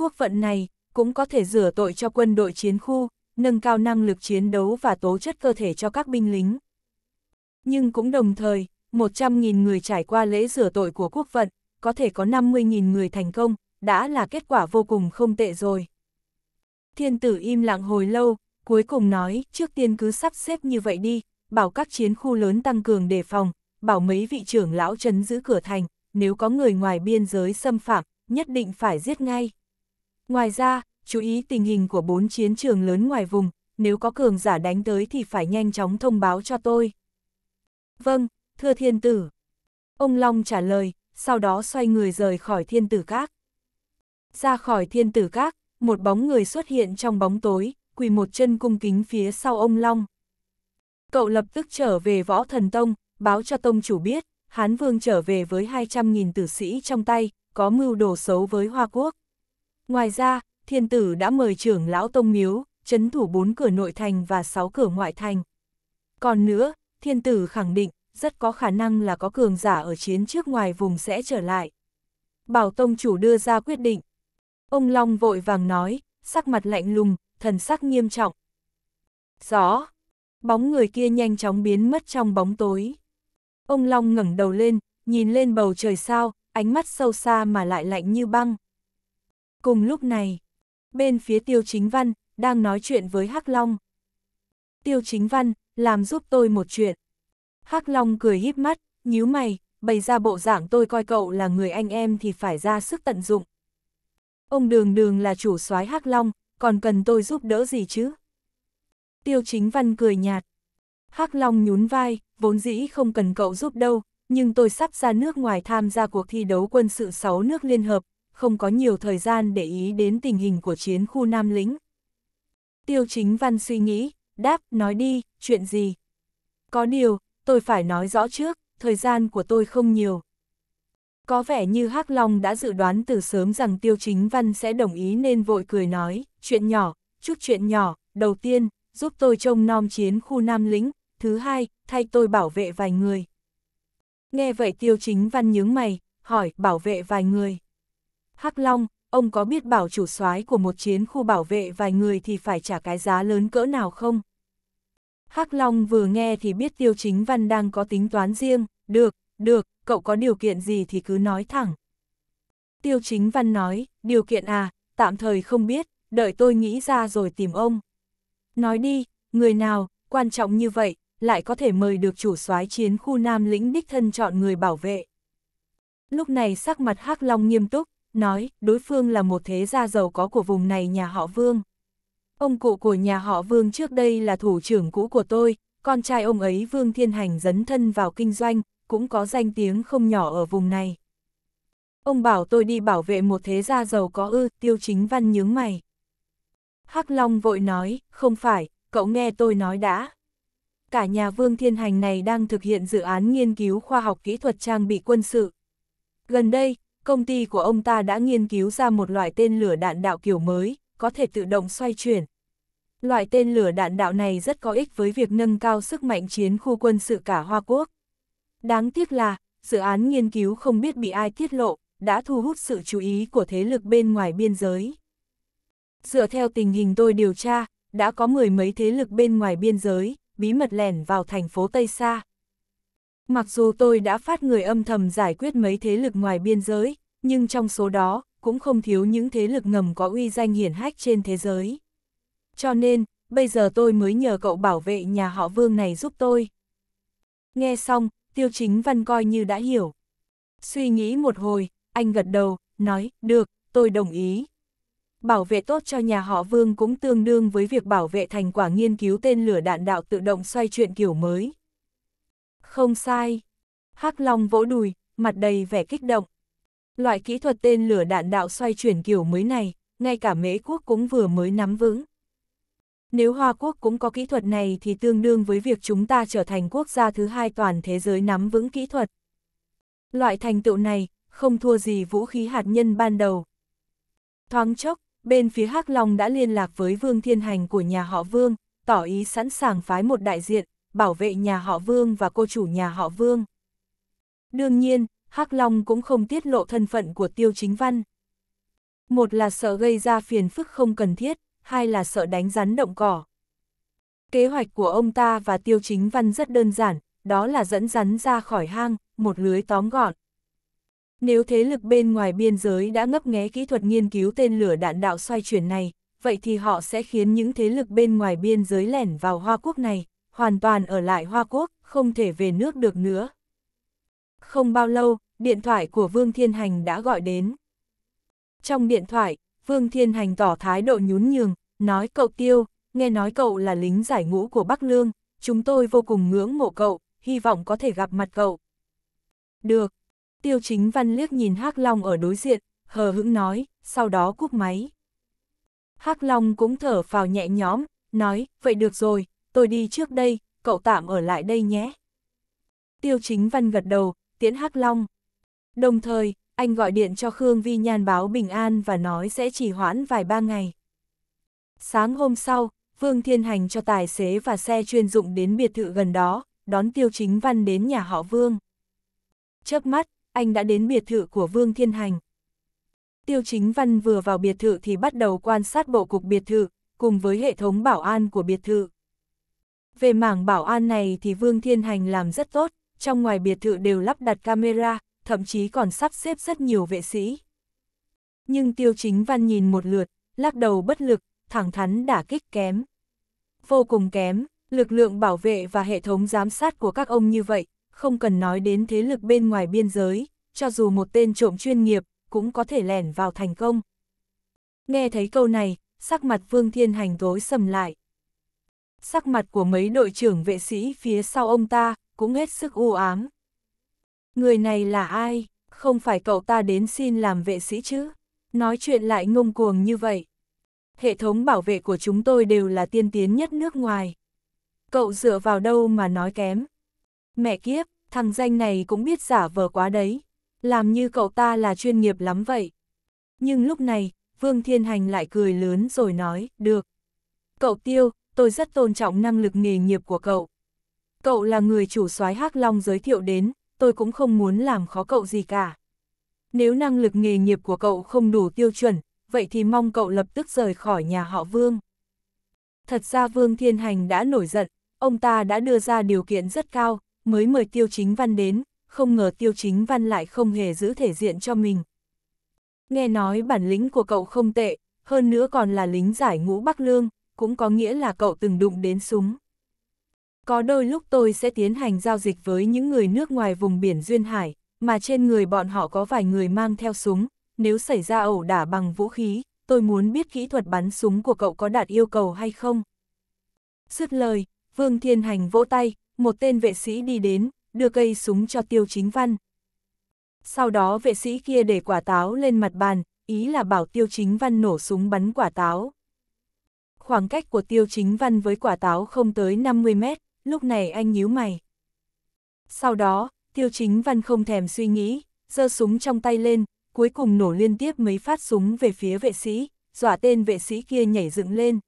Quốc vận này cũng có thể rửa tội cho quân đội chiến khu, nâng cao năng lực chiến đấu và tố chất cơ thể cho các binh lính. Nhưng cũng đồng thời, 100.000 người trải qua lễ rửa tội của quốc vận, có thể có 50.000 người thành công, đã là kết quả vô cùng không tệ rồi. Thiên tử im lặng hồi lâu, cuối cùng nói, trước tiên cứ sắp xếp như vậy đi, bảo các chiến khu lớn tăng cường đề phòng, bảo mấy vị trưởng lão trấn giữ cửa thành, nếu có người ngoài biên giới xâm phạm, nhất định phải giết ngay. Ngoài ra, chú ý tình hình của bốn chiến trường lớn ngoài vùng, nếu có cường giả đánh tới thì phải nhanh chóng thông báo cho tôi. Vâng, thưa thiên tử. Ông Long trả lời, sau đó xoay người rời khỏi thiên tử các. Ra khỏi thiên tử các, một bóng người xuất hiện trong bóng tối, quỳ một chân cung kính phía sau ông Long. Cậu lập tức trở về võ thần tông, báo cho tông chủ biết, Hán Vương trở về với 200.000 tử sĩ trong tay, có mưu đồ xấu với Hoa Quốc. Ngoài ra, thiên tử đã mời trưởng lão Tông Miếu, chấn thủ bốn cửa nội thành và sáu cửa ngoại thành. Còn nữa, thiên tử khẳng định, rất có khả năng là có cường giả ở chiến trước ngoài vùng sẽ trở lại. Bảo Tông chủ đưa ra quyết định. Ông Long vội vàng nói, sắc mặt lạnh lùng, thần sắc nghiêm trọng. Gió! Bóng người kia nhanh chóng biến mất trong bóng tối. Ông Long ngẩng đầu lên, nhìn lên bầu trời sao, ánh mắt sâu xa mà lại lạnh như băng. Cùng lúc này, bên phía Tiêu Chính Văn, đang nói chuyện với Hắc Long. Tiêu Chính Văn, làm giúp tôi một chuyện. Hắc Long cười híp mắt, nhíu mày, bày ra bộ dạng tôi coi cậu là người anh em thì phải ra sức tận dụng. Ông Đường Đường là chủ soái Hắc Long, còn cần tôi giúp đỡ gì chứ? Tiêu Chính Văn cười nhạt. Hắc Long nhún vai, vốn dĩ không cần cậu giúp đâu, nhưng tôi sắp ra nước ngoài tham gia cuộc thi đấu quân sự 6 nước liên hợp, không có nhiều thời gian để ý đến tình hình của chiến khu Nam Lĩnh. Tiêu chính văn suy nghĩ, đáp, nói đi, chuyện gì? Có điều, tôi phải nói rõ trước, thời gian của tôi không nhiều. Có vẻ như Hắc Long đã dự đoán từ sớm rằng Tiêu Chính Văn sẽ đồng ý nên vội cười nói, chuyện nhỏ, chút chuyện nhỏ, đầu tiên, giúp tôi trông nom chiến khu Nam Lĩnh, thứ hai, thay tôi bảo vệ vài người. Nghe vậy Tiêu Chính Văn nhướng mày, hỏi, bảo vệ vài người. Hắc Long, ông có biết bảo chủ soái của một chiến khu bảo vệ vài người thì phải trả cái giá lớn cỡ nào không? Hắc Long vừa nghe thì biết Tiêu Chính Văn đang có tính toán riêng, được, được, cậu có điều kiện gì thì cứ nói thẳng. Tiêu Chính Văn nói, điều kiện à, tạm thời không biết, đợi tôi nghĩ ra rồi tìm ông. Nói đi, người nào, quan trọng như vậy, lại có thể mời được chủ soái chiến khu Nam lĩnh đích thân chọn người bảo vệ. Lúc này sắc mặt Hắc Long nghiêm túc, nói đối phương là một thế gia giàu có của vùng này nhà họ Vương. Ông cụ của nhà họ Vương trước đây là thủ trưởng cũ của tôi, con trai ông ấy Vương Thiên Hành dấn thân vào kinh doanh, cũng có danh tiếng không nhỏ ở vùng này. Ông bảo tôi đi bảo vệ một thế gia giàu có ư, tiêu chính văn nhướng mày. Hắc Long vội nói, không phải, cậu nghe tôi nói đã. Cả nhà Vương Thiên Hành này đang thực hiện dự án nghiên cứu khoa học kỹ thuật trang bị quân sự. Gần đây, công ty của ông ta đã nghiên cứu ra một loại tên lửa đạn đạo kiểu mới, có thể tự động xoay chuyển. Loại tên lửa đạn đạo này rất có ích với việc nâng cao sức mạnh chiến khu quân sự cả Hoa Quốc. Đáng tiếc là, dự án nghiên cứu không biết bị ai tiết lộ, đã thu hút sự chú ý của thế lực bên ngoài biên giới. Dựa theo tình hình tôi điều tra, đã có mười mấy thế lực bên ngoài biên giới, bí mật lẻn vào thành phố Tây Sa. Mặc dù tôi đã phát người âm thầm giải quyết mấy thế lực ngoài biên giới, nhưng trong số đó, cũng không thiếu những thế lực ngầm có uy danh hiển hách trên thế giới. Cho nên, bây giờ tôi mới nhờ cậu bảo vệ nhà họ Vương này giúp tôi. Nghe xong, Tiêu Chính Văn coi như đã hiểu. Suy nghĩ một hồi, anh gật đầu, nói, được, tôi đồng ý. Bảo vệ tốt cho nhà họ Vương cũng tương đương với việc bảo vệ thành quả nghiên cứu tên lửa đạn đạo tự động xoay chuyển kiểu mới, không sai. Hắc Long vỗ đùi, mặt đầy vẻ kích động. Loại kỹ thuật tên lửa đạn đạo xoay chuyển kiểu mới này, ngay cả Mễ quốc cũng vừa mới nắm vững. Nếu Hoa Quốc cũng có kỹ thuật này thì tương đương với việc chúng ta trở thành quốc gia thứ hai toàn thế giới nắm vững kỹ thuật. Loại thành tựu này, không thua gì vũ khí hạt nhân ban đầu. Thoáng chốc, bên phía Hắc Long đã liên lạc với Vương Thiên Hành của nhà họ Vương, tỏ ý sẵn sàng phái một đại diện, bảo vệ nhà họ Vương và cô chủ nhà họ Vương. Đương nhiên, Hắc Long cũng không tiết lộ thân phận của Tiêu Chính Văn. Một là sợ gây ra phiền phức không cần thiết, hai là sợ đánh rắn động cỏ. Kế hoạch của ông ta và Tiêu Chính Văn rất đơn giản, đó là dẫn rắn ra khỏi hang, một lưới tóm gọn. Nếu thế lực bên ngoài biên giới đã ngấp nghé kỹ thuật nghiên cứu tên lửa đạn đạo xoay chuyển này, vậy thì họ sẽ khiến những thế lực bên ngoài biên giới lẻn vào Hoa Quốc này, hoàn toàn ở lại Hoa Quốc, không thể về nước được nữa. Không bao lâu, điện thoại của Vương Thiên Hành đã gọi đến. Trong điện thoại, Vương Thiên Hành tỏ thái độ nhún nhường, nói cậu Tiêu, nghe nói cậu là lính giải ngũ của Bắc Lương, chúng tôi vô cùng ngưỡng mộ cậu, hy vọng có thể gặp mặt cậu. Được, Tiêu Chính Văn liếc nhìn Hắc Long ở đối diện, hờ hững nói, sau đó cúp máy. Hắc Long cũng thở phào nhẹ nhõm, nói, vậy được rồi, tôi đi trước đây, cậu tạm ở lại đây nhé. Tiêu chính văn gật đầu, tiễn Hắc Long. Đồng thời, anh gọi điện cho Khương Vi Nhan báo bình an và nói sẽ chỉ hoãn vài ba ngày. Sáng hôm sau, Vương Thiên Hành cho tài xế và xe chuyên dụng đến biệt thự gần đó, đón Tiêu Chính Văn đến nhà họ Vương. Chớp mắt, anh đã đến biệt thự của Vương Thiên Hành. Tiêu Chính Văn vừa vào biệt thự thì bắt đầu quan sát bộ cục biệt thự, cùng với hệ thống bảo an của biệt thự. Về mảng bảo an này thì Vương Thiên Hành làm rất tốt, trong ngoài biệt thự đều lắp đặt camera, thậm chí còn sắp xếp rất nhiều vệ sĩ. Nhưng Tiêu Chính Văn nhìn một lượt, lắc đầu bất lực, thẳng thắn đả kích kém. Vô cùng kém, lực lượng bảo vệ và hệ thống giám sát của các ông như vậy, không cần nói đến thế lực bên ngoài biên giới, cho dù một tên trộm chuyên nghiệp, cũng có thể lẻn vào thành công. Nghe thấy câu này, sắc mặt Vương Thiên Hành tối sầm lại sắc mặt của mấy đội trưởng vệ sĩ phía sau ông ta cũng hết sức u ám. Người này là ai? Không phải cậu ta đến xin làm vệ sĩ chứ? Nói chuyện lại ngông cuồng như vậy. Hệ thống bảo vệ của chúng tôi đều là tiên tiến nhất nước ngoài. Cậu dựa vào đâu mà nói kém? Mẹ kiếp, thằng danh này cũng biết giả vờ quá đấy. Làm như cậu ta là chuyên nghiệp lắm vậy. Nhưng lúc này, Vương Thiên Hành lại cười lớn rồi nói, được. Cậu Tiêu, tôi rất tôn trọng năng lực nghề nghiệp của cậu. Cậu là người chủ soái Hắc Long giới thiệu đến, tôi cũng không muốn làm khó cậu gì cả. Nếu năng lực nghề nghiệp của cậu không đủ tiêu chuẩn, vậy thì mong cậu lập tức rời khỏi nhà họ Vương. Thật ra Vương Thiên Hành đã nổi giận, ông ta đã đưa ra điều kiện rất cao, mới mời Tiêu Chính Văn đến, không ngờ Tiêu Chính Văn lại không hề giữ thể diện cho mình. Nghe nói bản lĩnh của cậu không tệ, hơn nữa còn là lính giải ngũ Bắc Lương, cũng có nghĩa là cậu từng đụng đến súng. Có đôi lúc tôi sẽ tiến hành giao dịch với những người nước ngoài vùng biển Duyên Hải, mà trên người bọn họ có vài người mang theo súng, nếu xảy ra ẩu đả bằng vũ khí, tôi muốn biết kỹ thuật bắn súng của cậu có đạt yêu cầu hay không. Dứt lời, Vương Thiên Hành vỗ tay, một tên vệ sĩ đi đến, đưa cây súng cho Tiêu Chính Văn. Sau đó vệ sĩ kia để quả táo lên mặt bàn, ý là bảo Tiêu Chính Văn nổ súng bắn quả táo khoảng cách của tiêu chính văn với quả táo không tới 50 mét, lúc này anh nhíu mày. Sau đó, tiêu chính văn không thèm suy nghĩ, giơ súng trong tay lên, cuối cùng nổ liên tiếp mấy phát súng về phía vệ sĩ, dọa tên vệ sĩ kia nhảy dựng lên.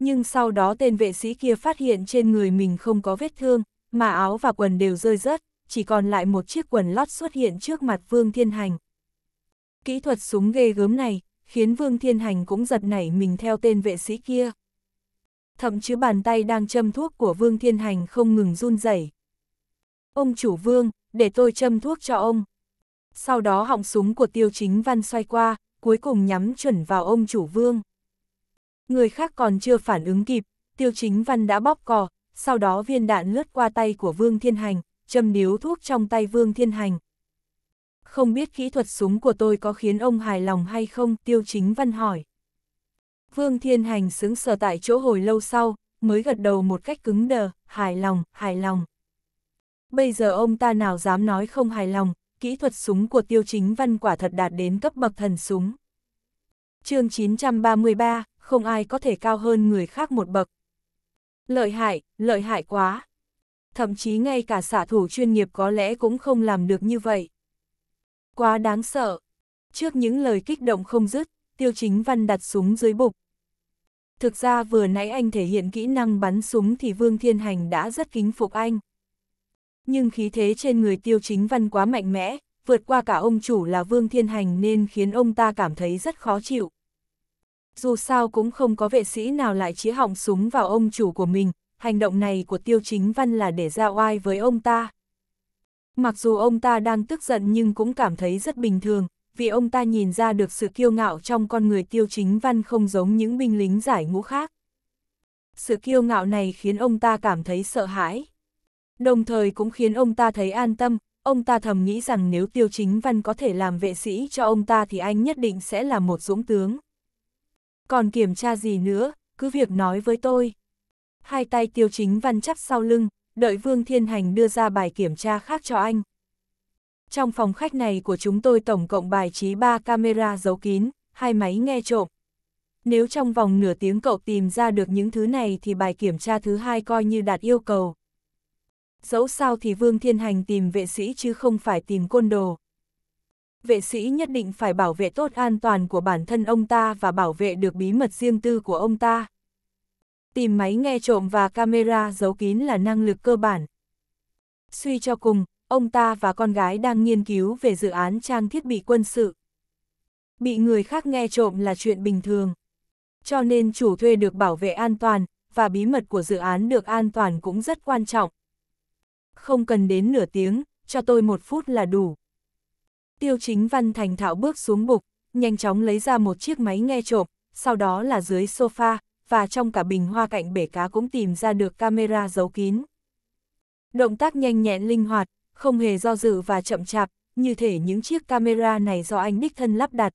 Nhưng sau đó tên vệ sĩ kia phát hiện trên người mình không có vết thương, mà áo và quần đều rơi rớt, chỉ còn lại một chiếc quần lót xuất hiện trước mặt Vương Thiên Hành. Kỹ thuật súng ghê gớm này, khiến Vương Thiên Hành cũng giật nảy mình theo tên vệ sĩ kia. Thậm chí bàn tay đang châm thuốc của Vương Thiên Hành không ngừng run rẩy. Ông chủ Vương, để tôi châm thuốc cho ông. Sau đó họng súng của tiêu chính văn xoay qua, cuối cùng nhắm chuẩn vào ông chủ Vương. Người khác còn chưa phản ứng kịp, tiêu chính văn đã bóp cò, sau đó viên đạn lướt qua tay của Vương Thiên Hành, châm điếu thuốc trong tay Vương Thiên Hành, không biết kỹ thuật súng của tôi có khiến ông hài lòng hay không, Tiêu Chính Văn hỏi. Vương Thiên Hành xứng sờ tại chỗ hồi lâu sau, mới gật đầu một cách cứng đờ, hài lòng, hài lòng. Bây giờ ông ta nào dám nói không hài lòng, kỹ thuật súng của Tiêu Chính Văn quả thật đạt đến cấp bậc thần súng. chương 933, không ai có thể cao hơn người khác một bậc. Lợi hại, lợi hại quá. Thậm chí ngay cả xạ thủ chuyên nghiệp có lẽ cũng không làm được như vậy. Quá đáng sợ. Trước những lời kích động không dứt, tiêu chính văn đặt súng dưới bục. Thực ra vừa nãy anh thể hiện kỹ năng bắn súng thì Vương Thiên Hành đã rất kính phục anh. Nhưng khí thế trên người tiêu chính văn quá mạnh mẽ, vượt qua cả ông chủ là Vương Thiên Hành nên khiến ông ta cảm thấy rất khó chịu. Dù sao cũng không có vệ sĩ nào lại chĩa hỏng súng vào ông chủ của mình, hành động này của tiêu chính văn là để ra oai với ông ta. Mặc dù ông ta đang tức giận nhưng cũng cảm thấy rất bình thường, vì ông ta nhìn ra được sự kiêu ngạo trong con người tiêu chính văn không giống những binh lính giải ngũ khác. Sự kiêu ngạo này khiến ông ta cảm thấy sợ hãi. Đồng thời cũng khiến ông ta thấy an tâm, ông ta thầm nghĩ rằng nếu tiêu chính văn có thể làm vệ sĩ cho ông ta thì anh nhất định sẽ là một dũng tướng. Còn kiểm tra gì nữa, cứ việc nói với tôi. Hai tay tiêu chính văn chắp sau lưng, đợi Vương Thiên Hành đưa ra bài kiểm tra khác cho anh. Trong phòng khách này của chúng tôi tổng cộng bài trí 3 camera giấu kín, hai máy nghe trộm. Nếu trong vòng nửa tiếng cậu tìm ra được những thứ này thì bài kiểm tra thứ hai coi như đạt yêu cầu. Dẫu sao thì Vương Thiên Hành tìm vệ sĩ chứ không phải tìm côn đồ. Vệ sĩ nhất định phải bảo vệ tốt an toàn của bản thân ông ta và bảo vệ được bí mật riêng tư của ông ta. Tìm máy nghe trộm và camera giấu kín là năng lực cơ bản. Suy cho cùng, ông ta và con gái đang nghiên cứu về dự án trang thiết bị quân sự. Bị người khác nghe trộm là chuyện bình thường. Cho nên chủ thuê được bảo vệ an toàn, và bí mật của dự án được an toàn cũng rất quan trọng. Không cần đến nửa tiếng, cho tôi một phút là đủ. Tiêu chính văn thành thạo bước xuống bục, nhanh chóng lấy ra một chiếc máy nghe trộm, sau đó là dưới sofa, và trong cả bình hoa cạnh bể cá cũng tìm ra được camera giấu kín. Động tác nhanh nhẹn linh hoạt, không hề do dự và chậm chạp, như thể những chiếc camera này do anh đích thân lắp đặt.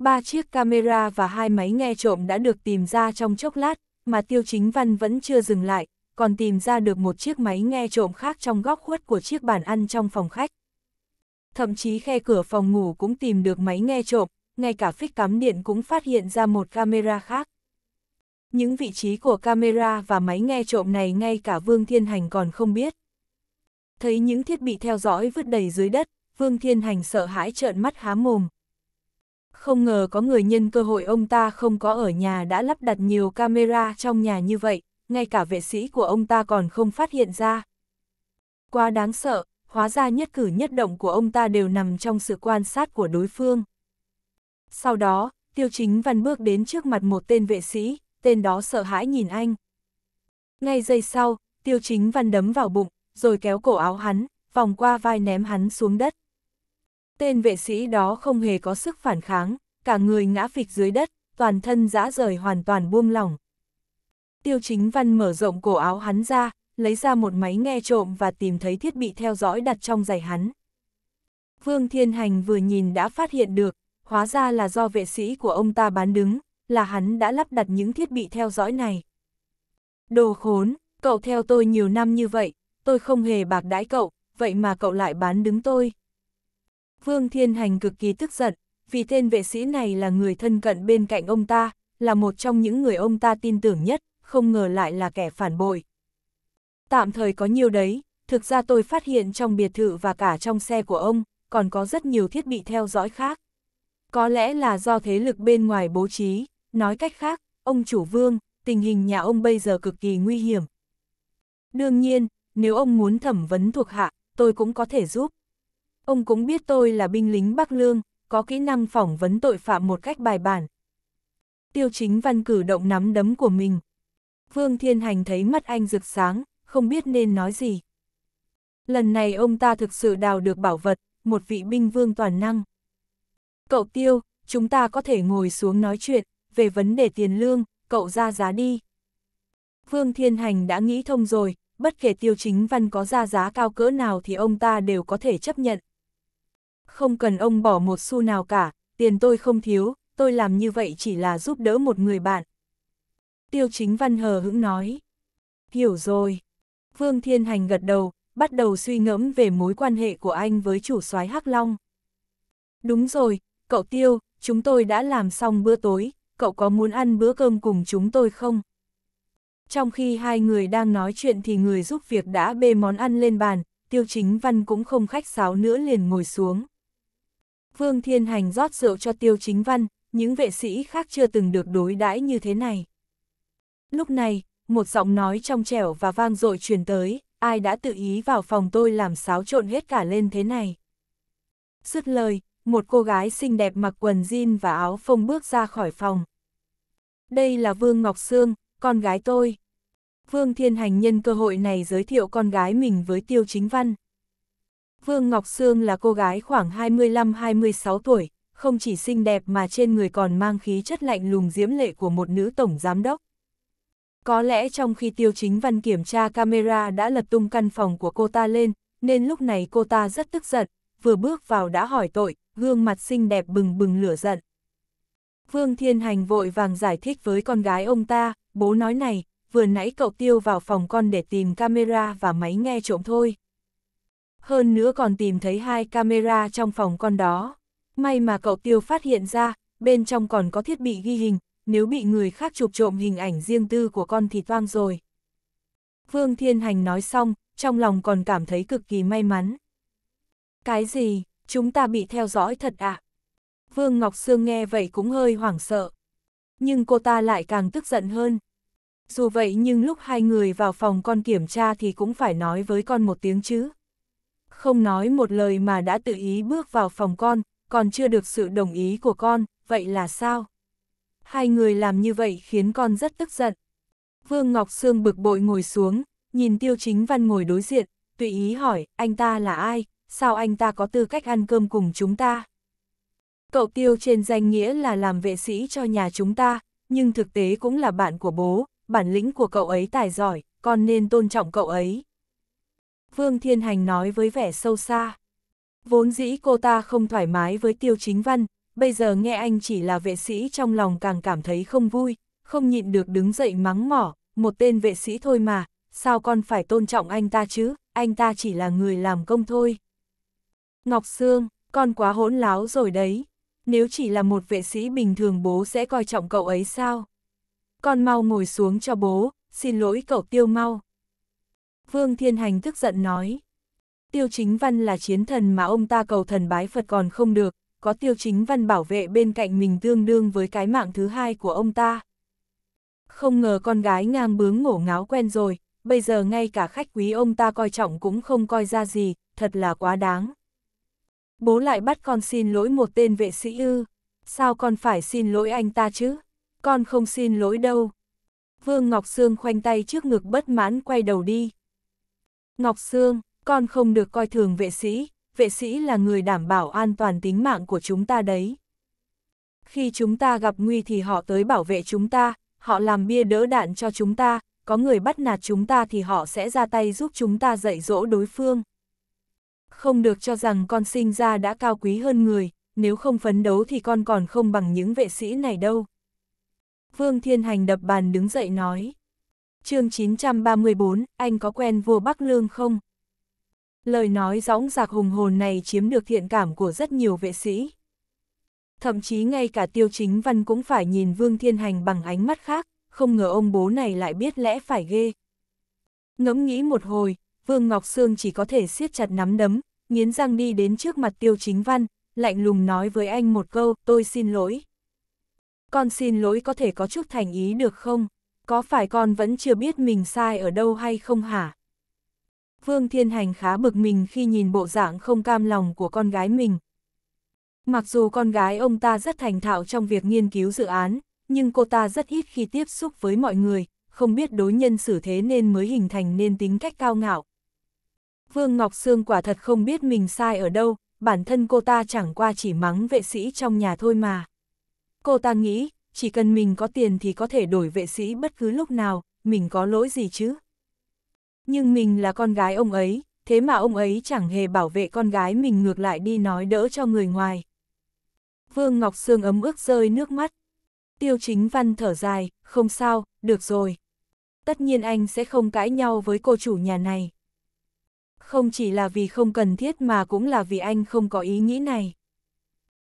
Ba chiếc camera và hai máy nghe trộm đã được tìm ra trong chốc lát, mà Tiêu Chính Văn vẫn chưa dừng lại, còn tìm ra được một chiếc máy nghe trộm khác trong góc khuất của chiếc bàn ăn trong phòng khách. Thậm chí khe cửa phòng ngủ cũng tìm được máy nghe trộm, ngay cả phích cắm điện cũng phát hiện ra một camera khác những vị trí của camera và máy nghe trộm này ngay cả Vương Thiên Hành còn không biết. Thấy những thiết bị theo dõi vứt đầy dưới đất, Vương Thiên Hành sợ hãi trợn mắt há mồm. Không ngờ có người nhân cơ hội ông ta không có ở nhà đã lắp đặt nhiều camera trong nhà như vậy, ngay cả vệ sĩ của ông ta còn không phát hiện ra. Quá đáng sợ, hóa ra nhất cử nhất động của ông ta đều nằm trong sự quan sát của đối phương. Sau đó, Tiêu Chính Văn bước đến trước mặt một tên vệ sĩ, tên đó sợ hãi nhìn anh. Ngay giây sau, tiêu chính văn đấm vào bụng, rồi kéo cổ áo hắn, vòng qua vai ném hắn xuống đất. Tên vệ sĩ đó không hề có sức phản kháng, cả người ngã phịch dưới đất, toàn thân dã rời hoàn toàn buông lỏng. Tiêu chính văn mở rộng cổ áo hắn ra, lấy ra một máy nghe trộm và tìm thấy thiết bị theo dõi đặt trong giày hắn. Vương Thiên Hành vừa nhìn đã phát hiện được, hóa ra là do vệ sĩ của ông ta bán đứng, là hắn đã lắp đặt những thiết bị theo dõi này. Đồ khốn, cậu theo tôi nhiều năm như vậy, tôi không hề bạc đãi cậu, vậy mà cậu lại bán đứng tôi. Vương Thiên Hành cực kỳ tức giận, vì tên vệ sĩ này là người thân cận bên cạnh ông ta, là một trong những người ông ta tin tưởng nhất, không ngờ lại là kẻ phản bội. Tạm thời có nhiều đấy, thực ra tôi phát hiện trong biệt thự và cả trong xe của ông, còn có rất nhiều thiết bị theo dõi khác. Có lẽ là do thế lực bên ngoài bố trí. Nói cách khác, ông chủ vương, tình hình nhà ông bây giờ cực kỳ nguy hiểm. Đương nhiên, nếu ông muốn thẩm vấn thuộc hạ, tôi cũng có thể giúp. Ông cũng biết tôi là binh lính Bắc Lương, có kỹ năng phỏng vấn tội phạm một cách bài bản. Tiêu chính văn cử động nắm đấm của mình. Vương Thiên Hành thấy mắt anh rực sáng, không biết nên nói gì. Lần này ông ta thực sự đào được bảo vật, một vị binh vương toàn năng. Cậu Tiêu, chúng ta có thể ngồi xuống nói chuyện về vấn đề tiền lương, cậu ra giá đi. Vương Thiên Hành đã nghĩ thông rồi, bất kể tiêu chính văn có ra giá cao cỡ nào thì ông ta đều có thể chấp nhận. Không cần ông bỏ một xu nào cả, tiền tôi không thiếu, tôi làm như vậy chỉ là giúp đỡ một người bạn. Tiêu chính văn hờ hững nói. Hiểu rồi. Vương Thiên Hành gật đầu, bắt đầu suy ngẫm về mối quan hệ của anh với chủ soái Hắc Long. Đúng rồi, cậu Tiêu, chúng tôi đã làm xong bữa tối, cậu có muốn ăn bữa cơm cùng chúng tôi không? Trong khi hai người đang nói chuyện thì người giúp việc đã bê món ăn lên bàn, tiêu chính văn cũng không khách sáo nữa liền ngồi xuống. Vương Thiên Hành rót rượu cho tiêu chính văn, những vệ sĩ khác chưa từng được đối đãi như thế này. Lúc này, một giọng nói trong trẻo và vang dội truyền tới, ai đã tự ý vào phòng tôi làm xáo trộn hết cả lên thế này. Dứt lời, một cô gái xinh đẹp mặc quần jean và áo phông bước ra khỏi phòng. Đây là Vương Ngọc Sương, con gái tôi. Vương Thiên Hành nhân cơ hội này giới thiệu con gái mình với Tiêu Chính Văn. Vương Ngọc Sương là cô gái khoảng 25-26 tuổi, không chỉ xinh đẹp mà trên người còn mang khí chất lạnh lùng diễm lệ của một nữ tổng giám đốc. Có lẽ trong khi Tiêu Chính Văn kiểm tra camera đã lật tung căn phòng của cô ta lên, nên lúc này cô ta rất tức giận, vừa bước vào đã hỏi tội, gương mặt xinh đẹp bừng bừng lửa giận. Vương Thiên Hành vội vàng giải thích với con gái ông ta, bố nói này, vừa nãy cậu tiêu vào phòng con để tìm camera và máy nghe trộm thôi. Hơn nữa còn tìm thấy hai camera trong phòng con đó. May mà cậu tiêu phát hiện ra, bên trong còn có thiết bị ghi hình, nếu bị người khác chụp trộm hình ảnh riêng tư của con thì toang rồi. Vương Thiên Hành nói xong, trong lòng còn cảm thấy cực kỳ may mắn. Cái gì, chúng ta bị theo dõi thật ạ. À? Vương Ngọc Sương nghe vậy cũng hơi hoảng sợ. Nhưng cô ta lại càng tức giận hơn. Dù vậy nhưng lúc hai người vào phòng con kiểm tra thì cũng phải nói với con một tiếng chứ. Không nói một lời mà đã tự ý bước vào phòng con, còn chưa được sự đồng ý của con, vậy là sao? Hai người làm như vậy khiến con rất tức giận. Vương Ngọc Sương bực bội ngồi xuống, nhìn Tiêu Chính Văn ngồi đối diện, tùy ý hỏi, anh ta là ai? sao anh ta có tư cách ăn cơm cùng chúng ta? Cậu tiêu trên danh nghĩa là làm vệ sĩ cho nhà chúng ta, nhưng thực tế cũng là bạn của bố, bản lĩnh của cậu ấy tài giỏi, con nên tôn trọng cậu ấy. Vương Thiên Hành nói với vẻ sâu xa. Vốn dĩ cô ta không thoải mái với tiêu chính văn, bây giờ nghe anh chỉ là vệ sĩ trong lòng càng cảm thấy không vui, không nhịn được đứng dậy mắng mỏ, một tên vệ sĩ thôi mà, sao con phải tôn trọng anh ta chứ, anh ta chỉ là người làm công thôi. Ngọc Sương, con quá hỗn láo rồi đấy. Nếu chỉ là một vệ sĩ bình thường bố sẽ coi trọng cậu ấy sao? Con mau ngồi xuống cho bố, xin lỗi cậu tiêu mau. Vương Thiên Hành tức giận nói. Tiêu chính văn là chiến thần mà ông ta cầu thần bái Phật còn không được, có tiêu chính văn bảo vệ bên cạnh mình tương đương với cái mạng thứ hai của ông ta. Không ngờ con gái ngang bướng ngổ ngáo quen rồi, bây giờ ngay cả khách quý ông ta coi trọng cũng không coi ra gì, thật là quá đáng bố lại bắt con xin lỗi một tên vệ sĩ ư, sao con phải xin lỗi anh ta chứ, con không xin lỗi đâu. Vương Ngọc Sương khoanh tay trước ngực bất mãn quay đầu đi. Ngọc Sương, con không được coi thường vệ sĩ, vệ sĩ là người đảm bảo an toàn tính mạng của chúng ta đấy. Khi chúng ta gặp nguy thì họ tới bảo vệ chúng ta, họ làm bia đỡ đạn cho chúng ta, có người bắt nạt chúng ta thì họ sẽ ra tay giúp chúng ta dạy dỗ đối phương không được cho rằng con sinh ra đã cao quý hơn người, nếu không phấn đấu thì con còn không bằng những vệ sĩ này đâu. Vương Thiên Hành đập bàn đứng dậy nói. chương 934, anh có quen vua Bắc Lương không? Lời nói gióng giạc hùng hồn này chiếm được thiện cảm của rất nhiều vệ sĩ. Thậm chí ngay cả tiêu chính văn cũng phải nhìn Vương Thiên Hành bằng ánh mắt khác, không ngờ ông bố này lại biết lẽ phải ghê. Ngẫm nghĩ một hồi, Vương Ngọc Sương chỉ có thể siết chặt nắm đấm, nghiến răng đi đến trước mặt Tiêu Chính Văn, lạnh lùng nói với anh một câu, tôi xin lỗi. Con xin lỗi có thể có chút thành ý được không? Có phải con vẫn chưa biết mình sai ở đâu hay không hả? Vương Thiên Hành khá bực mình khi nhìn bộ dạng không cam lòng của con gái mình. Mặc dù con gái ông ta rất thành thạo trong việc nghiên cứu dự án, nhưng cô ta rất ít khi tiếp xúc với mọi người, không biết đối nhân xử thế nên mới hình thành nên tính cách cao ngạo, Vương Ngọc Sương quả thật không biết mình sai ở đâu, bản thân cô ta chẳng qua chỉ mắng vệ sĩ trong nhà thôi mà. Cô ta nghĩ, chỉ cần mình có tiền thì có thể đổi vệ sĩ bất cứ lúc nào, mình có lỗi gì chứ. Nhưng mình là con gái ông ấy, thế mà ông ấy chẳng hề bảo vệ con gái mình ngược lại đi nói đỡ cho người ngoài. Vương Ngọc Sương ấm ức rơi nước mắt. Tiêu chính văn thở dài, không sao, được rồi. Tất nhiên anh sẽ không cãi nhau với cô chủ nhà này không chỉ là vì không cần thiết mà cũng là vì anh không có ý nghĩ này.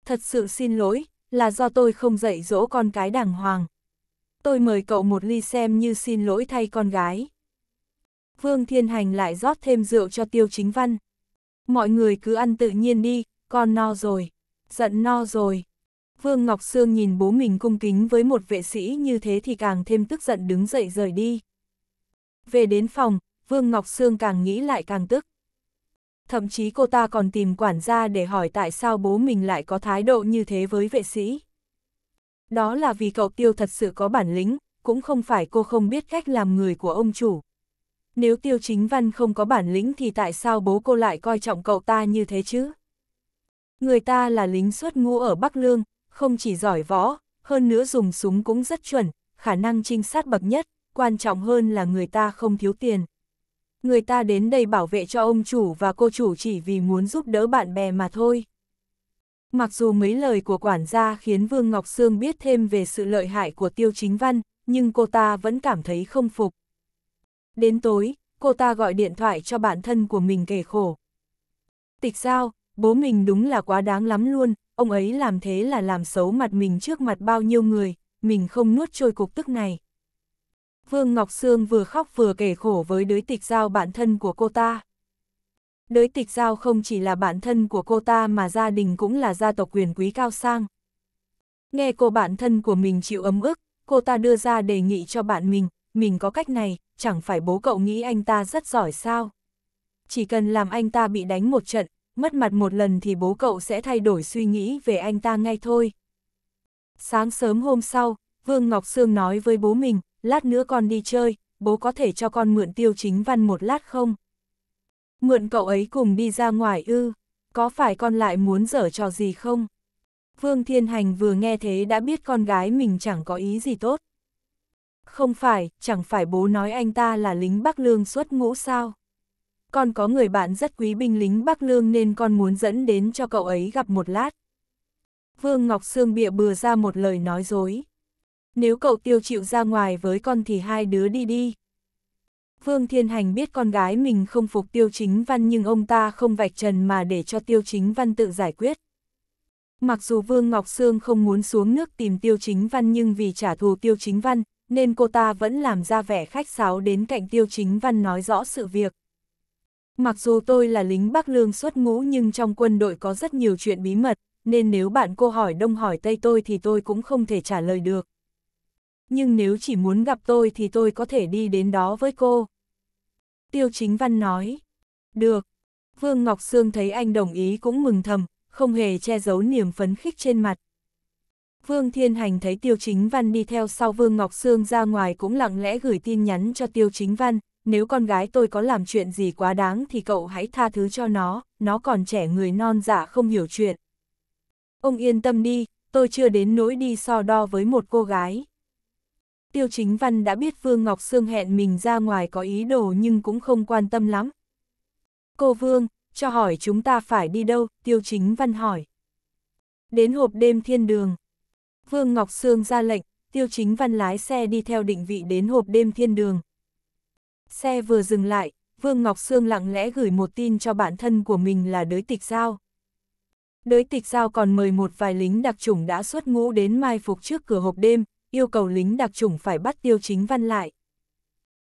Thật sự xin lỗi, là do tôi không dạy dỗ con cái đàng hoàng. Tôi mời cậu một ly xem như xin lỗi thay con gái. Vương Thiên Hành lại rót thêm rượu cho Tiêu Chính Văn. Mọi người cứ ăn tự nhiên đi, con no rồi, giận no rồi. Vương Ngọc Sương nhìn bố mình cung kính với một vệ sĩ như thế thì càng thêm tức giận đứng dậy rời đi. Về đến phòng, Vương Ngọc Sương càng nghĩ lại càng tức. Thậm chí cô ta còn tìm quản gia để hỏi tại sao bố mình lại có thái độ như thế với vệ sĩ. Đó là vì cậu tiêu thật sự có bản lĩnh, cũng không phải cô không biết cách làm người của ông chủ. Nếu tiêu chính văn không có bản lĩnh thì tại sao bố cô lại coi trọng cậu ta như thế chứ? Người ta là lính xuất ngũ ở Bắc Lương, không chỉ giỏi võ, hơn nữa dùng súng cũng rất chuẩn, khả năng trinh sát bậc nhất, quan trọng hơn là người ta không thiếu tiền người ta đến đây bảo vệ cho ông chủ và cô chủ chỉ vì muốn giúp đỡ bạn bè mà thôi. Mặc dù mấy lời của quản gia khiến Vương Ngọc Sương biết thêm về sự lợi hại của Tiêu Chính Văn, nhưng cô ta vẫn cảm thấy không phục. Đến tối, cô ta gọi điện thoại cho bản thân của mình kể khổ. Tịch sao, bố mình đúng là quá đáng lắm luôn, ông ấy làm thế là làm xấu mặt mình trước mặt bao nhiêu người, mình không nuốt trôi cục tức này. Vương Ngọc Sương vừa khóc vừa kể khổ với đới tịch giao bản thân của cô ta. Đới tịch giao không chỉ là bản thân của cô ta mà gia đình cũng là gia tộc quyền quý cao sang. Nghe cô bạn thân của mình chịu ấm ức, cô ta đưa ra đề nghị cho bạn mình, mình có cách này, chẳng phải bố cậu nghĩ anh ta rất giỏi sao. Chỉ cần làm anh ta bị đánh một trận, mất mặt một lần thì bố cậu sẽ thay đổi suy nghĩ về anh ta ngay thôi. Sáng sớm hôm sau, Vương Ngọc Sương nói với bố mình, lát nữa con đi chơi, bố có thể cho con mượn tiêu chính văn một lát không? Mượn cậu ấy cùng đi ra ngoài ư, có phải con lại muốn dở trò gì không? Vương Thiên Hành vừa nghe thế đã biết con gái mình chẳng có ý gì tốt. Không phải, chẳng phải bố nói anh ta là lính Bắc Lương xuất ngũ sao? Con có người bạn rất quý binh lính Bắc Lương nên con muốn dẫn đến cho cậu ấy gặp một lát. Vương Ngọc Sương bịa bừa ra một lời nói dối nếu cậu tiêu chịu ra ngoài với con thì hai đứa đi đi. Vương Thiên Hành biết con gái mình không phục tiêu chính văn nhưng ông ta không vạch trần mà để cho tiêu chính văn tự giải quyết. Mặc dù Vương Ngọc Sương không muốn xuống nước tìm tiêu chính văn nhưng vì trả thù tiêu chính văn, nên cô ta vẫn làm ra vẻ khách sáo đến cạnh tiêu chính văn nói rõ sự việc. Mặc dù tôi là lính Bắc Lương xuất ngũ nhưng trong quân đội có rất nhiều chuyện bí mật, nên nếu bạn cô hỏi đông hỏi tây tôi thì tôi cũng không thể trả lời được nhưng nếu chỉ muốn gặp tôi thì tôi có thể đi đến đó với cô. Tiêu Chính Văn nói, được. Vương Ngọc Sương thấy anh đồng ý cũng mừng thầm, không hề che giấu niềm phấn khích trên mặt. Vương Thiên Hành thấy Tiêu Chính Văn đi theo sau Vương Ngọc Sương ra ngoài cũng lặng lẽ gửi tin nhắn cho Tiêu Chính Văn, nếu con gái tôi có làm chuyện gì quá đáng thì cậu hãy tha thứ cho nó, nó còn trẻ người non dạ không hiểu chuyện. Ông yên tâm đi, tôi chưa đến nỗi đi so đo với một cô gái. Tiêu Chính Văn đã biết Vương Ngọc Sương hẹn mình ra ngoài có ý đồ nhưng cũng không quan tâm lắm. Cô Vương, cho hỏi chúng ta phải đi đâu, Tiêu Chính Văn hỏi. Đến hộp đêm thiên đường. Vương Ngọc Sương ra lệnh, Tiêu Chính Văn lái xe đi theo định vị đến hộp đêm thiên đường. Xe vừa dừng lại, Vương Ngọc Sương lặng lẽ gửi một tin cho bản thân của mình là đới tịch giao. Đới tịch giao còn mời một vài lính đặc chủng đã xuất ngũ đến mai phục trước cửa hộp đêm, yêu cầu lính đặc chủng phải bắt tiêu chính văn lại.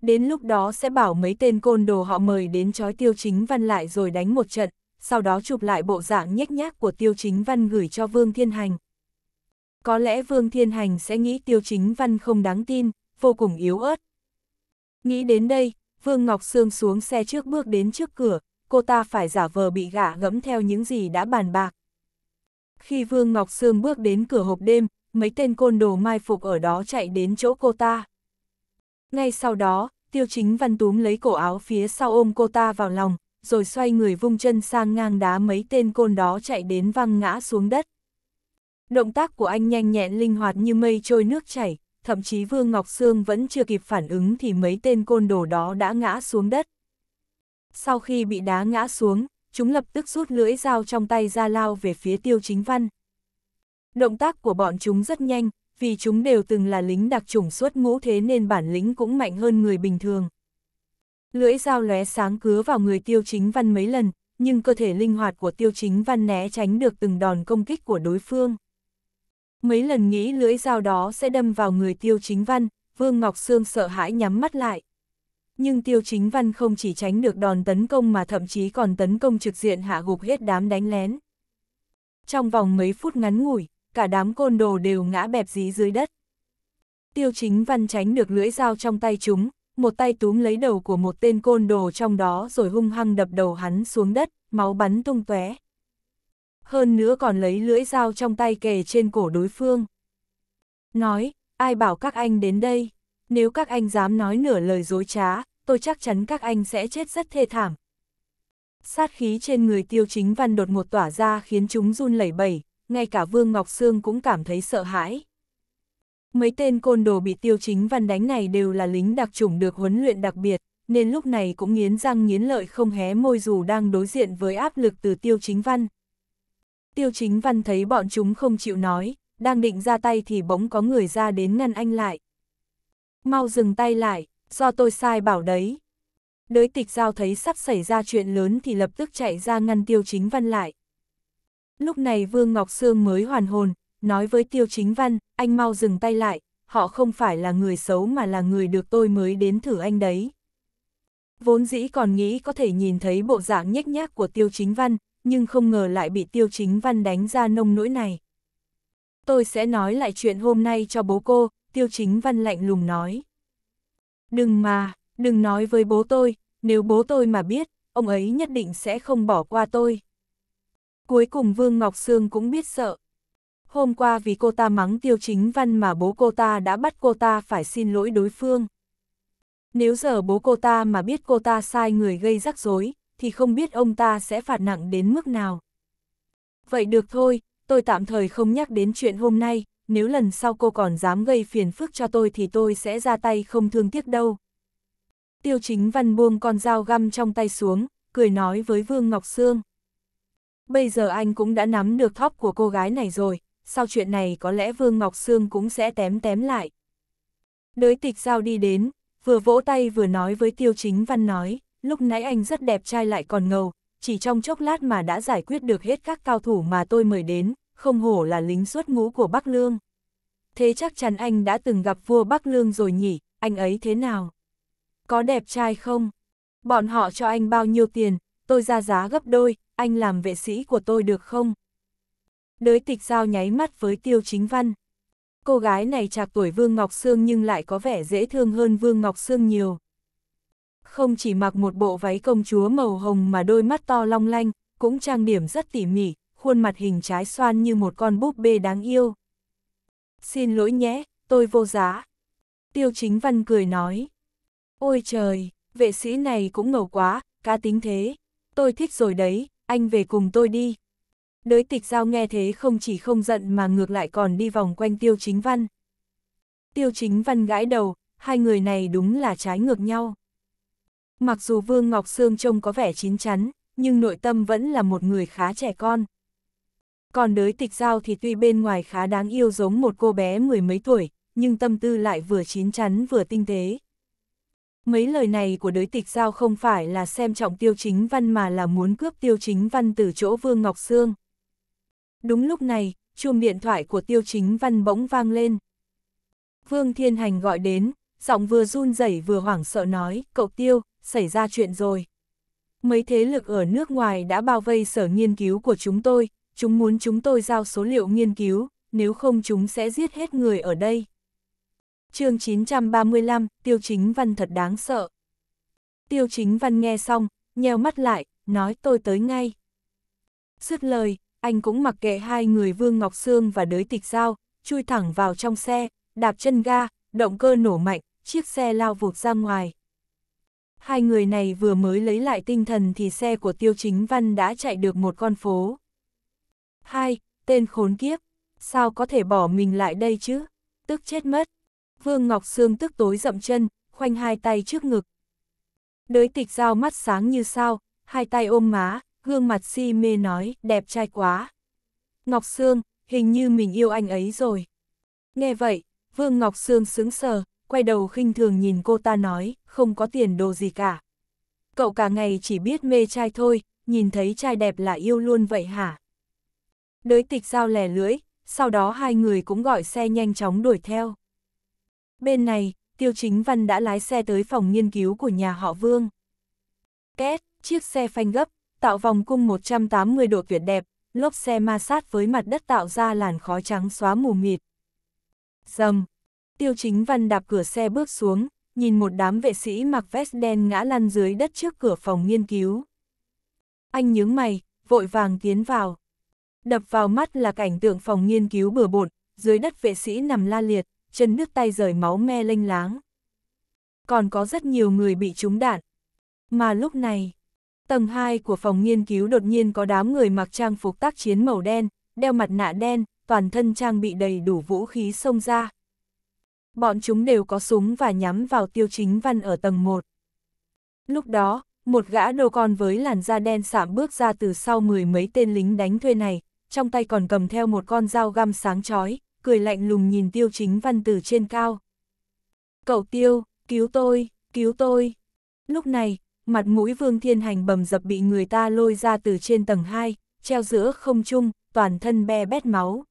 Đến lúc đó sẽ bảo mấy tên côn đồ họ mời đến chói tiêu chính văn lại rồi đánh một trận, sau đó chụp lại bộ dạng nhếch nhác của tiêu chính văn gửi cho Vương Thiên Hành. Có lẽ Vương Thiên Hành sẽ nghĩ tiêu chính văn không đáng tin, vô cùng yếu ớt. Nghĩ đến đây, Vương Ngọc Sương xuống xe trước bước đến trước cửa, cô ta phải giả vờ bị gã gẫm theo những gì đã bàn bạc. Khi Vương Ngọc Sương bước đến cửa hộp đêm, mấy tên côn đồ mai phục ở đó chạy đến chỗ cô ta. Ngay sau đó, tiêu chính văn túm lấy cổ áo phía sau ôm cô ta vào lòng, rồi xoay người vung chân sang ngang đá mấy tên côn đó chạy đến văng ngã xuống đất. Động tác của anh nhanh nhẹn linh hoạt như mây trôi nước chảy, thậm chí Vương Ngọc Sương vẫn chưa kịp phản ứng thì mấy tên côn đồ đó đã ngã xuống đất. Sau khi bị đá ngã xuống, chúng lập tức rút lưỡi dao trong tay ra lao về phía tiêu chính văn. Động tác của bọn chúng rất nhanh, vì chúng đều từng là lính đặc chủng suốt ngũ thế nên bản lĩnh cũng mạnh hơn người bình thường. Lưỡi dao lóe sáng cứa vào người tiêu chính văn mấy lần, nhưng cơ thể linh hoạt của tiêu chính văn né tránh được từng đòn công kích của đối phương. Mấy lần nghĩ lưỡi dao đó sẽ đâm vào người tiêu chính văn, Vương Ngọc Sương sợ hãi nhắm mắt lại. Nhưng tiêu chính văn không chỉ tránh được đòn tấn công mà thậm chí còn tấn công trực diện hạ gục hết đám đánh lén. Trong vòng mấy phút ngắn ngủi, cả đám côn đồ đều ngã bẹp dí dưới đất. Tiêu chính văn tránh được lưỡi dao trong tay chúng, một tay túm lấy đầu của một tên côn đồ trong đó rồi hung hăng đập đầu hắn xuống đất, máu bắn tung tóe. Hơn nữa còn lấy lưỡi dao trong tay kề trên cổ đối phương. Nói, ai bảo các anh đến đây, nếu các anh dám nói nửa lời dối trá, tôi chắc chắn các anh sẽ chết rất thê thảm. Sát khí trên người tiêu chính văn đột ngột tỏa ra khiến chúng run lẩy bẩy, ngay cả Vương Ngọc Sương cũng cảm thấy sợ hãi. Mấy tên côn đồ bị tiêu chính văn đánh này đều là lính đặc chủng được huấn luyện đặc biệt, nên lúc này cũng nghiến răng nghiến lợi không hé môi dù đang đối diện với áp lực từ tiêu chính văn. Tiêu chính văn thấy bọn chúng không chịu nói, đang định ra tay thì bỗng có người ra đến ngăn anh lại. Mau dừng tay lại, do tôi sai bảo đấy. Đới tịch giao thấy sắp xảy ra chuyện lớn thì lập tức chạy ra ngăn tiêu chính văn lại. Lúc này Vương Ngọc Sương mới hoàn hồn, nói với Tiêu Chính Văn, anh mau dừng tay lại, họ không phải là người xấu mà là người được tôi mới đến thử anh đấy. Vốn dĩ còn nghĩ có thể nhìn thấy bộ dạng nhếch nhác của Tiêu Chính Văn, nhưng không ngờ lại bị Tiêu Chính Văn đánh ra nông nỗi này. Tôi sẽ nói lại chuyện hôm nay cho bố cô, Tiêu Chính Văn lạnh lùng nói. Đừng mà, đừng nói với bố tôi, nếu bố tôi mà biết, ông ấy nhất định sẽ không bỏ qua tôi. Cuối cùng Vương Ngọc Sương cũng biết sợ. Hôm qua vì cô ta mắng tiêu chính văn mà bố cô ta đã bắt cô ta phải xin lỗi đối phương. Nếu giờ bố cô ta mà biết cô ta sai người gây rắc rối, thì không biết ông ta sẽ phạt nặng đến mức nào. Vậy được thôi, tôi tạm thời không nhắc đến chuyện hôm nay, nếu lần sau cô còn dám gây phiền phức cho tôi thì tôi sẽ ra tay không thương tiếc đâu. Tiêu chính văn buông con dao găm trong tay xuống, cười nói với Vương Ngọc Sương bây giờ anh cũng đã nắm được thóp của cô gái này rồi, sau chuyện này có lẽ Vương Ngọc Sương cũng sẽ tém tém lại. Đới tịch giao đi đến, vừa vỗ tay vừa nói với tiêu chính văn nói, lúc nãy anh rất đẹp trai lại còn ngầu, chỉ trong chốc lát mà đã giải quyết được hết các cao thủ mà tôi mời đến, không hổ là lính xuất ngũ của Bắc Lương. Thế chắc chắn anh đã từng gặp vua Bắc Lương rồi nhỉ, anh ấy thế nào? Có đẹp trai không? Bọn họ cho anh bao nhiêu tiền, tôi ra giá gấp đôi, anh làm vệ sĩ của tôi được không? Đới tịch giao nháy mắt với tiêu chính văn. Cô gái này chạc tuổi Vương Ngọc Sương nhưng lại có vẻ dễ thương hơn Vương Ngọc Sương nhiều. Không chỉ mặc một bộ váy công chúa màu hồng mà đôi mắt to long lanh, cũng trang điểm rất tỉ mỉ, khuôn mặt hình trái xoan như một con búp bê đáng yêu. Xin lỗi nhé, tôi vô giá. Tiêu chính văn cười nói. Ôi trời, vệ sĩ này cũng ngầu quá, cá tính thế. Tôi thích rồi đấy, anh về cùng tôi đi. Đới tịch giao nghe thế không chỉ không giận mà ngược lại còn đi vòng quanh tiêu chính văn. Tiêu chính văn gãi đầu, hai người này đúng là trái ngược nhau. Mặc dù Vương Ngọc Sương trông có vẻ chín chắn, nhưng nội tâm vẫn là một người khá trẻ con. Còn đới tịch giao thì tuy bên ngoài khá đáng yêu giống một cô bé mười mấy tuổi, nhưng tâm tư lại vừa chín chắn vừa tinh tế. Mấy lời này của đối tịch giao không phải là xem trọng tiêu chính văn mà là muốn cướp tiêu chính văn từ chỗ Vương Ngọc Sương. Đúng lúc này, chuông điện thoại của tiêu chính văn bỗng vang lên. Vương Thiên Hành gọi đến, giọng vừa run rẩy vừa hoảng sợ nói, cậu tiêu, xảy ra chuyện rồi. Mấy thế lực ở nước ngoài đã bao vây sở nghiên cứu của chúng tôi, chúng muốn chúng tôi giao số liệu nghiên cứu, nếu không chúng sẽ giết hết người ở đây chương 935, Tiêu Chính Văn thật đáng sợ. Tiêu Chính Văn nghe xong, nheo mắt lại, nói tôi tới ngay. Dứt lời, anh cũng mặc kệ hai người Vương Ngọc Sương và đới tịch giao, chui thẳng vào trong xe, đạp chân ga, động cơ nổ mạnh, chiếc xe lao vụt ra ngoài. Hai người này vừa mới lấy lại tinh thần thì xe của Tiêu Chính Văn đã chạy được một con phố. Hai, tên khốn kiếp, sao có thể bỏ mình lại đây chứ? Tức chết mất. Vương Ngọc Sương tức tối dậm chân, khoanh hai tay trước ngực. Đới tịch Giao mắt sáng như sao, hai tay ôm má, gương mặt si mê nói, đẹp trai quá. Ngọc Sương, hình như mình yêu anh ấy rồi. Nghe vậy, Vương Ngọc Sương sững sờ, quay đầu khinh thường nhìn cô ta nói, không có tiền đồ gì cả. Cậu cả ngày chỉ biết mê trai thôi, nhìn thấy trai đẹp là yêu luôn vậy hả? Đới tịch giao lẻ lưỡi, sau đó hai người cũng gọi xe nhanh chóng đuổi theo. Bên này, Tiêu Chính Văn đã lái xe tới phòng nghiên cứu của nhà họ Vương. Két, chiếc xe phanh gấp, tạo vòng cung 180 độ tuyệt đẹp, lốp xe ma sát với mặt đất tạo ra làn khói trắng xóa mù mịt. Dầm, Tiêu Chính Văn đạp cửa xe bước xuống, nhìn một đám vệ sĩ mặc vest đen ngã lăn dưới đất trước cửa phòng nghiên cứu. Anh nhướng mày, vội vàng tiến vào. Đập vào mắt là cảnh tượng phòng nghiên cứu bừa bộn, dưới đất vệ sĩ nằm la liệt, chân nước tay rời máu me lênh láng. Còn có rất nhiều người bị trúng đạn. Mà lúc này, tầng 2 của phòng nghiên cứu đột nhiên có đám người mặc trang phục tác chiến màu đen, đeo mặt nạ đen, toàn thân trang bị đầy đủ vũ khí xông ra. Bọn chúng đều có súng và nhắm vào tiêu chính văn ở tầng 1. Lúc đó, một gã đồ con với làn da đen sạm bước ra từ sau mười mấy tên lính đánh thuê này, trong tay còn cầm theo một con dao găm sáng chói, cười lạnh lùng nhìn tiêu chính văn từ trên cao. Cậu tiêu, cứu tôi, cứu tôi. Lúc này, mặt mũi vương thiên hành bầm dập bị người ta lôi ra từ trên tầng 2, treo giữa không trung, toàn thân be bét máu.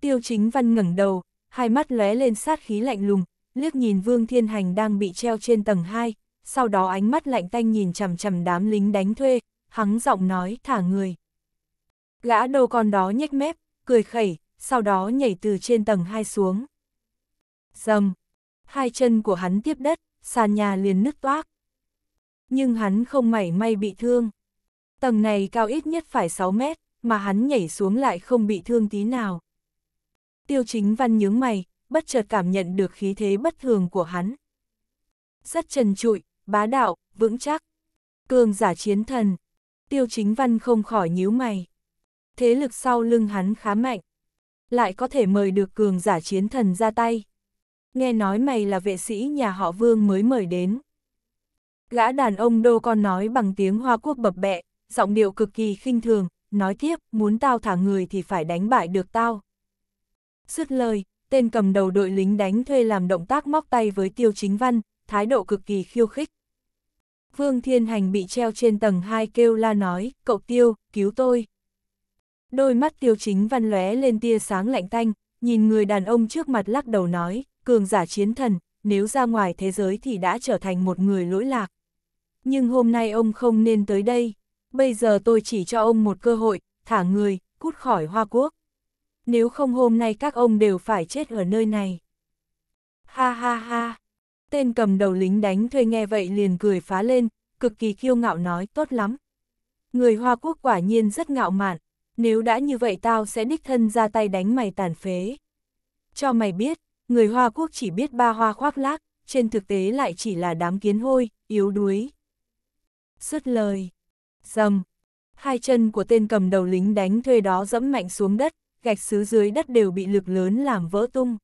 Tiêu chính văn ngẩng đầu, hai mắt lóe lên sát khí lạnh lùng, liếc nhìn vương thiên hành đang bị treo trên tầng 2, sau đó ánh mắt lạnh tanh nhìn chằm chằm đám lính đánh thuê, hắng giọng nói thả người. Gã đầu con đó nhếch mép, cười khẩy, sau đó nhảy từ trên tầng hai xuống. Dầm! Hai chân của hắn tiếp đất, sàn nhà liền nứt toác. Nhưng hắn không mảy may bị thương. Tầng này cao ít nhất phải 6 mét, mà hắn nhảy xuống lại không bị thương tí nào. Tiêu chính văn nhướng mày, bất chợt cảm nhận được khí thế bất thường của hắn. Rất trần trụi, bá đạo, vững chắc. Cường giả chiến thần. Tiêu chính văn không khỏi nhíu mày. Thế lực sau lưng hắn khá mạnh lại có thể mời được cường giả chiến thần ra tay. Nghe nói mày là vệ sĩ nhà họ Vương mới mời đến. Gã đàn ông đô con nói bằng tiếng Hoa Quốc bập bẹ, giọng điệu cực kỳ khinh thường, nói tiếp, muốn tao thả người thì phải đánh bại được tao. Dứt lời, tên cầm đầu đội lính đánh thuê làm động tác móc tay với Tiêu Chính Văn, thái độ cực kỳ khiêu khích. Vương Thiên Hành bị treo trên tầng 2 kêu la nói, cậu Tiêu, cứu tôi. Đôi mắt tiêu chính văn lóe lên tia sáng lạnh tanh, nhìn người đàn ông trước mặt lắc đầu nói, cường giả chiến thần, nếu ra ngoài thế giới thì đã trở thành một người lỗi lạc. Nhưng hôm nay ông không nên tới đây, bây giờ tôi chỉ cho ông một cơ hội, thả người, cút khỏi Hoa Quốc. Nếu không hôm nay các ông đều phải chết ở nơi này. Ha ha ha, tên cầm đầu lính đánh thuê nghe vậy liền cười phá lên, cực kỳ kiêu ngạo nói tốt lắm. Người Hoa Quốc quả nhiên rất ngạo mạn, nếu đã như vậy tao sẽ đích thân ra tay đánh mày tàn phế. Cho mày biết, người Hoa Quốc chỉ biết ba hoa khoác lác, trên thực tế lại chỉ là đám kiến hôi, yếu đuối. xuất lời, dầm, hai chân của tên cầm đầu lính đánh thuê đó dẫm mạnh xuống đất, gạch xứ dưới đất đều bị lực lớn làm vỡ tung.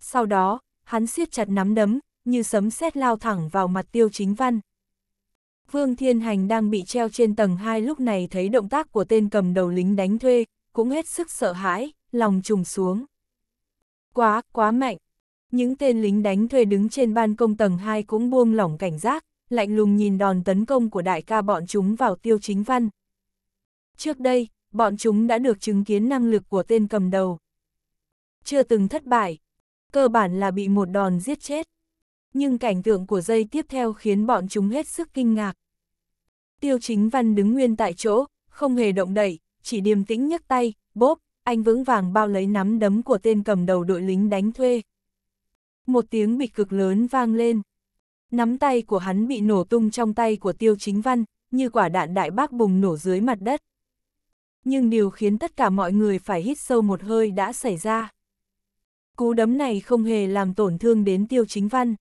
Sau đó, hắn siết chặt nắm đấm, như sấm sét lao thẳng vào mặt tiêu chính văn. Vương Thiên Hành đang bị treo trên tầng 2 lúc này thấy động tác của tên cầm đầu lính đánh thuê, cũng hết sức sợ hãi, lòng trùng xuống. Quá, quá mạnh. Những tên lính đánh thuê đứng trên ban công tầng 2 cũng buông lỏng cảnh giác, lạnh lùng nhìn đòn tấn công của đại ca bọn chúng vào tiêu chính văn. Trước đây, bọn chúng đã được chứng kiến năng lực của tên cầm đầu. Chưa từng thất bại, cơ bản là bị một đòn giết chết nhưng cảnh tượng của dây tiếp theo khiến bọn chúng hết sức kinh ngạc. Tiêu chính văn đứng nguyên tại chỗ, không hề động đậy, chỉ điềm tĩnh nhấc tay, bốp, anh vững vàng bao lấy nắm đấm của tên cầm đầu đội lính đánh thuê. Một tiếng bịch cực lớn vang lên. Nắm tay của hắn bị nổ tung trong tay của tiêu chính văn, như quả đạn đại bác bùng nổ dưới mặt đất. Nhưng điều khiến tất cả mọi người phải hít sâu một hơi đã xảy ra. Cú đấm này không hề làm tổn thương đến tiêu chính văn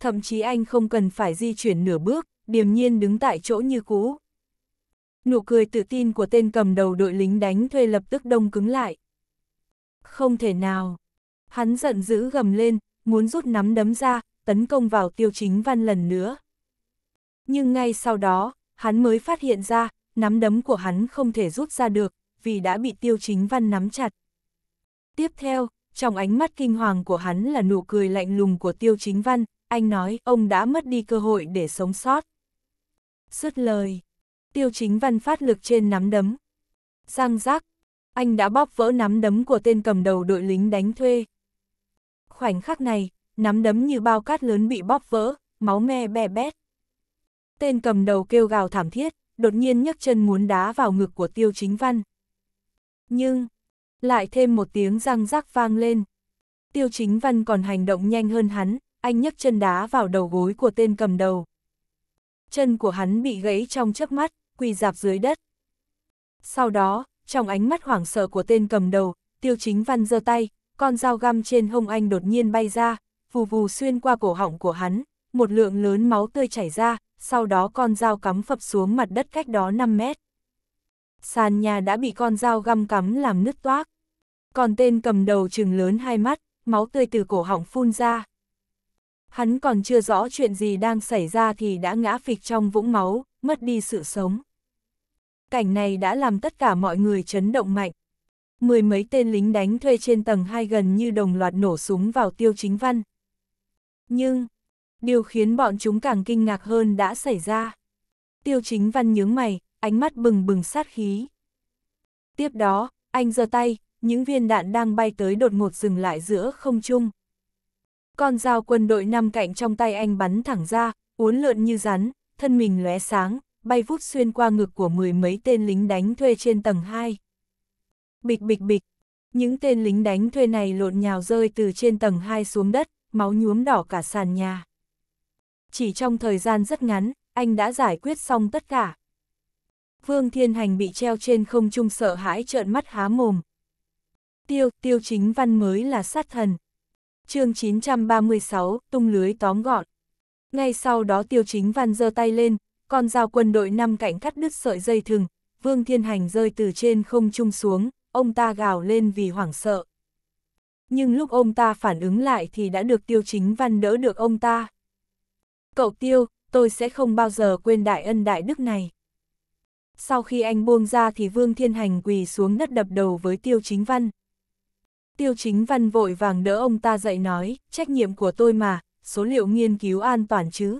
thậm chí anh không cần phải di chuyển nửa bước, điềm nhiên đứng tại chỗ như cũ. Nụ cười tự tin của tên cầm đầu đội lính đánh thuê lập tức đông cứng lại. Không thể nào. Hắn giận dữ gầm lên, muốn rút nắm đấm ra, tấn công vào tiêu chính văn lần nữa. Nhưng ngay sau đó, hắn mới phát hiện ra, nắm đấm của hắn không thể rút ra được, vì đã bị tiêu chính văn nắm chặt. Tiếp theo, trong ánh mắt kinh hoàng của hắn là nụ cười lạnh lùng của tiêu chính văn, anh nói ông đã mất đi cơ hội để sống sót. Sứt lời, tiêu chính văn phát lực trên nắm đấm. Giang giác, anh đã bóp vỡ nắm đấm của tên cầm đầu đội lính đánh thuê. Khoảnh khắc này, nắm đấm như bao cát lớn bị bóp vỡ, máu me be bét. Tên cầm đầu kêu gào thảm thiết, đột nhiên nhấc chân muốn đá vào ngực của tiêu chính văn. Nhưng, lại thêm một tiếng răng rắc vang lên. Tiêu chính văn còn hành động nhanh hơn hắn, anh nhấc chân đá vào đầu gối của tên cầm đầu. Chân của hắn bị gãy trong chớp mắt, quỳ dạp dưới đất. Sau đó, trong ánh mắt hoảng sợ của tên cầm đầu, tiêu chính văn giơ tay, con dao găm trên hông anh đột nhiên bay ra, vù vù xuyên qua cổ họng của hắn, một lượng lớn máu tươi chảy ra, sau đó con dao cắm phập xuống mặt đất cách đó 5 mét. Sàn nhà đã bị con dao găm cắm làm nứt toác. Còn tên cầm đầu trừng lớn hai mắt, máu tươi từ cổ họng phun ra. Hắn còn chưa rõ chuyện gì đang xảy ra thì đã ngã phịch trong vũng máu, mất đi sự sống. Cảnh này đã làm tất cả mọi người chấn động mạnh. Mười mấy tên lính đánh thuê trên tầng 2 gần như đồng loạt nổ súng vào tiêu chính văn. Nhưng, điều khiến bọn chúng càng kinh ngạc hơn đã xảy ra. Tiêu chính văn nhướng mày, ánh mắt bừng bừng sát khí. Tiếp đó, anh giơ tay, những viên đạn đang bay tới đột ngột dừng lại giữa không trung, con dao quân đội năm cạnh trong tay anh bắn thẳng ra, uốn lượn như rắn, thân mình lóe sáng, bay vút xuyên qua ngực của mười mấy tên lính đánh thuê trên tầng 2. Bịch bịch bịch, những tên lính đánh thuê này lộn nhào rơi từ trên tầng 2 xuống đất, máu nhuốm đỏ cả sàn nhà. Chỉ trong thời gian rất ngắn, anh đã giải quyết xong tất cả. Vương Thiên Hành bị treo trên không trung sợ hãi trợn mắt há mồm. Tiêu, tiêu chính văn mới là sát thần, chương 936, tung lưới tóm gọn. Ngay sau đó tiêu chính văn giơ tay lên, con dao quân đội năm cạnh cắt đứt sợi dây thừng, vương thiên hành rơi từ trên không trung xuống, ông ta gào lên vì hoảng sợ. Nhưng lúc ông ta phản ứng lại thì đã được tiêu chính văn đỡ được ông ta. Cậu tiêu, tôi sẽ không bao giờ quên đại ân đại đức này. Sau khi anh buông ra thì Vương Thiên Hành quỳ xuống đất đập đầu với Tiêu Chính Văn. Tiêu chính văn vội vàng đỡ ông ta dậy nói, trách nhiệm của tôi mà, số liệu nghiên cứu an toàn chứ.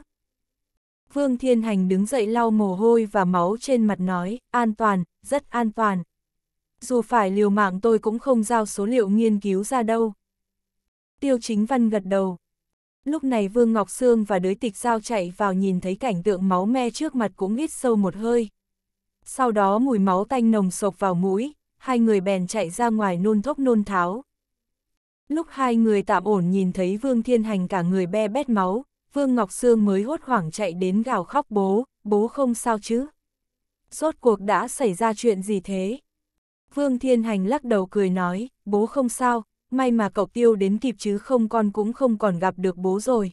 Vương Thiên Hành đứng dậy lau mồ hôi và máu trên mặt nói, an toàn, rất an toàn. Dù phải liều mạng tôi cũng không giao số liệu nghiên cứu ra đâu. Tiêu chính văn gật đầu. Lúc này Vương Ngọc Sương và đới tịch giao chạy vào nhìn thấy cảnh tượng máu me trước mặt cũng hít sâu một hơi. Sau đó mùi máu tanh nồng sộc vào mũi, hai người bèn chạy ra ngoài nôn thốc nôn tháo. Lúc hai người tạm ổn nhìn thấy Vương Thiên Hành cả người be bét máu, Vương Ngọc Sương mới hốt hoảng chạy đến gào khóc bố, bố không sao chứ. Rốt cuộc đã xảy ra chuyện gì thế? Vương Thiên Hành lắc đầu cười nói, bố không sao, may mà cậu tiêu đến kịp chứ không con cũng không còn gặp được bố rồi.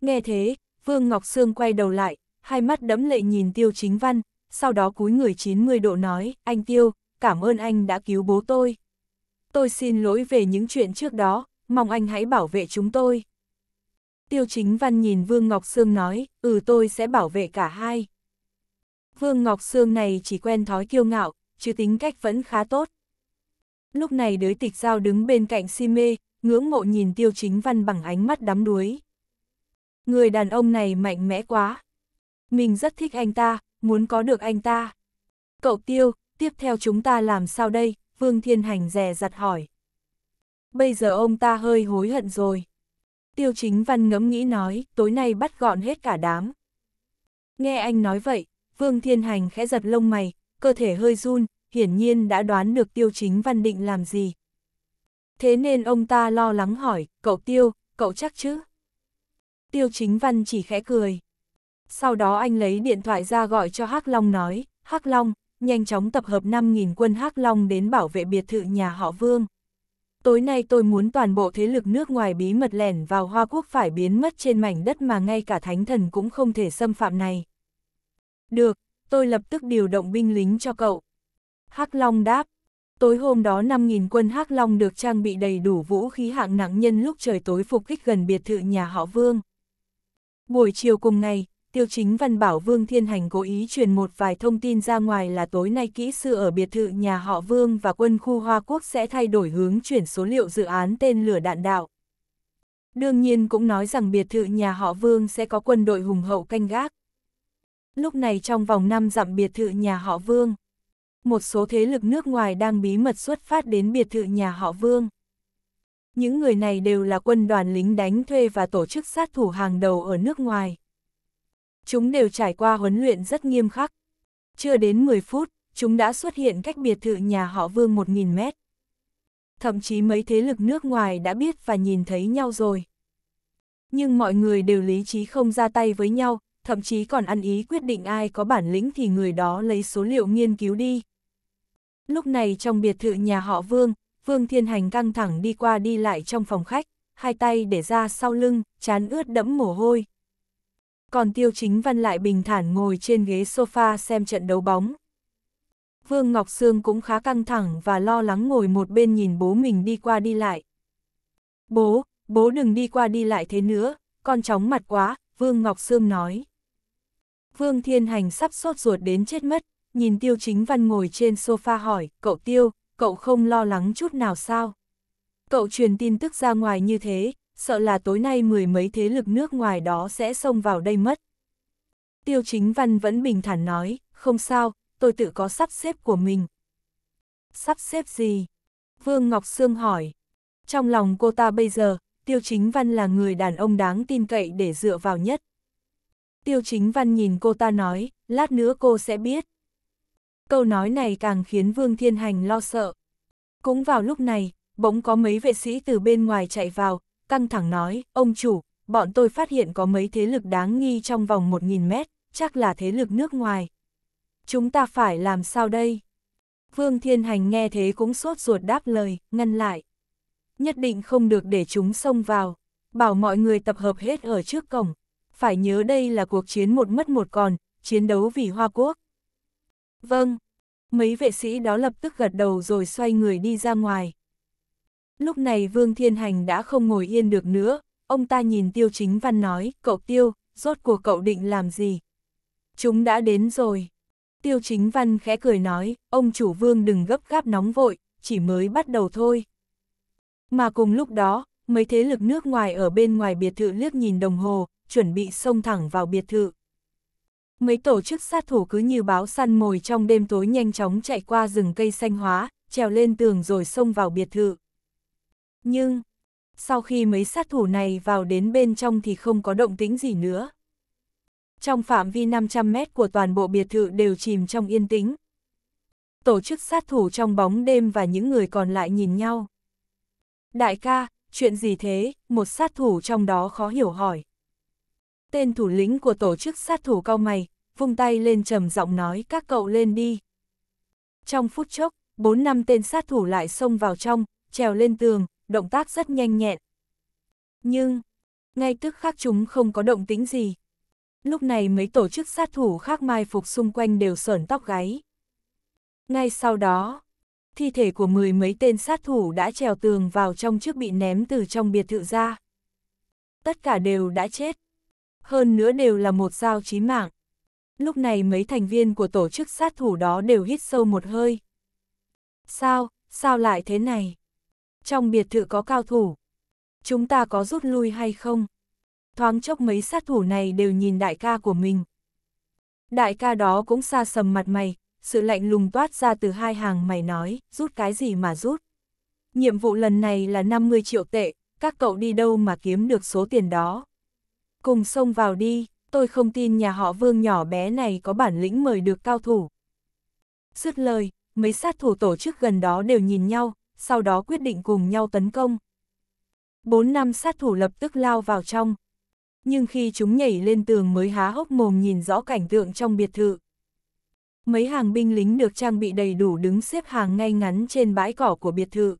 Nghe thế, Vương Ngọc Sương quay đầu lại, hai mắt đẫm lệ nhìn tiêu chính văn, sau đó cúi người 90 độ nói, anh tiêu, cảm ơn anh đã cứu bố tôi. Tôi xin lỗi về những chuyện trước đó, mong anh hãy bảo vệ chúng tôi. Tiêu Chính Văn nhìn Vương Ngọc Sương nói, ừ tôi sẽ bảo vệ cả hai. Vương Ngọc Sương này chỉ quen thói kiêu ngạo, chứ tính cách vẫn khá tốt. Lúc này đới tịch giao đứng bên cạnh si mê, ngưỡng mộ nhìn Tiêu Chính Văn bằng ánh mắt đắm đuối. Người đàn ông này mạnh mẽ quá. Mình rất thích anh ta, muốn có được anh ta. Cậu Tiêu, tiếp theo chúng ta làm sao đây? Vương Thiên Hành rè giặt hỏi. Bây giờ ông ta hơi hối hận rồi. Tiêu chính văn ngẫm nghĩ nói, tối nay bắt gọn hết cả đám. Nghe anh nói vậy, Vương Thiên Hành khẽ giật lông mày, cơ thể hơi run, hiển nhiên đã đoán được tiêu chính văn định làm gì. Thế nên ông ta lo lắng hỏi, cậu tiêu, cậu chắc chứ? Tiêu chính văn chỉ khẽ cười. Sau đó anh lấy điện thoại ra gọi cho Hắc Long nói, Hắc Long, nhanh chóng tập hợp 5.000 quân Hắc Long đến bảo vệ biệt thự nhà họ Vương. Tối nay tôi muốn toàn bộ thế lực nước ngoài bí mật lẻn vào Hoa Quốc phải biến mất trên mảnh đất mà ngay cả thánh thần cũng không thể xâm phạm này. Được, tôi lập tức điều động binh lính cho cậu. Hắc Long đáp. Tối hôm đó 5.000 quân Hắc Long được trang bị đầy đủ vũ khí hạng nặng nhân lúc trời tối phục kích gần biệt thự nhà họ Vương. Buổi chiều cùng ngày, Tiêu chính văn bảo Vương Thiên Hành cố ý truyền một vài thông tin ra ngoài là tối nay kỹ sư ở biệt thự nhà họ Vương và quân khu Hoa Quốc sẽ thay đổi hướng chuyển số liệu dự án tên lửa đạn đạo. Đương nhiên cũng nói rằng biệt thự nhà họ Vương sẽ có quân đội hùng hậu canh gác. Lúc này trong vòng năm dặm biệt thự nhà họ Vương, một số thế lực nước ngoài đang bí mật xuất phát đến biệt thự nhà họ Vương. Những người này đều là quân đoàn lính đánh thuê và tổ chức sát thủ hàng đầu ở nước ngoài chúng đều trải qua huấn luyện rất nghiêm khắc. Chưa đến 10 phút, chúng đã xuất hiện cách biệt thự nhà họ Vương 1.000 mét. Thậm chí mấy thế lực nước ngoài đã biết và nhìn thấy nhau rồi. Nhưng mọi người đều lý trí không ra tay với nhau, thậm chí còn ăn ý quyết định ai có bản lĩnh thì người đó lấy số liệu nghiên cứu đi. Lúc này trong biệt thự nhà họ Vương, Vương Thiên Hành căng thẳng đi qua đi lại trong phòng khách, hai tay để ra sau lưng, chán ướt đẫm mồ hôi còn Tiêu Chính Văn lại bình thản ngồi trên ghế sofa xem trận đấu bóng. Vương Ngọc Sương cũng khá căng thẳng và lo lắng ngồi một bên nhìn bố mình đi qua đi lại. Bố, bố đừng đi qua đi lại thế nữa, con chóng mặt quá, Vương Ngọc Sương nói. Vương Thiên Hành sắp sốt ruột đến chết mất, nhìn Tiêu Chính Văn ngồi trên sofa hỏi, cậu Tiêu, cậu không lo lắng chút nào sao? Cậu truyền tin tức ra ngoài như thế, sợ là tối nay mười mấy thế lực nước ngoài đó sẽ xông vào đây mất. Tiêu chính văn vẫn bình thản nói, không sao, tôi tự có sắp xếp của mình. Sắp xếp gì? Vương Ngọc Sương hỏi. Trong lòng cô ta bây giờ, Tiêu Chính Văn là người đàn ông đáng tin cậy để dựa vào nhất. Tiêu Chính Văn nhìn cô ta nói, lát nữa cô sẽ biết. Câu nói này càng khiến Vương Thiên Hành lo sợ. Cũng vào lúc này, bỗng có mấy vệ sĩ từ bên ngoài chạy vào, căng thẳng nói, ông chủ, bọn tôi phát hiện có mấy thế lực đáng nghi trong vòng 1.000 mét, chắc là thế lực nước ngoài. Chúng ta phải làm sao đây? Vương Thiên Hành nghe thế cũng sốt ruột đáp lời, ngăn lại. Nhất định không được để chúng xông vào, bảo mọi người tập hợp hết ở trước cổng. Phải nhớ đây là cuộc chiến một mất một còn, chiến đấu vì Hoa Quốc. Vâng, mấy vệ sĩ đó lập tức gật đầu rồi xoay người đi ra ngoài. Lúc này Vương Thiên Hành đã không ngồi yên được nữa, ông ta nhìn Tiêu Chính Văn nói, cậu Tiêu, rốt cuộc cậu định làm gì? Chúng đã đến rồi. Tiêu Chính Văn khẽ cười nói, ông chủ Vương đừng gấp gáp nóng vội, chỉ mới bắt đầu thôi. Mà cùng lúc đó, mấy thế lực nước ngoài ở bên ngoài biệt thự liếc nhìn đồng hồ, chuẩn bị xông thẳng vào biệt thự. Mấy tổ chức sát thủ cứ như báo săn mồi trong đêm tối nhanh chóng chạy qua rừng cây xanh hóa, trèo lên tường rồi xông vào biệt thự. Nhưng, sau khi mấy sát thủ này vào đến bên trong thì không có động tĩnh gì nữa. Trong phạm vi 500 mét của toàn bộ biệt thự đều chìm trong yên tĩnh. Tổ chức sát thủ trong bóng đêm và những người còn lại nhìn nhau. Đại ca, chuyện gì thế? Một sát thủ trong đó khó hiểu hỏi. Tên thủ lĩnh của tổ chức sát thủ cao mày, vung tay lên trầm giọng nói các cậu lên đi. Trong phút chốc, bốn năm tên sát thủ lại xông vào trong, trèo lên tường, động tác rất nhanh nhẹn. Nhưng, ngay tức khắc chúng không có động tĩnh gì. Lúc này mấy tổ chức sát thủ khác mai phục xung quanh đều sởn tóc gáy. Ngay sau đó, thi thể của mười mấy tên sát thủ đã trèo tường vào trong chiếc bị ném từ trong biệt thự ra. Tất cả đều đã chết. Hơn nữa đều là một dao chí mạng. Lúc này mấy thành viên của tổ chức sát thủ đó đều hít sâu một hơi. Sao, sao lại thế này? trong biệt thự có cao thủ. Chúng ta có rút lui hay không? Thoáng chốc mấy sát thủ này đều nhìn đại ca của mình. Đại ca đó cũng xa sầm mặt mày, sự lạnh lùng toát ra từ hai hàng mày nói, rút cái gì mà rút. Nhiệm vụ lần này là 50 triệu tệ, các cậu đi đâu mà kiếm được số tiền đó. Cùng xông vào đi, tôi không tin nhà họ vương nhỏ bé này có bản lĩnh mời được cao thủ. Dứt lời, mấy sát thủ tổ chức gần đó đều nhìn nhau, sau đó quyết định cùng nhau tấn công. Bốn năm sát thủ lập tức lao vào trong. Nhưng khi chúng nhảy lên tường mới há hốc mồm nhìn rõ cảnh tượng trong biệt thự. Mấy hàng binh lính được trang bị đầy đủ đứng xếp hàng ngay ngắn trên bãi cỏ của biệt thự.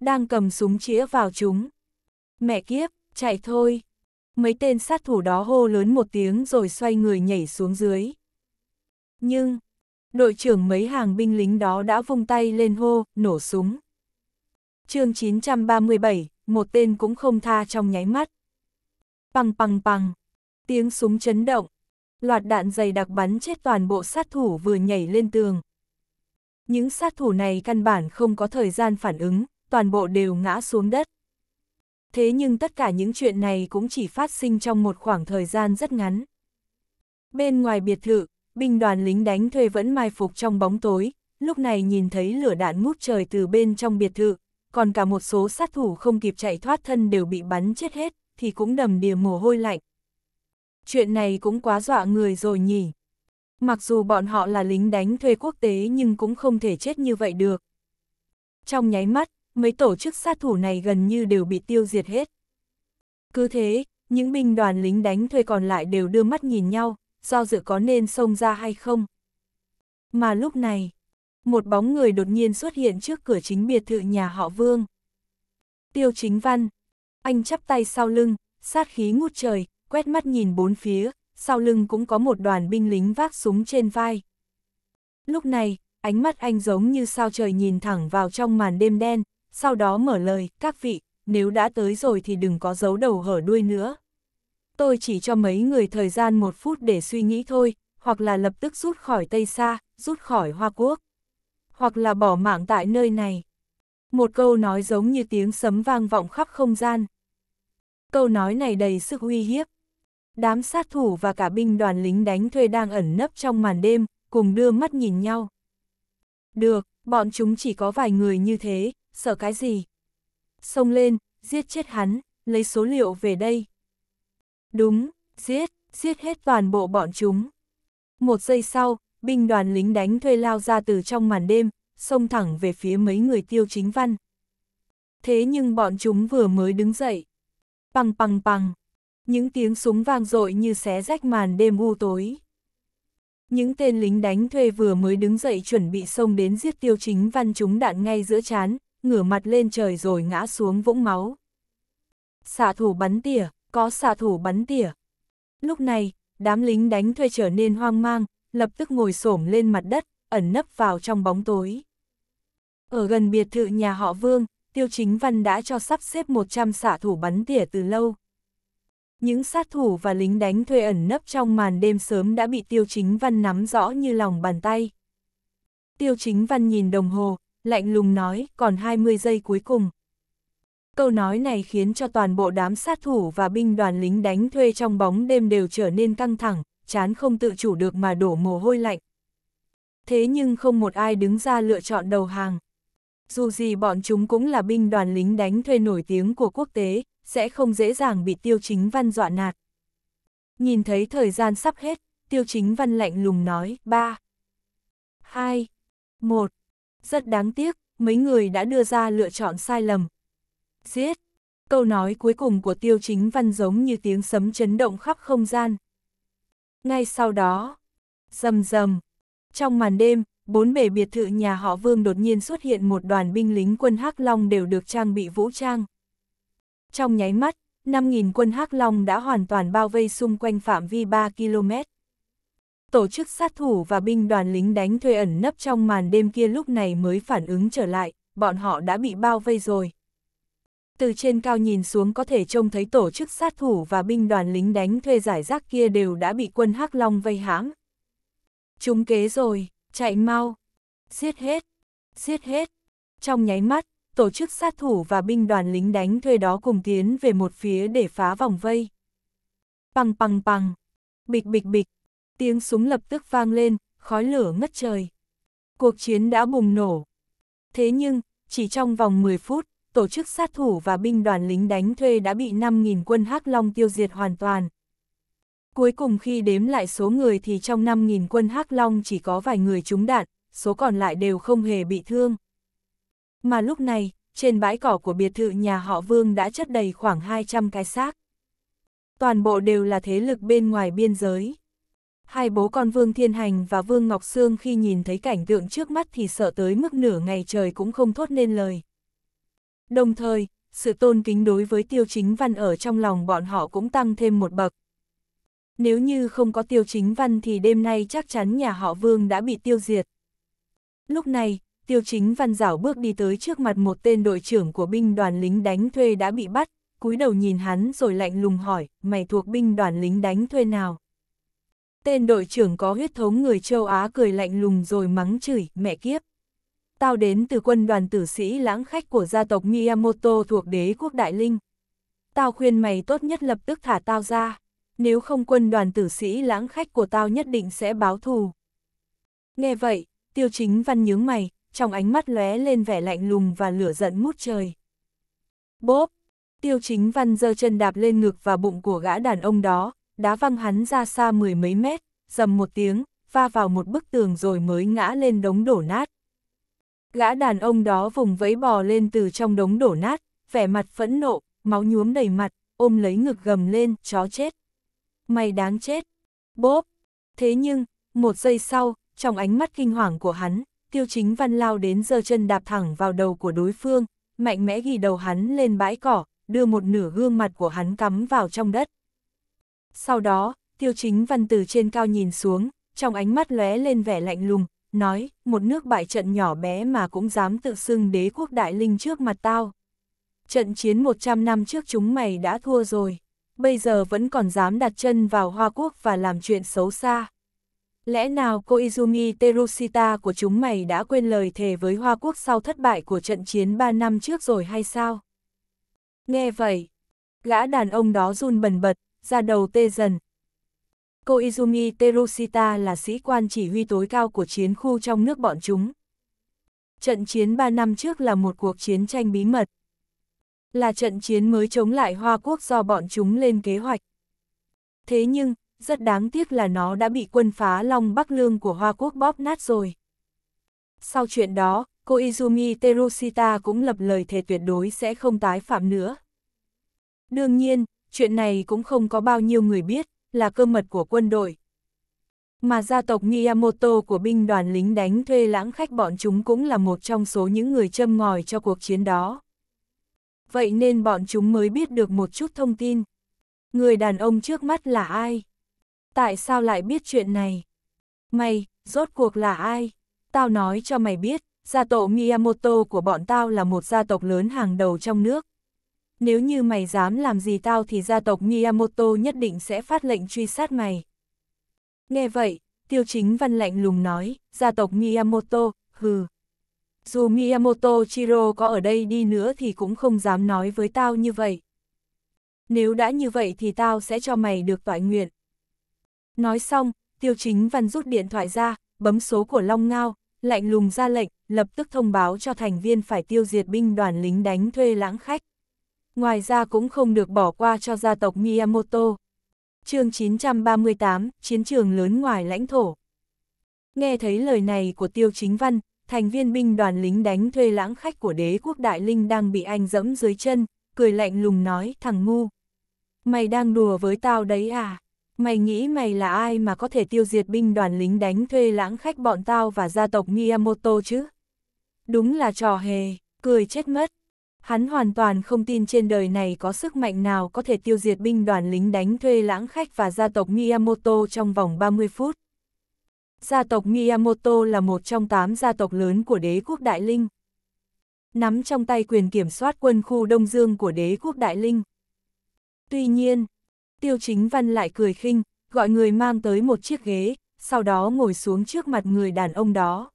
Đang cầm súng chĩa vào chúng. Mẹ kiếp, chạy thôi. Mấy tên sát thủ đó hô lớn một tiếng rồi xoay người nhảy xuống dưới. Nhưng, đội trưởng mấy hàng binh lính đó đã vung tay lên hô, nổ súng. chương 937, một tên cũng không tha trong nháy mắt. Păng păng păng, tiếng súng chấn động, loạt đạn dày đặc bắn chết toàn bộ sát thủ vừa nhảy lên tường. Những sát thủ này căn bản không có thời gian phản ứng, toàn bộ đều ngã xuống đất. Thế nhưng tất cả những chuyện này cũng chỉ phát sinh trong một khoảng thời gian rất ngắn. Bên ngoài biệt thự, binh đoàn lính đánh thuê vẫn mai phục trong bóng tối, lúc này nhìn thấy lửa đạn ngút trời từ bên trong biệt thự, còn cả một số sát thủ không kịp chạy thoát thân đều bị bắn chết hết, thì cũng đầm đìa mồ hôi lạnh. Chuyện này cũng quá dọa người rồi nhỉ. Mặc dù bọn họ là lính đánh thuê quốc tế nhưng cũng không thể chết như vậy được. Trong nháy mắt, mấy tổ chức sát thủ này gần như đều bị tiêu diệt hết. Cứ thế, những binh đoàn lính đánh thuê còn lại đều đưa mắt nhìn nhau, do dự có nên xông ra hay không. Mà lúc này, một bóng người đột nhiên xuất hiện trước cửa chính biệt thự nhà họ Vương. Tiêu chính văn, anh chắp tay sau lưng, sát khí ngút trời, quét mắt nhìn bốn phía, sau lưng cũng có một đoàn binh lính vác súng trên vai. Lúc này, ánh mắt anh giống như sao trời nhìn thẳng vào trong màn đêm đen, sau đó mở lời, các vị, nếu đã tới rồi thì đừng có giấu đầu hở đuôi nữa tôi chỉ cho mấy người thời gian một phút để suy nghĩ thôi, hoặc là lập tức rút khỏi Tây Sa, rút khỏi Hoa Quốc, hoặc là bỏ mạng tại nơi này. Một câu nói giống như tiếng sấm vang vọng khắp không gian. Câu nói này đầy sức uy hiếp. Đám sát thủ và cả binh đoàn lính đánh thuê đang ẩn nấp trong màn đêm, cùng đưa mắt nhìn nhau. Được, bọn chúng chỉ có vài người như thế, sợ cái gì? Xông lên, giết chết hắn, lấy số liệu về đây. Đúng, giết, giết hết toàn bộ bọn chúng. Một giây sau, binh đoàn lính đánh thuê lao ra từ trong màn đêm, xông thẳng về phía mấy người tiêu chính văn. Thế nhưng bọn chúng vừa mới đứng dậy. Păng păng păng, những tiếng súng vang dội như xé rách màn đêm u tối. Những tên lính đánh thuê vừa mới đứng dậy chuẩn bị xông đến giết tiêu chính văn chúng đạn ngay giữa chán, ngửa mặt lên trời rồi ngã xuống vũng máu. Xạ thủ bắn tỉa, có xạ thủ bắn tỉa. Lúc này, đám lính đánh thuê trở nên hoang mang, lập tức ngồi xổm lên mặt đất, ẩn nấp vào trong bóng tối. Ở gần biệt thự nhà họ Vương, Tiêu Chính Văn đã cho sắp xếp 100 xạ thủ bắn tỉa từ lâu. Những sát thủ và lính đánh thuê ẩn nấp trong màn đêm sớm đã bị Tiêu Chính Văn nắm rõ như lòng bàn tay. Tiêu Chính Văn nhìn đồng hồ, lạnh lùng nói còn 20 giây cuối cùng câu nói này khiến cho toàn bộ đám sát thủ và binh đoàn lính đánh thuê trong bóng đêm đều trở nên căng thẳng, chán không tự chủ được mà đổ mồ hôi lạnh. Thế nhưng không một ai đứng ra lựa chọn đầu hàng. Dù gì bọn chúng cũng là binh đoàn lính đánh thuê nổi tiếng của quốc tế, sẽ không dễ dàng bị tiêu chính văn dọa nạt. Nhìn thấy thời gian sắp hết, tiêu chính văn lạnh lùng nói, ba, hai, một, Rất đáng tiếc, mấy người đã đưa ra lựa chọn sai lầm, Giết! Câu nói cuối cùng của tiêu chính văn giống như tiếng sấm chấn động khắp không gian. Ngay sau đó, rầm rầm, trong màn đêm, bốn bể biệt thự nhà họ Vương đột nhiên xuất hiện một đoàn binh lính quân Hắc Long đều được trang bị vũ trang. Trong nháy mắt, 5.000 quân Hắc Long đã hoàn toàn bao vây xung quanh phạm vi 3 km. Tổ chức sát thủ và binh đoàn lính đánh thuê ẩn nấp trong màn đêm kia lúc này mới phản ứng trở lại, bọn họ đã bị bao vây rồi. Từ trên cao nhìn xuống có thể trông thấy tổ chức sát thủ và binh đoàn lính đánh thuê giải rác kia đều đã bị quân Hắc Long vây hãm. Chúng kế rồi, chạy mau. Giết hết, giết hết. Trong nháy mắt, tổ chức sát thủ và binh đoàn lính đánh thuê đó cùng tiến về một phía để phá vòng vây. păng păng păng, bịch bịch bịch, tiếng súng lập tức vang lên, khói lửa ngất trời. Cuộc chiến đã bùng nổ. Thế nhưng, chỉ trong vòng 10 phút, tổ chức sát thủ và binh đoàn lính đánh thuê đã bị 5.000 quân Hắc Long tiêu diệt hoàn toàn. Cuối cùng khi đếm lại số người thì trong 5.000 quân Hắc Long chỉ có vài người trúng đạn, số còn lại đều không hề bị thương. Mà lúc này, trên bãi cỏ của biệt thự nhà họ Vương đã chất đầy khoảng 200 cái xác. Toàn bộ đều là thế lực bên ngoài biên giới. Hai bố con Vương Thiên Hành và Vương Ngọc Sương khi nhìn thấy cảnh tượng trước mắt thì sợ tới mức nửa ngày trời cũng không thốt nên lời. Đồng thời, sự tôn kính đối với tiêu chính văn ở trong lòng bọn họ cũng tăng thêm một bậc. Nếu như không có tiêu chính văn thì đêm nay chắc chắn nhà họ Vương đã bị tiêu diệt. Lúc này, tiêu chính văn rảo bước đi tới trước mặt một tên đội trưởng của binh đoàn lính đánh thuê đã bị bắt, cúi đầu nhìn hắn rồi lạnh lùng hỏi, mày thuộc binh đoàn lính đánh thuê nào? Tên đội trưởng có huyết thống người châu Á cười lạnh lùng rồi mắng chửi, mẹ kiếp tao đến từ quân đoàn tử sĩ lãng khách của gia tộc Miyamoto thuộc đế quốc Đại Linh. Tao khuyên mày tốt nhất lập tức thả tao ra, nếu không quân đoàn tử sĩ lãng khách của tao nhất định sẽ báo thù. Nghe vậy, tiêu chính văn nhướng mày, trong ánh mắt lóe lên vẻ lạnh lùng và lửa giận mút trời. Bốp! Tiêu chính văn giơ chân đạp lên ngực và bụng của gã đàn ông đó, đá văng hắn ra xa mười mấy mét, dầm một tiếng, va vào một bức tường rồi mới ngã lên đống đổ nát. Gã đàn ông đó vùng vẫy bò lên từ trong đống đổ nát, vẻ mặt phẫn nộ, máu nhuốm đầy mặt, ôm lấy ngực gầm lên, chó chết. Mày đáng chết. Bốp. Thế nhưng, một giây sau, trong ánh mắt kinh hoàng của hắn, tiêu chính văn lao đến giơ chân đạp thẳng vào đầu của đối phương, mạnh mẽ ghi đầu hắn lên bãi cỏ, đưa một nửa gương mặt của hắn cắm vào trong đất. Sau đó, tiêu chính văn từ trên cao nhìn xuống, trong ánh mắt lóe lên vẻ lạnh lùng, nói, một nước bại trận nhỏ bé mà cũng dám tự xưng đế quốc đại linh trước mặt tao. Trận chiến 100 năm trước chúng mày đã thua rồi, bây giờ vẫn còn dám đặt chân vào Hoa Quốc và làm chuyện xấu xa. Lẽ nào cô Izumi Terushita của chúng mày đã quên lời thề với Hoa Quốc sau thất bại của trận chiến 3 năm trước rồi hay sao? Nghe vậy, gã đàn ông đó run bần bật, ra đầu tê dần, cô Izumi Terusita là sĩ quan chỉ huy tối cao của chiến khu trong nước bọn chúng. Trận chiến 3 năm trước là một cuộc chiến tranh bí mật. Là trận chiến mới chống lại Hoa Quốc do bọn chúng lên kế hoạch. Thế nhưng, rất đáng tiếc là nó đã bị quân phá Long Bắc Lương của Hoa Quốc bóp nát rồi. Sau chuyện đó, cô Izumi Terusita cũng lập lời thề tuyệt đối sẽ không tái phạm nữa. Đương nhiên, chuyện này cũng không có bao nhiêu người biết là cơ mật của quân đội. Mà gia tộc Miyamoto của binh đoàn lính đánh thuê lãng khách bọn chúng cũng là một trong số những người châm ngòi cho cuộc chiến đó. Vậy nên bọn chúng mới biết được một chút thông tin. Người đàn ông trước mắt là ai? Tại sao lại biết chuyện này? Mày, rốt cuộc là ai? Tao nói cho mày biết, gia tộc Miyamoto của bọn tao là một gia tộc lớn hàng đầu trong nước nếu như mày dám làm gì tao thì gia tộc Miyamoto nhất định sẽ phát lệnh truy sát mày. Nghe vậy, tiêu chính văn lạnh lùng nói, gia tộc Miyamoto, hừ. Dù Miyamoto Chiro có ở đây đi nữa thì cũng không dám nói với tao như vậy. Nếu đã như vậy thì tao sẽ cho mày được tọa nguyện. Nói xong, tiêu chính văn rút điện thoại ra, bấm số của Long Ngao, lạnh lùng ra lệnh, lập tức thông báo cho thành viên phải tiêu diệt binh đoàn lính đánh thuê lãng khách ngoài ra cũng không được bỏ qua cho gia tộc Miyamoto. chương 938, Chiến trường lớn ngoài lãnh thổ. Nghe thấy lời này của Tiêu Chính Văn, thành viên binh đoàn lính đánh thuê lãng khách của đế quốc Đại Linh đang bị anh dẫm dưới chân, cười lạnh lùng nói thằng ngu. Mày đang đùa với tao đấy à? Mày nghĩ mày là ai mà có thể tiêu diệt binh đoàn lính đánh thuê lãng khách bọn tao và gia tộc Miyamoto chứ? Đúng là trò hề, cười chết mất, Hắn hoàn toàn không tin trên đời này có sức mạnh nào có thể tiêu diệt binh đoàn lính đánh thuê lãng khách và gia tộc Miyamoto trong vòng 30 phút. Gia tộc Miyamoto là một trong 8 gia tộc lớn của đế quốc Đại Linh. Nắm trong tay quyền kiểm soát quân khu Đông Dương của đế quốc Đại Linh. Tuy nhiên, Tiêu Chính Văn lại cười khinh, gọi người mang tới một chiếc ghế, sau đó ngồi xuống trước mặt người đàn ông đó.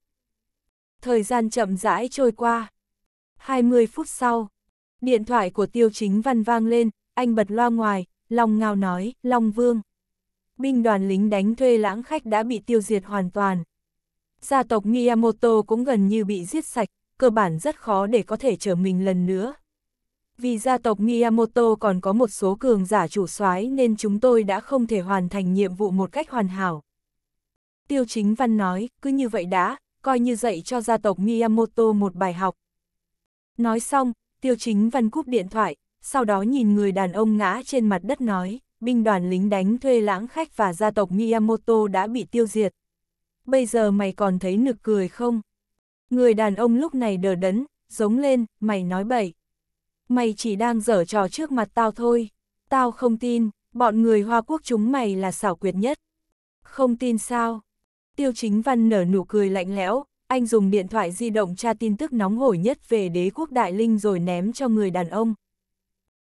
Thời gian chậm rãi trôi qua. 20 phút sau, điện thoại của tiêu chính văn vang lên, anh bật loa ngoài, Long Ngao nói, Long Vương. Binh đoàn lính đánh thuê lãng khách đã bị tiêu diệt hoàn toàn. Gia tộc Miyamoto cũng gần như bị giết sạch, cơ bản rất khó để có thể trở mình lần nữa. Vì gia tộc Miyamoto còn có một số cường giả chủ soái nên chúng tôi đã không thể hoàn thành nhiệm vụ một cách hoàn hảo. Tiêu chính văn nói, cứ như vậy đã, coi như dạy cho gia tộc Miyamoto một bài học, Nói xong, tiêu chính văn cúp điện thoại, sau đó nhìn người đàn ông ngã trên mặt đất nói, binh đoàn lính đánh thuê lãng khách và gia tộc Miyamoto đã bị tiêu diệt. Bây giờ mày còn thấy nực cười không? Người đàn ông lúc này đờ đẫn, giống lên, mày nói bậy. Mày chỉ đang dở trò trước mặt tao thôi. Tao không tin, bọn người Hoa Quốc chúng mày là xảo quyệt nhất. Không tin sao? Tiêu chính văn nở nụ cười lạnh lẽo, anh dùng điện thoại di động tra tin tức nóng hổi nhất về đế quốc Đại Linh rồi ném cho người đàn ông.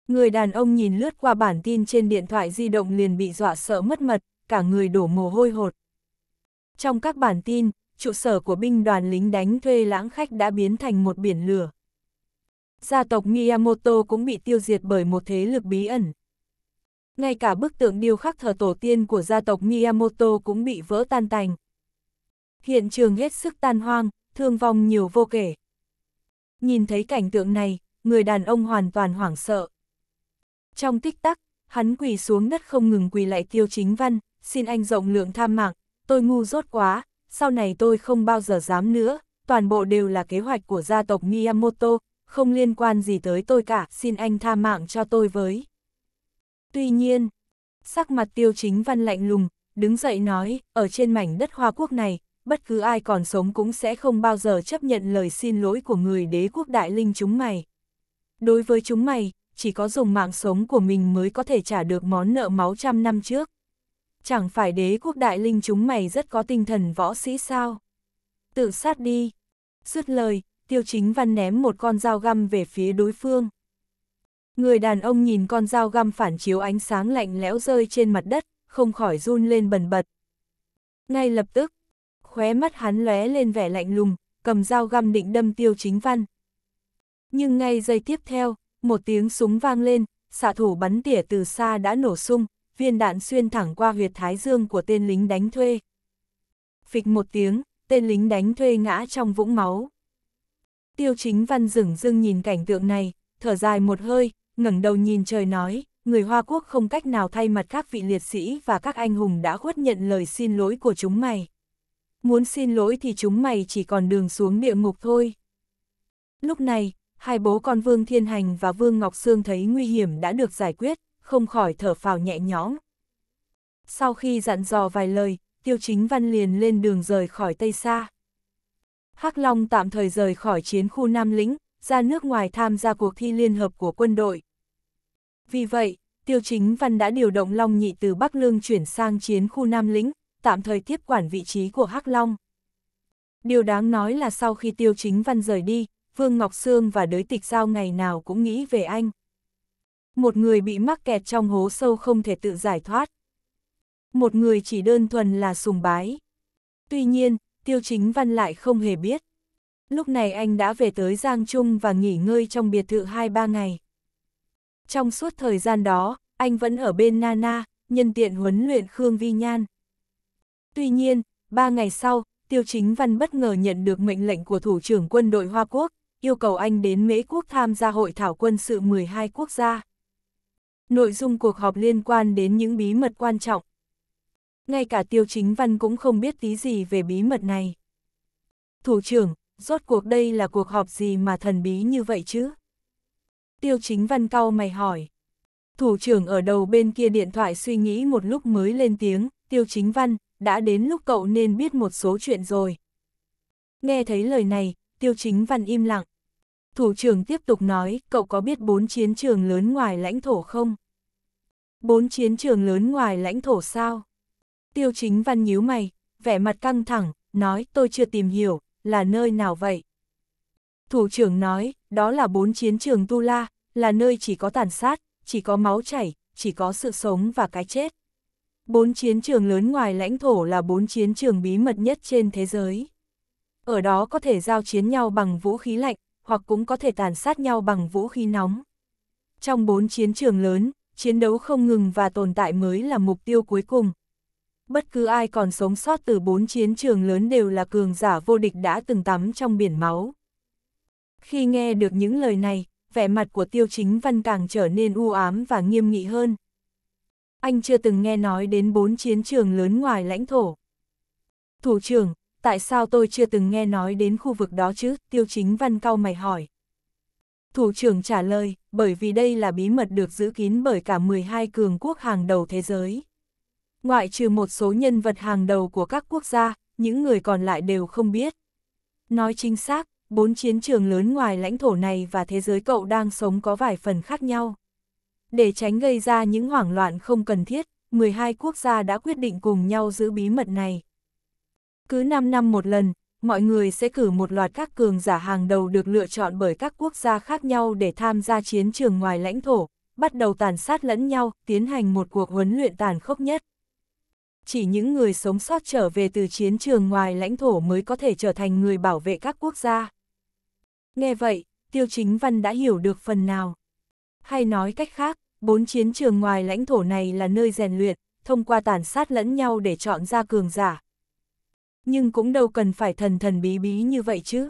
Người đàn ông nhìn lướt qua bản tin trên điện thoại di động liền bị dọa sợ mất mật, cả người đổ mồ hôi hột. Trong các bản tin, trụ sở của binh đoàn lính đánh thuê lãng khách đã biến thành một biển lửa. Gia tộc Miyamoto cũng bị tiêu diệt bởi một thế lực bí ẩn. Ngay cả bức tượng điêu khắc thờ tổ tiên của gia tộc Miyamoto cũng bị vỡ tan tành. Hiện trường hết sức tan hoang, thương vong nhiều vô kể. Nhìn thấy cảnh tượng này, người đàn ông hoàn toàn hoảng sợ. Trong tích tắc, hắn quỳ xuống đất không ngừng quỳ lại tiêu chính văn, xin anh rộng lượng tha mạng, tôi ngu dốt quá, sau này tôi không bao giờ dám nữa, toàn bộ đều là kế hoạch của gia tộc Miyamoto, không liên quan gì tới tôi cả, xin anh tha mạng cho tôi với. Tuy nhiên, sắc mặt tiêu chính văn lạnh lùng, đứng dậy nói, ở trên mảnh đất Hoa Quốc này, bất cứ ai còn sống cũng sẽ không bao giờ chấp nhận lời xin lỗi của người đế quốc đại linh chúng mày. Đối với chúng mày, chỉ có dùng mạng sống của mình mới có thể trả được món nợ máu trăm năm trước. Chẳng phải đế quốc đại linh chúng mày rất có tinh thần võ sĩ sao? Tự sát đi. Dứt lời, tiêu chính văn ném một con dao găm về phía đối phương. Người đàn ông nhìn con dao găm phản chiếu ánh sáng lạnh lẽo rơi trên mặt đất, không khỏi run lên bần bật. Ngay lập tức, khóe mắt hắn lóe lên vẻ lạnh lùng, cầm dao găm định đâm tiêu chính văn. Nhưng ngay giây tiếp theo, một tiếng súng vang lên, xạ thủ bắn tỉa từ xa đã nổ sung, viên đạn xuyên thẳng qua huyệt thái dương của tên lính đánh thuê. Phịch một tiếng, tên lính đánh thuê ngã trong vũng máu. Tiêu chính văn dửng dưng nhìn cảnh tượng này, thở dài một hơi, ngẩng đầu nhìn trời nói, người Hoa Quốc không cách nào thay mặt các vị liệt sĩ và các anh hùng đã khuất nhận lời xin lỗi của chúng mày muốn xin lỗi thì chúng mày chỉ còn đường xuống địa ngục thôi. Lúc này, hai bố con Vương Thiên Hành và Vương Ngọc Sương thấy nguy hiểm đã được giải quyết, không khỏi thở phào nhẹ nhõm. Sau khi dặn dò vài lời, Tiêu Chính Văn liền lên đường rời khỏi Tây Sa. Hắc Long tạm thời rời khỏi chiến khu Nam Lĩnh, ra nước ngoài tham gia cuộc thi liên hợp của quân đội. Vì vậy, Tiêu Chính Văn đã điều động Long Nhị từ Bắc Lương chuyển sang chiến khu Nam Lĩnh, tạm thời tiếp quản vị trí của Hắc Long. Điều đáng nói là sau khi Tiêu Chính Văn rời đi, Vương Ngọc Sương và đới tịch giao ngày nào cũng nghĩ về anh. Một người bị mắc kẹt trong hố sâu không thể tự giải thoát. Một người chỉ đơn thuần là sùng bái. Tuy nhiên, Tiêu Chính Văn lại không hề biết. Lúc này anh đã về tới Giang Trung và nghỉ ngơi trong biệt thự 2-3 ngày. Trong suốt thời gian đó, anh vẫn ở bên Nana, nhân tiện huấn luyện Khương Vi Nhan. Tuy nhiên, ba ngày sau, Tiêu Chính Văn bất ngờ nhận được mệnh lệnh của Thủ trưởng quân đội Hoa Quốc, yêu cầu anh đến Mỹ Quốc tham gia hội thảo quân sự 12 quốc gia. Nội dung cuộc họp liên quan đến những bí mật quan trọng. Ngay cả Tiêu Chính Văn cũng không biết tí gì về bí mật này. Thủ trưởng, rốt cuộc đây là cuộc họp gì mà thần bí như vậy chứ? Tiêu Chính Văn cau mày hỏi. Thủ trưởng ở đầu bên kia điện thoại suy nghĩ một lúc mới lên tiếng, Tiêu Chính Văn, đã đến lúc cậu nên biết một số chuyện rồi. Nghe thấy lời này, tiêu chính văn im lặng. Thủ trưởng tiếp tục nói, cậu có biết bốn chiến trường lớn ngoài lãnh thổ không? Bốn chiến trường lớn ngoài lãnh thổ sao? Tiêu chính văn nhíu mày, vẻ mặt căng thẳng, nói tôi chưa tìm hiểu, là nơi nào vậy? Thủ trưởng nói, đó là bốn chiến trường Tu La, là nơi chỉ có tàn sát, chỉ có máu chảy, chỉ có sự sống và cái chết bốn chiến trường lớn ngoài lãnh thổ là bốn chiến trường bí mật nhất trên thế giới. Ở đó có thể giao chiến nhau bằng vũ khí lạnh, hoặc cũng có thể tàn sát nhau bằng vũ khí nóng. Trong bốn chiến trường lớn, chiến đấu không ngừng và tồn tại mới là mục tiêu cuối cùng. Bất cứ ai còn sống sót từ bốn chiến trường lớn đều là cường giả vô địch đã từng tắm trong biển máu. Khi nghe được những lời này, vẻ mặt của tiêu chính văn càng trở nên u ám và nghiêm nghị hơn anh chưa từng nghe nói đến bốn chiến trường lớn ngoài lãnh thổ. Thủ trưởng, tại sao tôi chưa từng nghe nói đến khu vực đó chứ? Tiêu chính văn cao mày hỏi. Thủ trưởng trả lời, bởi vì đây là bí mật được giữ kín bởi cả 12 cường quốc hàng đầu thế giới. Ngoại trừ một số nhân vật hàng đầu của các quốc gia, những người còn lại đều không biết. Nói chính xác, bốn chiến trường lớn ngoài lãnh thổ này và thế giới cậu đang sống có vài phần khác nhau. Để tránh gây ra những hoảng loạn không cần thiết, 12 quốc gia đã quyết định cùng nhau giữ bí mật này. Cứ 5 năm một lần, mọi người sẽ cử một loạt các cường giả hàng đầu được lựa chọn bởi các quốc gia khác nhau để tham gia chiến trường ngoài lãnh thổ, bắt đầu tàn sát lẫn nhau, tiến hành một cuộc huấn luyện tàn khốc nhất. Chỉ những người sống sót trở về từ chiến trường ngoài lãnh thổ mới có thể trở thành người bảo vệ các quốc gia. Nghe vậy, Tiêu Chính Văn đã hiểu được phần nào. Hay nói cách khác, bốn chiến trường ngoài lãnh thổ này là nơi rèn luyện, thông qua tàn sát lẫn nhau để chọn ra cường giả. Nhưng cũng đâu cần phải thần thần bí bí như vậy chứ.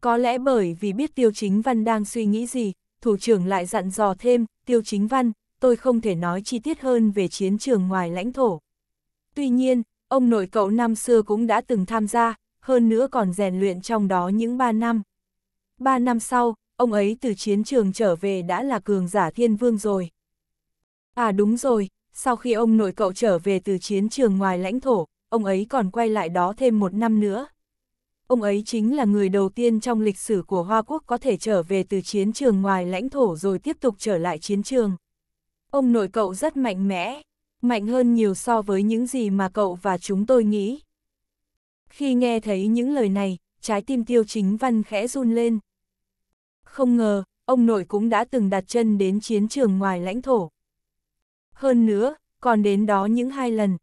Có lẽ bởi vì biết Tiêu Chính Văn đang suy nghĩ gì, thủ trưởng lại dặn dò thêm, Tiêu Chính Văn, tôi không thể nói chi tiết hơn về chiến trường ngoài lãnh thổ. Tuy nhiên, ông nội cậu năm xưa cũng đã từng tham gia, hơn nữa còn rèn luyện trong đó những ba năm. Ba năm sau, ông ấy từ chiến trường trở về đã là cường giả thiên vương rồi. À đúng rồi, sau khi ông nội cậu trở về từ chiến trường ngoài lãnh thổ, ông ấy còn quay lại đó thêm một năm nữa. Ông ấy chính là người đầu tiên trong lịch sử của Hoa Quốc có thể trở về từ chiến trường ngoài lãnh thổ rồi tiếp tục trở lại chiến trường. Ông nội cậu rất mạnh mẽ, mạnh hơn nhiều so với những gì mà cậu và chúng tôi nghĩ. Khi nghe thấy những lời này, trái tim tiêu chính văn khẽ run lên. Không ngờ, ông nội cũng đã từng đặt chân đến chiến trường ngoài lãnh thổ. Hơn nữa, còn đến đó những hai lần.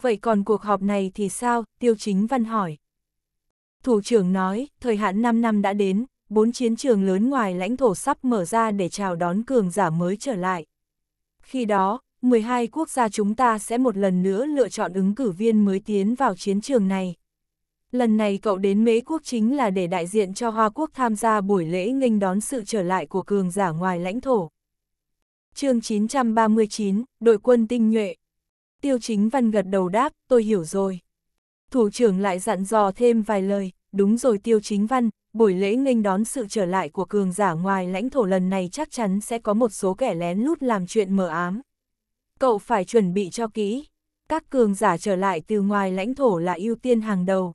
Vậy còn cuộc họp này thì sao? Tiêu chính văn hỏi. Thủ trưởng nói, thời hạn 5 năm đã đến, bốn chiến trường lớn ngoài lãnh thổ sắp mở ra để chào đón cường giả mới trở lại. Khi đó, 12 quốc gia chúng ta sẽ một lần nữa lựa chọn ứng cử viên mới tiến vào chiến trường này. Lần này cậu đến Mễ quốc chính là để đại diện cho Hoa quốc tham gia buổi lễ nghênh đón sự trở lại của cường giả ngoài lãnh thổ. chương 939, đội quân tinh nhuệ. Tiêu chính văn gật đầu đáp, tôi hiểu rồi. Thủ trưởng lại dặn dò thêm vài lời, đúng rồi tiêu chính văn, buổi lễ nghênh đón sự trở lại của cường giả ngoài lãnh thổ lần này chắc chắn sẽ có một số kẻ lén lút làm chuyện mờ ám. Cậu phải chuẩn bị cho kỹ. Các cường giả trở lại từ ngoài lãnh thổ là ưu tiên hàng đầu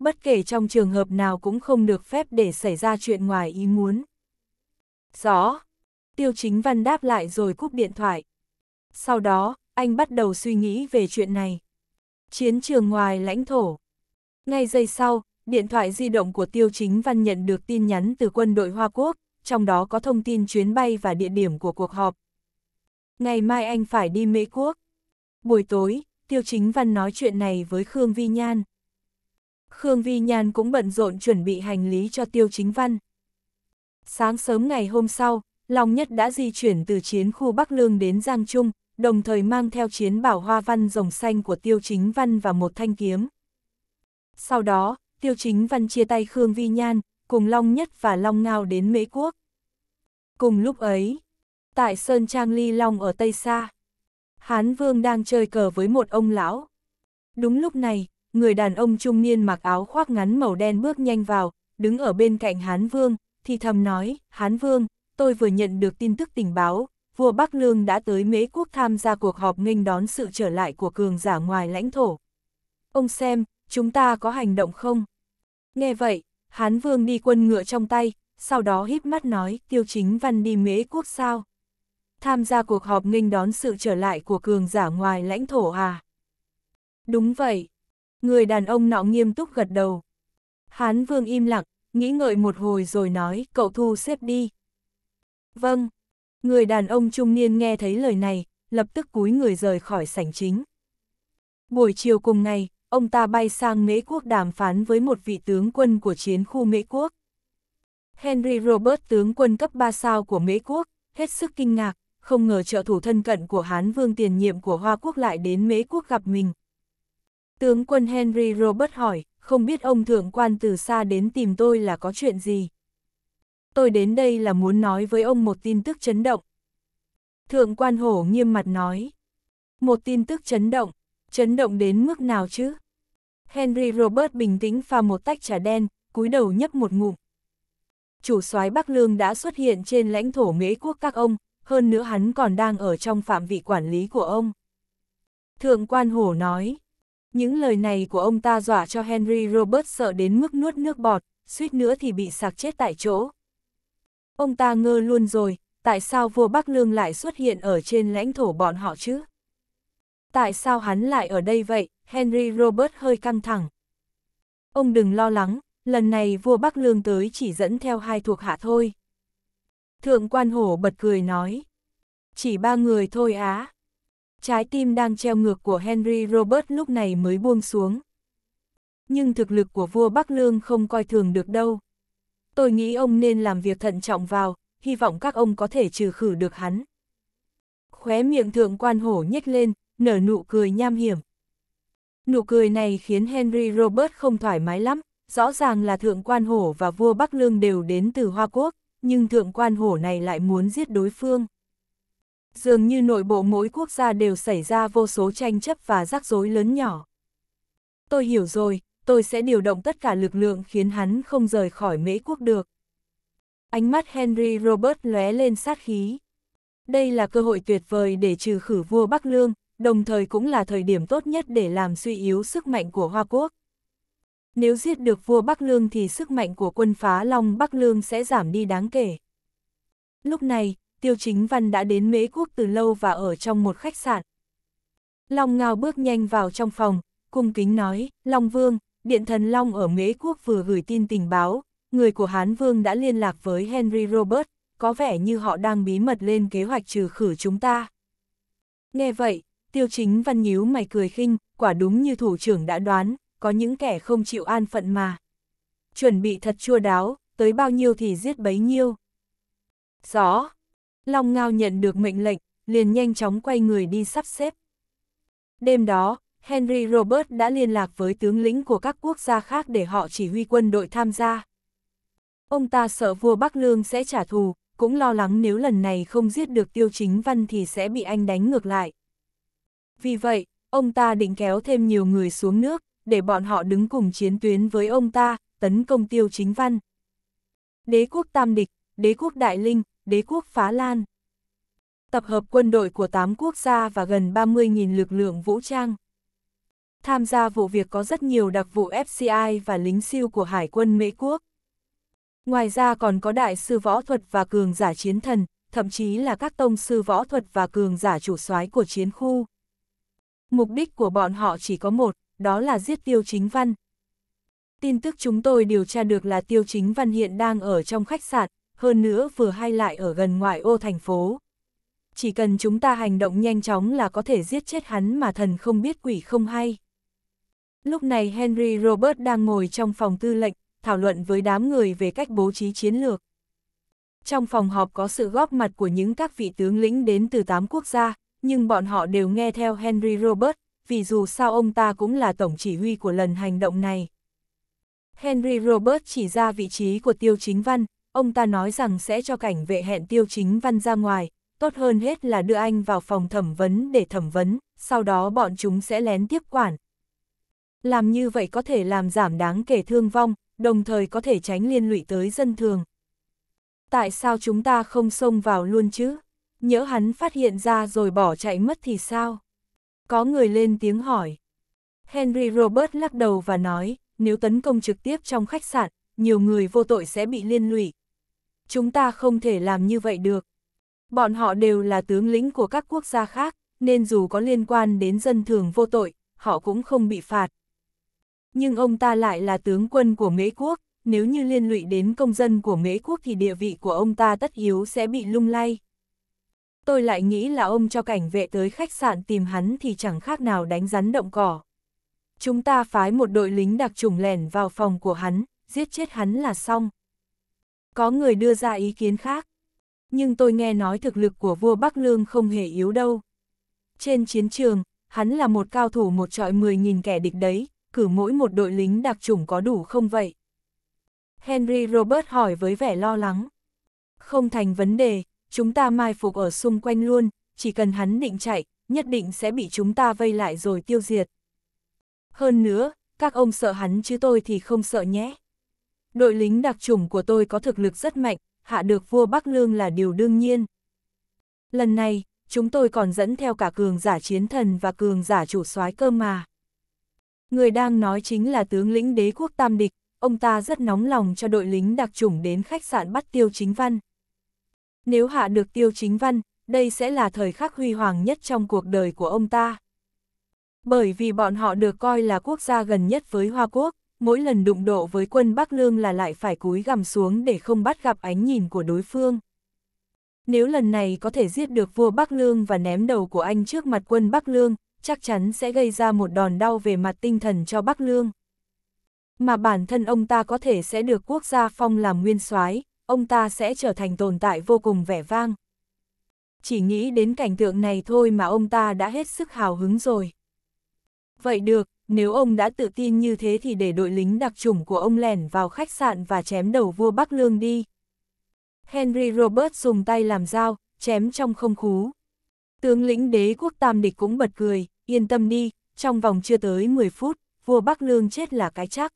bất kể trong trường hợp nào cũng không được phép để xảy ra chuyện ngoài ý muốn. Rõ. Tiêu chính văn đáp lại rồi cúp điện thoại. Sau đó, anh bắt đầu suy nghĩ về chuyện này. Chiến trường ngoài lãnh thổ. Ngay giây sau, điện thoại di động của Tiêu Chính Văn nhận được tin nhắn từ quân đội Hoa Quốc, trong đó có thông tin chuyến bay và địa điểm của cuộc họp. Ngày mai anh phải đi Mỹ Quốc. Buổi tối, Tiêu Chính Văn nói chuyện này với Khương Vi Nhan. Khương Vi Nhan cũng bận rộn chuẩn bị hành lý cho Tiêu Chính Văn. Sáng sớm ngày hôm sau, Long Nhất đã di chuyển từ chiến khu Bắc Lương đến Giang Trung, đồng thời mang theo chiến bảo hoa văn rồng xanh của Tiêu Chính Văn và một thanh kiếm. Sau đó, Tiêu Chính Văn chia tay Khương Vi Nhan, cùng Long Nhất và Long Ngao đến Mễ Quốc. Cùng lúc ấy, tại Sơn Trang Ly Long ở Tây Sa, Hán Vương đang chơi cờ với một ông lão. Đúng lúc này, người đàn ông trung niên mặc áo khoác ngắn màu đen bước nhanh vào, đứng ở bên cạnh Hán Vương, thì thầm nói, Hán Vương, tôi vừa nhận được tin tức tình báo, vua Bắc Lương đã tới Mễ Quốc tham gia cuộc họp nghênh đón sự trở lại của cường giả ngoài lãnh thổ. Ông xem, chúng ta có hành động không? Nghe vậy, Hán Vương đi quân ngựa trong tay, sau đó híp mắt nói, tiêu chính văn đi Mễ Quốc sao? Tham gia cuộc họp nghênh đón sự trở lại của cường giả ngoài lãnh thổ à? Đúng vậy, Người đàn ông nọ nghiêm túc gật đầu. Hán vương im lặng, nghĩ ngợi một hồi rồi nói, cậu thu xếp đi. Vâng. Người đàn ông trung niên nghe thấy lời này, lập tức cúi người rời khỏi sảnh chính. Buổi chiều cùng ngày, ông ta bay sang Mễ quốc đàm phán với một vị tướng quân của chiến khu Mễ quốc. Henry Robert tướng quân cấp 3 sao của Mễ quốc, hết sức kinh ngạc, không ngờ trợ thủ thân cận của Hán Vương tiền nhiệm của Hoa quốc lại đến Mễ quốc gặp mình. Tướng quân Henry Robert hỏi, không biết ông thượng quan từ xa đến tìm tôi là có chuyện gì? Tôi đến đây là muốn nói với ông một tin tức chấn động. Thượng quan hổ nghiêm mặt nói. Một tin tức chấn động, chấn động đến mức nào chứ? Henry Robert bình tĩnh pha một tách trà đen, cúi đầu nhấp một ngụm. Chủ soái Bắc Lương đã xuất hiện trên lãnh thổ Mễ quốc các ông, hơn nữa hắn còn đang ở trong phạm vị quản lý của ông. Thượng quan hổ nói, những lời này của ông ta dọa cho Henry Robert sợ đến mức nuốt nước bọt, suýt nữa thì bị sạc chết tại chỗ. Ông ta ngơ luôn rồi, tại sao vua Bắc Lương lại xuất hiện ở trên lãnh thổ bọn họ chứ? Tại sao hắn lại ở đây vậy? Henry Robert hơi căng thẳng. Ông đừng lo lắng, lần này vua Bắc Lương tới chỉ dẫn theo hai thuộc hạ thôi. Thượng quan hổ bật cười nói. Chỉ ba người thôi á trái tim đang treo ngược của Henry Robert lúc này mới buông xuống. Nhưng thực lực của vua Bắc Lương không coi thường được đâu. Tôi nghĩ ông nên làm việc thận trọng vào, hy vọng các ông có thể trừ khử được hắn. Khóe miệng thượng quan hổ nhếch lên, nở nụ cười nham hiểm. Nụ cười này khiến Henry Robert không thoải mái lắm, rõ ràng là thượng quan hổ và vua Bắc Lương đều đến từ Hoa Quốc, nhưng thượng quan hổ này lại muốn giết đối phương. Dường như nội bộ mỗi quốc gia đều xảy ra vô số tranh chấp và rắc rối lớn nhỏ. Tôi hiểu rồi, tôi sẽ điều động tất cả lực lượng khiến hắn không rời khỏi Mễ quốc được. Ánh mắt Henry Robert lóe lên sát khí. Đây là cơ hội tuyệt vời để trừ khử vua Bắc Lương, đồng thời cũng là thời điểm tốt nhất để làm suy yếu sức mạnh của Hoa Quốc. Nếu giết được vua Bắc Lương thì sức mạnh của quân phá Long Bắc Lương sẽ giảm đi đáng kể. Lúc này, Tiêu Chính Văn đã đến Mễ Quốc từ lâu và ở trong một khách sạn. Long Ngao bước nhanh vào trong phòng, cung kính nói, Long Vương, Điện Thần Long ở Mễ Quốc vừa gửi tin tình báo, người của Hán Vương đã liên lạc với Henry Robert, có vẻ như họ đang bí mật lên kế hoạch trừ khử chúng ta. Nghe vậy, Tiêu Chính Văn nhíu mày cười khinh, quả đúng như thủ trưởng đã đoán, có những kẻ không chịu an phận mà. Chuẩn bị thật chua đáo, tới bao nhiêu thì giết bấy nhiêu. Rõ, Long Ngao nhận được mệnh lệnh, liền nhanh chóng quay người đi sắp xếp. Đêm đó, Henry Robert đã liên lạc với tướng lĩnh của các quốc gia khác để họ chỉ huy quân đội tham gia. Ông ta sợ vua Bắc Lương sẽ trả thù, cũng lo lắng nếu lần này không giết được tiêu chính văn thì sẽ bị anh đánh ngược lại. Vì vậy, ông ta định kéo thêm nhiều người xuống nước, để bọn họ đứng cùng chiến tuyến với ông ta, tấn công tiêu chính văn. Đế quốc Tam Địch, đế quốc Đại Linh, đế quốc phá lan. Tập hợp quân đội của 8 quốc gia và gần 30.000 lực lượng vũ trang. Tham gia vụ việc có rất nhiều đặc vụ FCI và lính siêu của Hải quân Mỹ Quốc. Ngoài ra còn có đại sư võ thuật và cường giả chiến thần, thậm chí là các tông sư võ thuật và cường giả chủ soái của chiến khu. Mục đích của bọn họ chỉ có một, đó là giết Tiêu Chính Văn. Tin tức chúng tôi điều tra được là Tiêu Chính Văn hiện đang ở trong khách sạn, hơn nữa vừa hay lại ở gần ngoại ô thành phố. Chỉ cần chúng ta hành động nhanh chóng là có thể giết chết hắn mà thần không biết quỷ không hay. Lúc này Henry Robert đang ngồi trong phòng tư lệnh, thảo luận với đám người về cách bố trí chiến lược. Trong phòng họp có sự góp mặt của những các vị tướng lĩnh đến từ 8 quốc gia, nhưng bọn họ đều nghe theo Henry Robert, vì dù sao ông ta cũng là tổng chỉ huy của lần hành động này. Henry Robert chỉ ra vị trí của Tiêu Chính Văn, ông ta nói rằng sẽ cho cảnh vệ hẹn tiêu chính văn ra ngoài, tốt hơn hết là đưa anh vào phòng thẩm vấn để thẩm vấn, sau đó bọn chúng sẽ lén tiếp quản. Làm như vậy có thể làm giảm đáng kể thương vong, đồng thời có thể tránh liên lụy tới dân thường. Tại sao chúng ta không xông vào luôn chứ? nhớ hắn phát hiện ra rồi bỏ chạy mất thì sao? Có người lên tiếng hỏi. Henry Robert lắc đầu và nói, nếu tấn công trực tiếp trong khách sạn, nhiều người vô tội sẽ bị liên lụy, chúng ta không thể làm như vậy được. Bọn họ đều là tướng lĩnh của các quốc gia khác, nên dù có liên quan đến dân thường vô tội, họ cũng không bị phạt. Nhưng ông ta lại là tướng quân của Mễ quốc, nếu như liên lụy đến công dân của Mễ quốc thì địa vị của ông ta tất yếu sẽ bị lung lay. Tôi lại nghĩ là ông cho cảnh vệ tới khách sạn tìm hắn thì chẳng khác nào đánh rắn động cỏ. Chúng ta phái một đội lính đặc trùng lẻn vào phòng của hắn, giết chết hắn là xong. Có người đưa ra ý kiến khác. Nhưng tôi nghe nói thực lực của vua Bắc Lương không hề yếu đâu. Trên chiến trường, hắn là một cao thủ một trọi 10.000 kẻ địch đấy, cử mỗi một đội lính đặc chủng có đủ không vậy? Henry Robert hỏi với vẻ lo lắng. Không thành vấn đề, chúng ta mai phục ở xung quanh luôn, chỉ cần hắn định chạy, nhất định sẽ bị chúng ta vây lại rồi tiêu diệt. Hơn nữa, các ông sợ hắn chứ tôi thì không sợ nhé. Đội lính đặc chủng của tôi có thực lực rất mạnh, hạ được vua Bắc Lương là điều đương nhiên. Lần này, chúng tôi còn dẫn theo cả cường giả chiến thần và cường giả chủ soái cơ mà. Người đang nói chính là tướng lĩnh đế quốc Tam Địch, ông ta rất nóng lòng cho đội lính đặc chủng đến khách sạn bắt Tiêu Chính Văn. Nếu hạ được Tiêu Chính Văn, đây sẽ là thời khắc huy hoàng nhất trong cuộc đời của ông ta. Bởi vì bọn họ được coi là quốc gia gần nhất với Hoa Quốc mỗi lần đụng độ với quân Bắc Lương là lại phải cúi gằm xuống để không bắt gặp ánh nhìn của đối phương. Nếu lần này có thể giết được vua Bắc Lương và ném đầu của anh trước mặt quân Bắc Lương, chắc chắn sẽ gây ra một đòn đau về mặt tinh thần cho Bắc Lương. Mà bản thân ông ta có thể sẽ được quốc gia phong làm nguyên soái, ông ta sẽ trở thành tồn tại vô cùng vẻ vang. Chỉ nghĩ đến cảnh tượng này thôi mà ông ta đã hết sức hào hứng rồi. Vậy được, nếu ông đã tự tin như thế thì để đội lính đặc chủng của ông lẻn vào khách sạn và chém đầu vua Bắc Lương đi. Henry Robert dùng tay làm dao, chém trong không khú. Tướng lĩnh đế quốc tam địch cũng bật cười, yên tâm đi, trong vòng chưa tới 10 phút, vua Bắc Lương chết là cái chắc.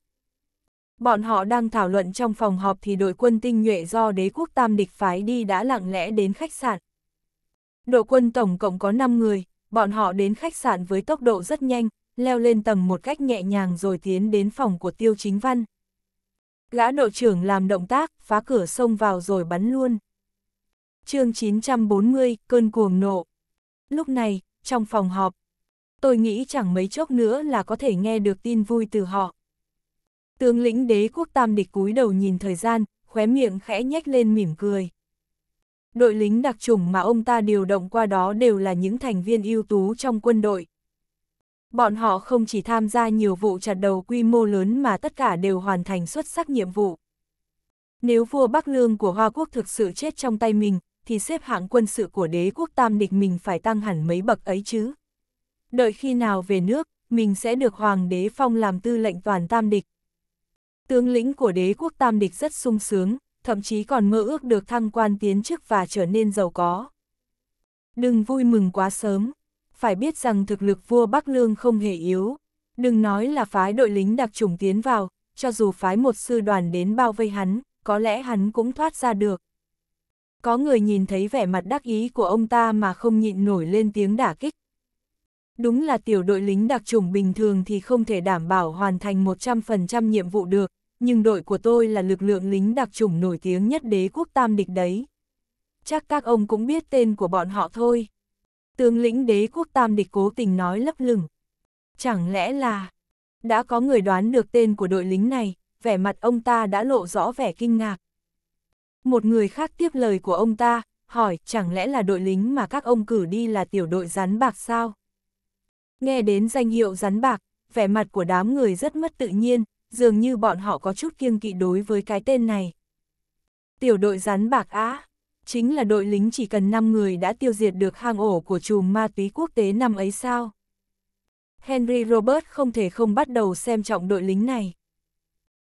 Bọn họ đang thảo luận trong phòng họp thì đội quân tinh nhuệ do đế quốc tam địch phái đi đã lặng lẽ đến khách sạn. Đội quân tổng cộng có 5 người, bọn họ đến khách sạn với tốc độ rất nhanh, leo lên tầng một cách nhẹ nhàng rồi tiến đến phòng của Tiêu Chính Văn. Gã đội trưởng làm động tác, phá cửa xông vào rồi bắn luôn. chương 940, cơn cuồng nộ. Lúc này, trong phòng họp, tôi nghĩ chẳng mấy chốc nữa là có thể nghe được tin vui từ họ. Tướng lĩnh đế quốc tam địch cúi đầu nhìn thời gian, khóe miệng khẽ nhếch lên mỉm cười. Đội lính đặc chủng mà ông ta điều động qua đó đều là những thành viên ưu tú trong quân đội. Bọn họ không chỉ tham gia nhiều vụ chặt đầu quy mô lớn mà tất cả đều hoàn thành xuất sắc nhiệm vụ. Nếu vua Bắc Lương của Hoa Quốc thực sự chết trong tay mình, thì xếp hạng quân sự của đế quốc tam địch mình phải tăng hẳn mấy bậc ấy chứ. Đợi khi nào về nước, mình sẽ được Hoàng đế phong làm tư lệnh toàn tam địch. Tướng lĩnh của đế quốc tam địch rất sung sướng, thậm chí còn mơ ước được thăng quan tiến chức và trở nên giàu có. Đừng vui mừng quá sớm, phải biết rằng thực lực vua Bắc Lương không hề yếu. Đừng nói là phái đội lính đặc chủng tiến vào, cho dù phái một sư đoàn đến bao vây hắn, có lẽ hắn cũng thoát ra được. Có người nhìn thấy vẻ mặt đắc ý của ông ta mà không nhịn nổi lên tiếng đả kích. Đúng là tiểu đội lính đặc chủng bình thường thì không thể đảm bảo hoàn thành 100% nhiệm vụ được, nhưng đội của tôi là lực lượng lính đặc chủng nổi tiếng nhất đế quốc tam địch đấy. Chắc các ông cũng biết tên của bọn họ thôi. Tướng lĩnh đế quốc tam địch cố tình nói lấp lửng. Chẳng lẽ là... Đã có người đoán được tên của đội lính này, vẻ mặt ông ta đã lộ rõ vẻ kinh ngạc. Một người khác tiếp lời của ông ta, hỏi chẳng lẽ là đội lính mà các ông cử đi là tiểu đội rắn bạc sao? Nghe đến danh hiệu rắn bạc, vẻ mặt của đám người rất mất tự nhiên, dường như bọn họ có chút kiêng kỵ đối với cái tên này. Tiểu đội rắn bạc á, chính là đội lính chỉ cần 5 người đã tiêu diệt được hang ổ của chùm ma túy quốc tế năm ấy sao? Henry Robert không thể không bắt đầu xem trọng đội lính này.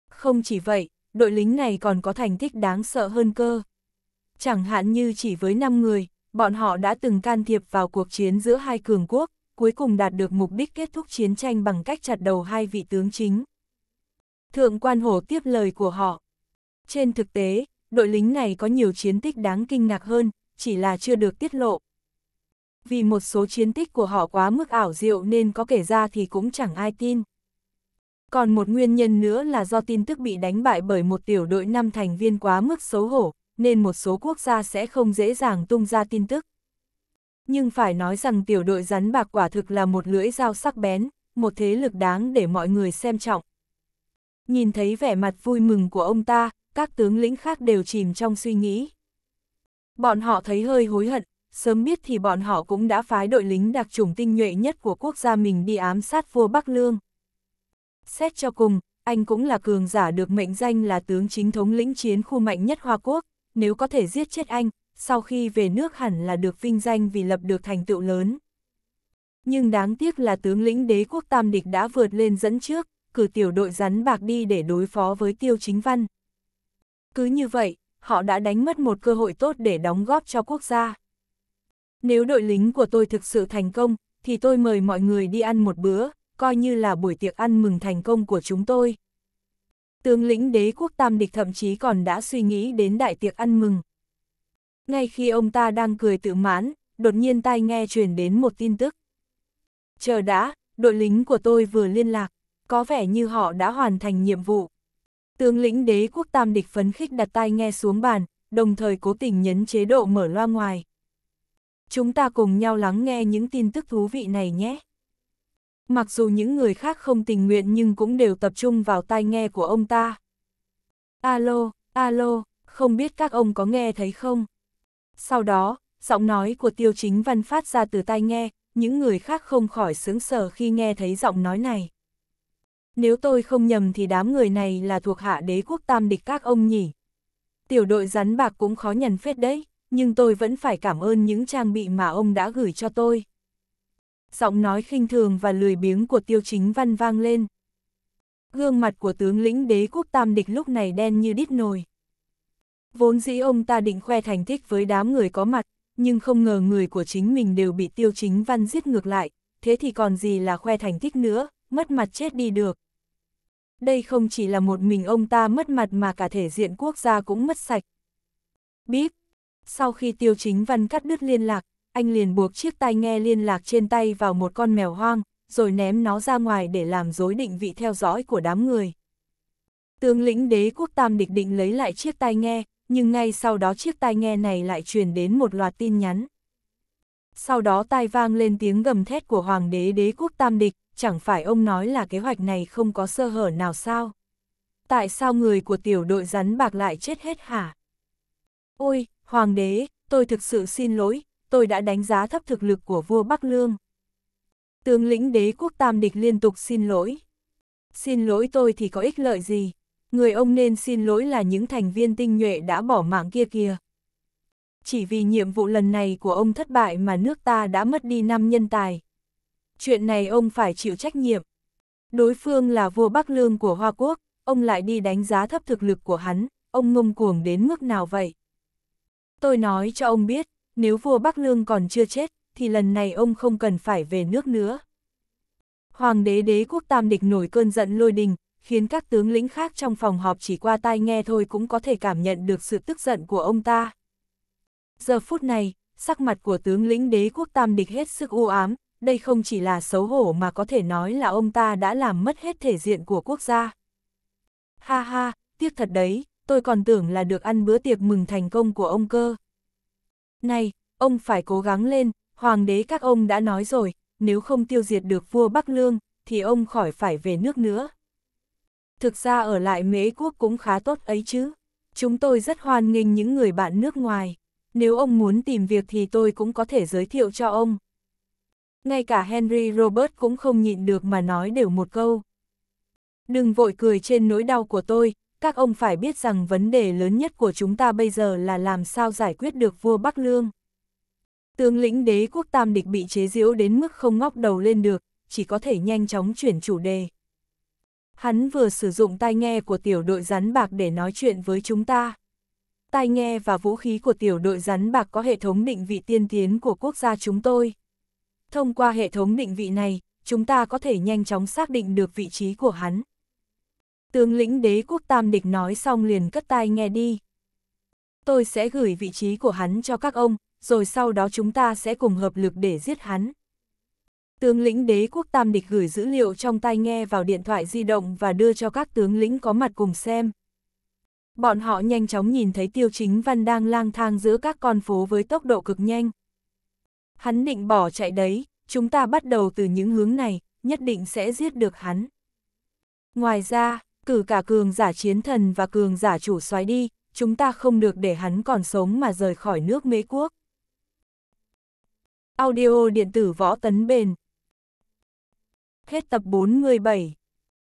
Không chỉ vậy, đội lính này còn có thành tích đáng sợ hơn cơ. Chẳng hạn như chỉ với 5 người, bọn họ đã từng can thiệp vào cuộc chiến giữa hai cường quốc, cuối cùng đạt được mục đích kết thúc chiến tranh bằng cách chặt đầu hai vị tướng chính. Thượng quan hổ tiếp lời của họ. Trên thực tế, đội lính này có nhiều chiến tích đáng kinh ngạc hơn, chỉ là chưa được tiết lộ. Vì một số chiến tích của họ quá mức ảo diệu nên có kể ra thì cũng chẳng ai tin. Còn một nguyên nhân nữa là do tin tức bị đánh bại bởi một tiểu đội năm thành viên quá mức xấu hổ, nên một số quốc gia sẽ không dễ dàng tung ra tin tức. Nhưng phải nói rằng tiểu đội rắn bạc quả thực là một lưỡi dao sắc bén, một thế lực đáng để mọi người xem trọng. Nhìn thấy vẻ mặt vui mừng của ông ta, các tướng lĩnh khác đều chìm trong suy nghĩ. Bọn họ thấy hơi hối hận, sớm biết thì bọn họ cũng đã phái đội lính đặc chủng tinh nhuệ nhất của quốc gia mình đi ám sát vua Bắc Lương. Xét cho cùng, anh cũng là cường giả được mệnh danh là tướng chính thống lĩnh chiến khu mạnh nhất Hoa Quốc, nếu có thể giết chết anh, sau khi về nước hẳn là được vinh danh vì lập được thành tựu lớn. Nhưng đáng tiếc là tướng lĩnh đế quốc Tam Địch đã vượt lên dẫn trước, cử tiểu đội rắn bạc đi để đối phó với Tiêu Chính Văn. Cứ như vậy, họ đã đánh mất một cơ hội tốt để đóng góp cho quốc gia. Nếu đội lính của tôi thực sự thành công, thì tôi mời mọi người đi ăn một bữa, coi như là buổi tiệc ăn mừng thành công của chúng tôi. Tướng lĩnh đế quốc Tam Địch thậm chí còn đã suy nghĩ đến đại tiệc ăn mừng. Ngay khi ông ta đang cười tự mãn, đột nhiên tai nghe truyền đến một tin tức. Chờ đã, đội lính của tôi vừa liên lạc, có vẻ như họ đã hoàn thành nhiệm vụ. Tướng lĩnh đế quốc tam địch phấn khích đặt tai nghe xuống bàn, đồng thời cố tình nhấn chế độ mở loa ngoài. Chúng ta cùng nhau lắng nghe những tin tức thú vị này nhé. Mặc dù những người khác không tình nguyện nhưng cũng đều tập trung vào tai nghe của ông ta. Alo, alo, không biết các ông có nghe thấy không? Sau đó, giọng nói của tiêu chính văn phát ra từ tai nghe, những người khác không khỏi sướng sở khi nghe thấy giọng nói này nếu tôi không nhầm thì đám người này là thuộc hạ đế quốc tam địch các ông nhỉ. Tiểu đội rắn bạc cũng khó nhằn phết đấy, nhưng tôi vẫn phải cảm ơn những trang bị mà ông đã gửi cho tôi. Giọng nói khinh thường và lười biếng của tiêu chính văn vang lên. Gương mặt của tướng lĩnh đế quốc tam địch lúc này đen như đít nồi. Vốn dĩ ông ta định khoe thành tích với đám người có mặt, nhưng không ngờ người của chính mình đều bị tiêu chính văn giết ngược lại, thế thì còn gì là khoe thành tích nữa, mất mặt chết đi được. Đây không chỉ là một mình ông ta mất mặt mà cả thể diện quốc gia cũng mất sạch. Bíp! Sau khi Tiêu Chính Văn cắt đứt liên lạc, anh liền buộc chiếc tai nghe liên lạc trên tay vào một con mèo hoang, rồi ném nó ra ngoài để làm dối định vị theo dõi của đám người. Tướng lĩnh đế quốc Tam Địch định lấy lại chiếc tai nghe, nhưng ngay sau đó chiếc tai nghe này lại truyền đến một loạt tin nhắn. Sau đó tai vang lên tiếng gầm thét của Hoàng đế đế quốc Tam Địch, chẳng phải ông nói là kế hoạch này không có sơ hở nào sao? Tại sao người của tiểu đội rắn bạc lại chết hết hả? Ôi, Hoàng đế, tôi thực sự xin lỗi, tôi đã đánh giá thấp thực lực của vua Bắc Lương. Tướng lĩnh đế quốc tam địch liên tục xin lỗi. Xin lỗi tôi thì có ích lợi gì? Người ông nên xin lỗi là những thành viên tinh nhuệ đã bỏ mạng kia kìa. Chỉ vì nhiệm vụ lần này của ông thất bại mà nước ta đã mất đi năm nhân tài chuyện này ông phải chịu trách nhiệm. Đối phương là vua Bắc Lương của Hoa Quốc, ông lại đi đánh giá thấp thực lực của hắn, ông ngông cuồng đến mức nào vậy? Tôi nói cho ông biết, nếu vua Bắc Lương còn chưa chết, thì lần này ông không cần phải về nước nữa. Hoàng đế đế quốc tam địch nổi cơn giận lôi đình, khiến các tướng lĩnh khác trong phòng họp chỉ qua tai nghe thôi cũng có thể cảm nhận được sự tức giận của ông ta. Giờ phút này, sắc mặt của tướng lĩnh đế quốc tam địch hết sức u ám, đây không chỉ là xấu hổ mà có thể nói là ông ta đã làm mất hết thể diện của quốc gia. Ha ha, tiếc thật đấy, tôi còn tưởng là được ăn bữa tiệc mừng thành công của ông cơ. Này, ông phải cố gắng lên, hoàng đế các ông đã nói rồi, nếu không tiêu diệt được vua Bắc Lương, thì ông khỏi phải về nước nữa. Thực ra ở lại Mễ Quốc cũng khá tốt ấy chứ. Chúng tôi rất hoan nghênh những người bạn nước ngoài. Nếu ông muốn tìm việc thì tôi cũng có thể giới thiệu cho ông ngay cả Henry Robert cũng không nhịn được mà nói đều một câu. Đừng vội cười trên nỗi đau của tôi, các ông phải biết rằng vấn đề lớn nhất của chúng ta bây giờ là làm sao giải quyết được vua Bắc Lương. Tướng lĩnh đế quốc tam địch bị chế giễu đến mức không ngóc đầu lên được, chỉ có thể nhanh chóng chuyển chủ đề. Hắn vừa sử dụng tai nghe của tiểu đội rắn bạc để nói chuyện với chúng ta. Tai nghe và vũ khí của tiểu đội rắn bạc có hệ thống định vị tiên tiến của quốc gia chúng tôi. Thông qua hệ thống định vị này, chúng ta có thể nhanh chóng xác định được vị trí của hắn. Tướng lĩnh đế quốc Tam Địch nói xong liền cất tai nghe đi. Tôi sẽ gửi vị trí của hắn cho các ông, rồi sau đó chúng ta sẽ cùng hợp lực để giết hắn. Tướng lĩnh đế quốc Tam Địch gửi dữ liệu trong tai nghe vào điện thoại di động và đưa cho các tướng lĩnh có mặt cùng xem. Bọn họ nhanh chóng nhìn thấy Tiêu Chính Văn đang lang thang giữa các con phố với tốc độ cực nhanh. Hắn định bỏ chạy đấy, chúng ta bắt đầu từ những hướng này, nhất định sẽ giết được hắn. Ngoài ra, cử cả cường giả chiến thần và cường giả chủ soái đi, chúng ta không được để hắn còn sống mà rời khỏi nước Mễ Quốc. Audio điện tử võ tấn bền Hết tập 417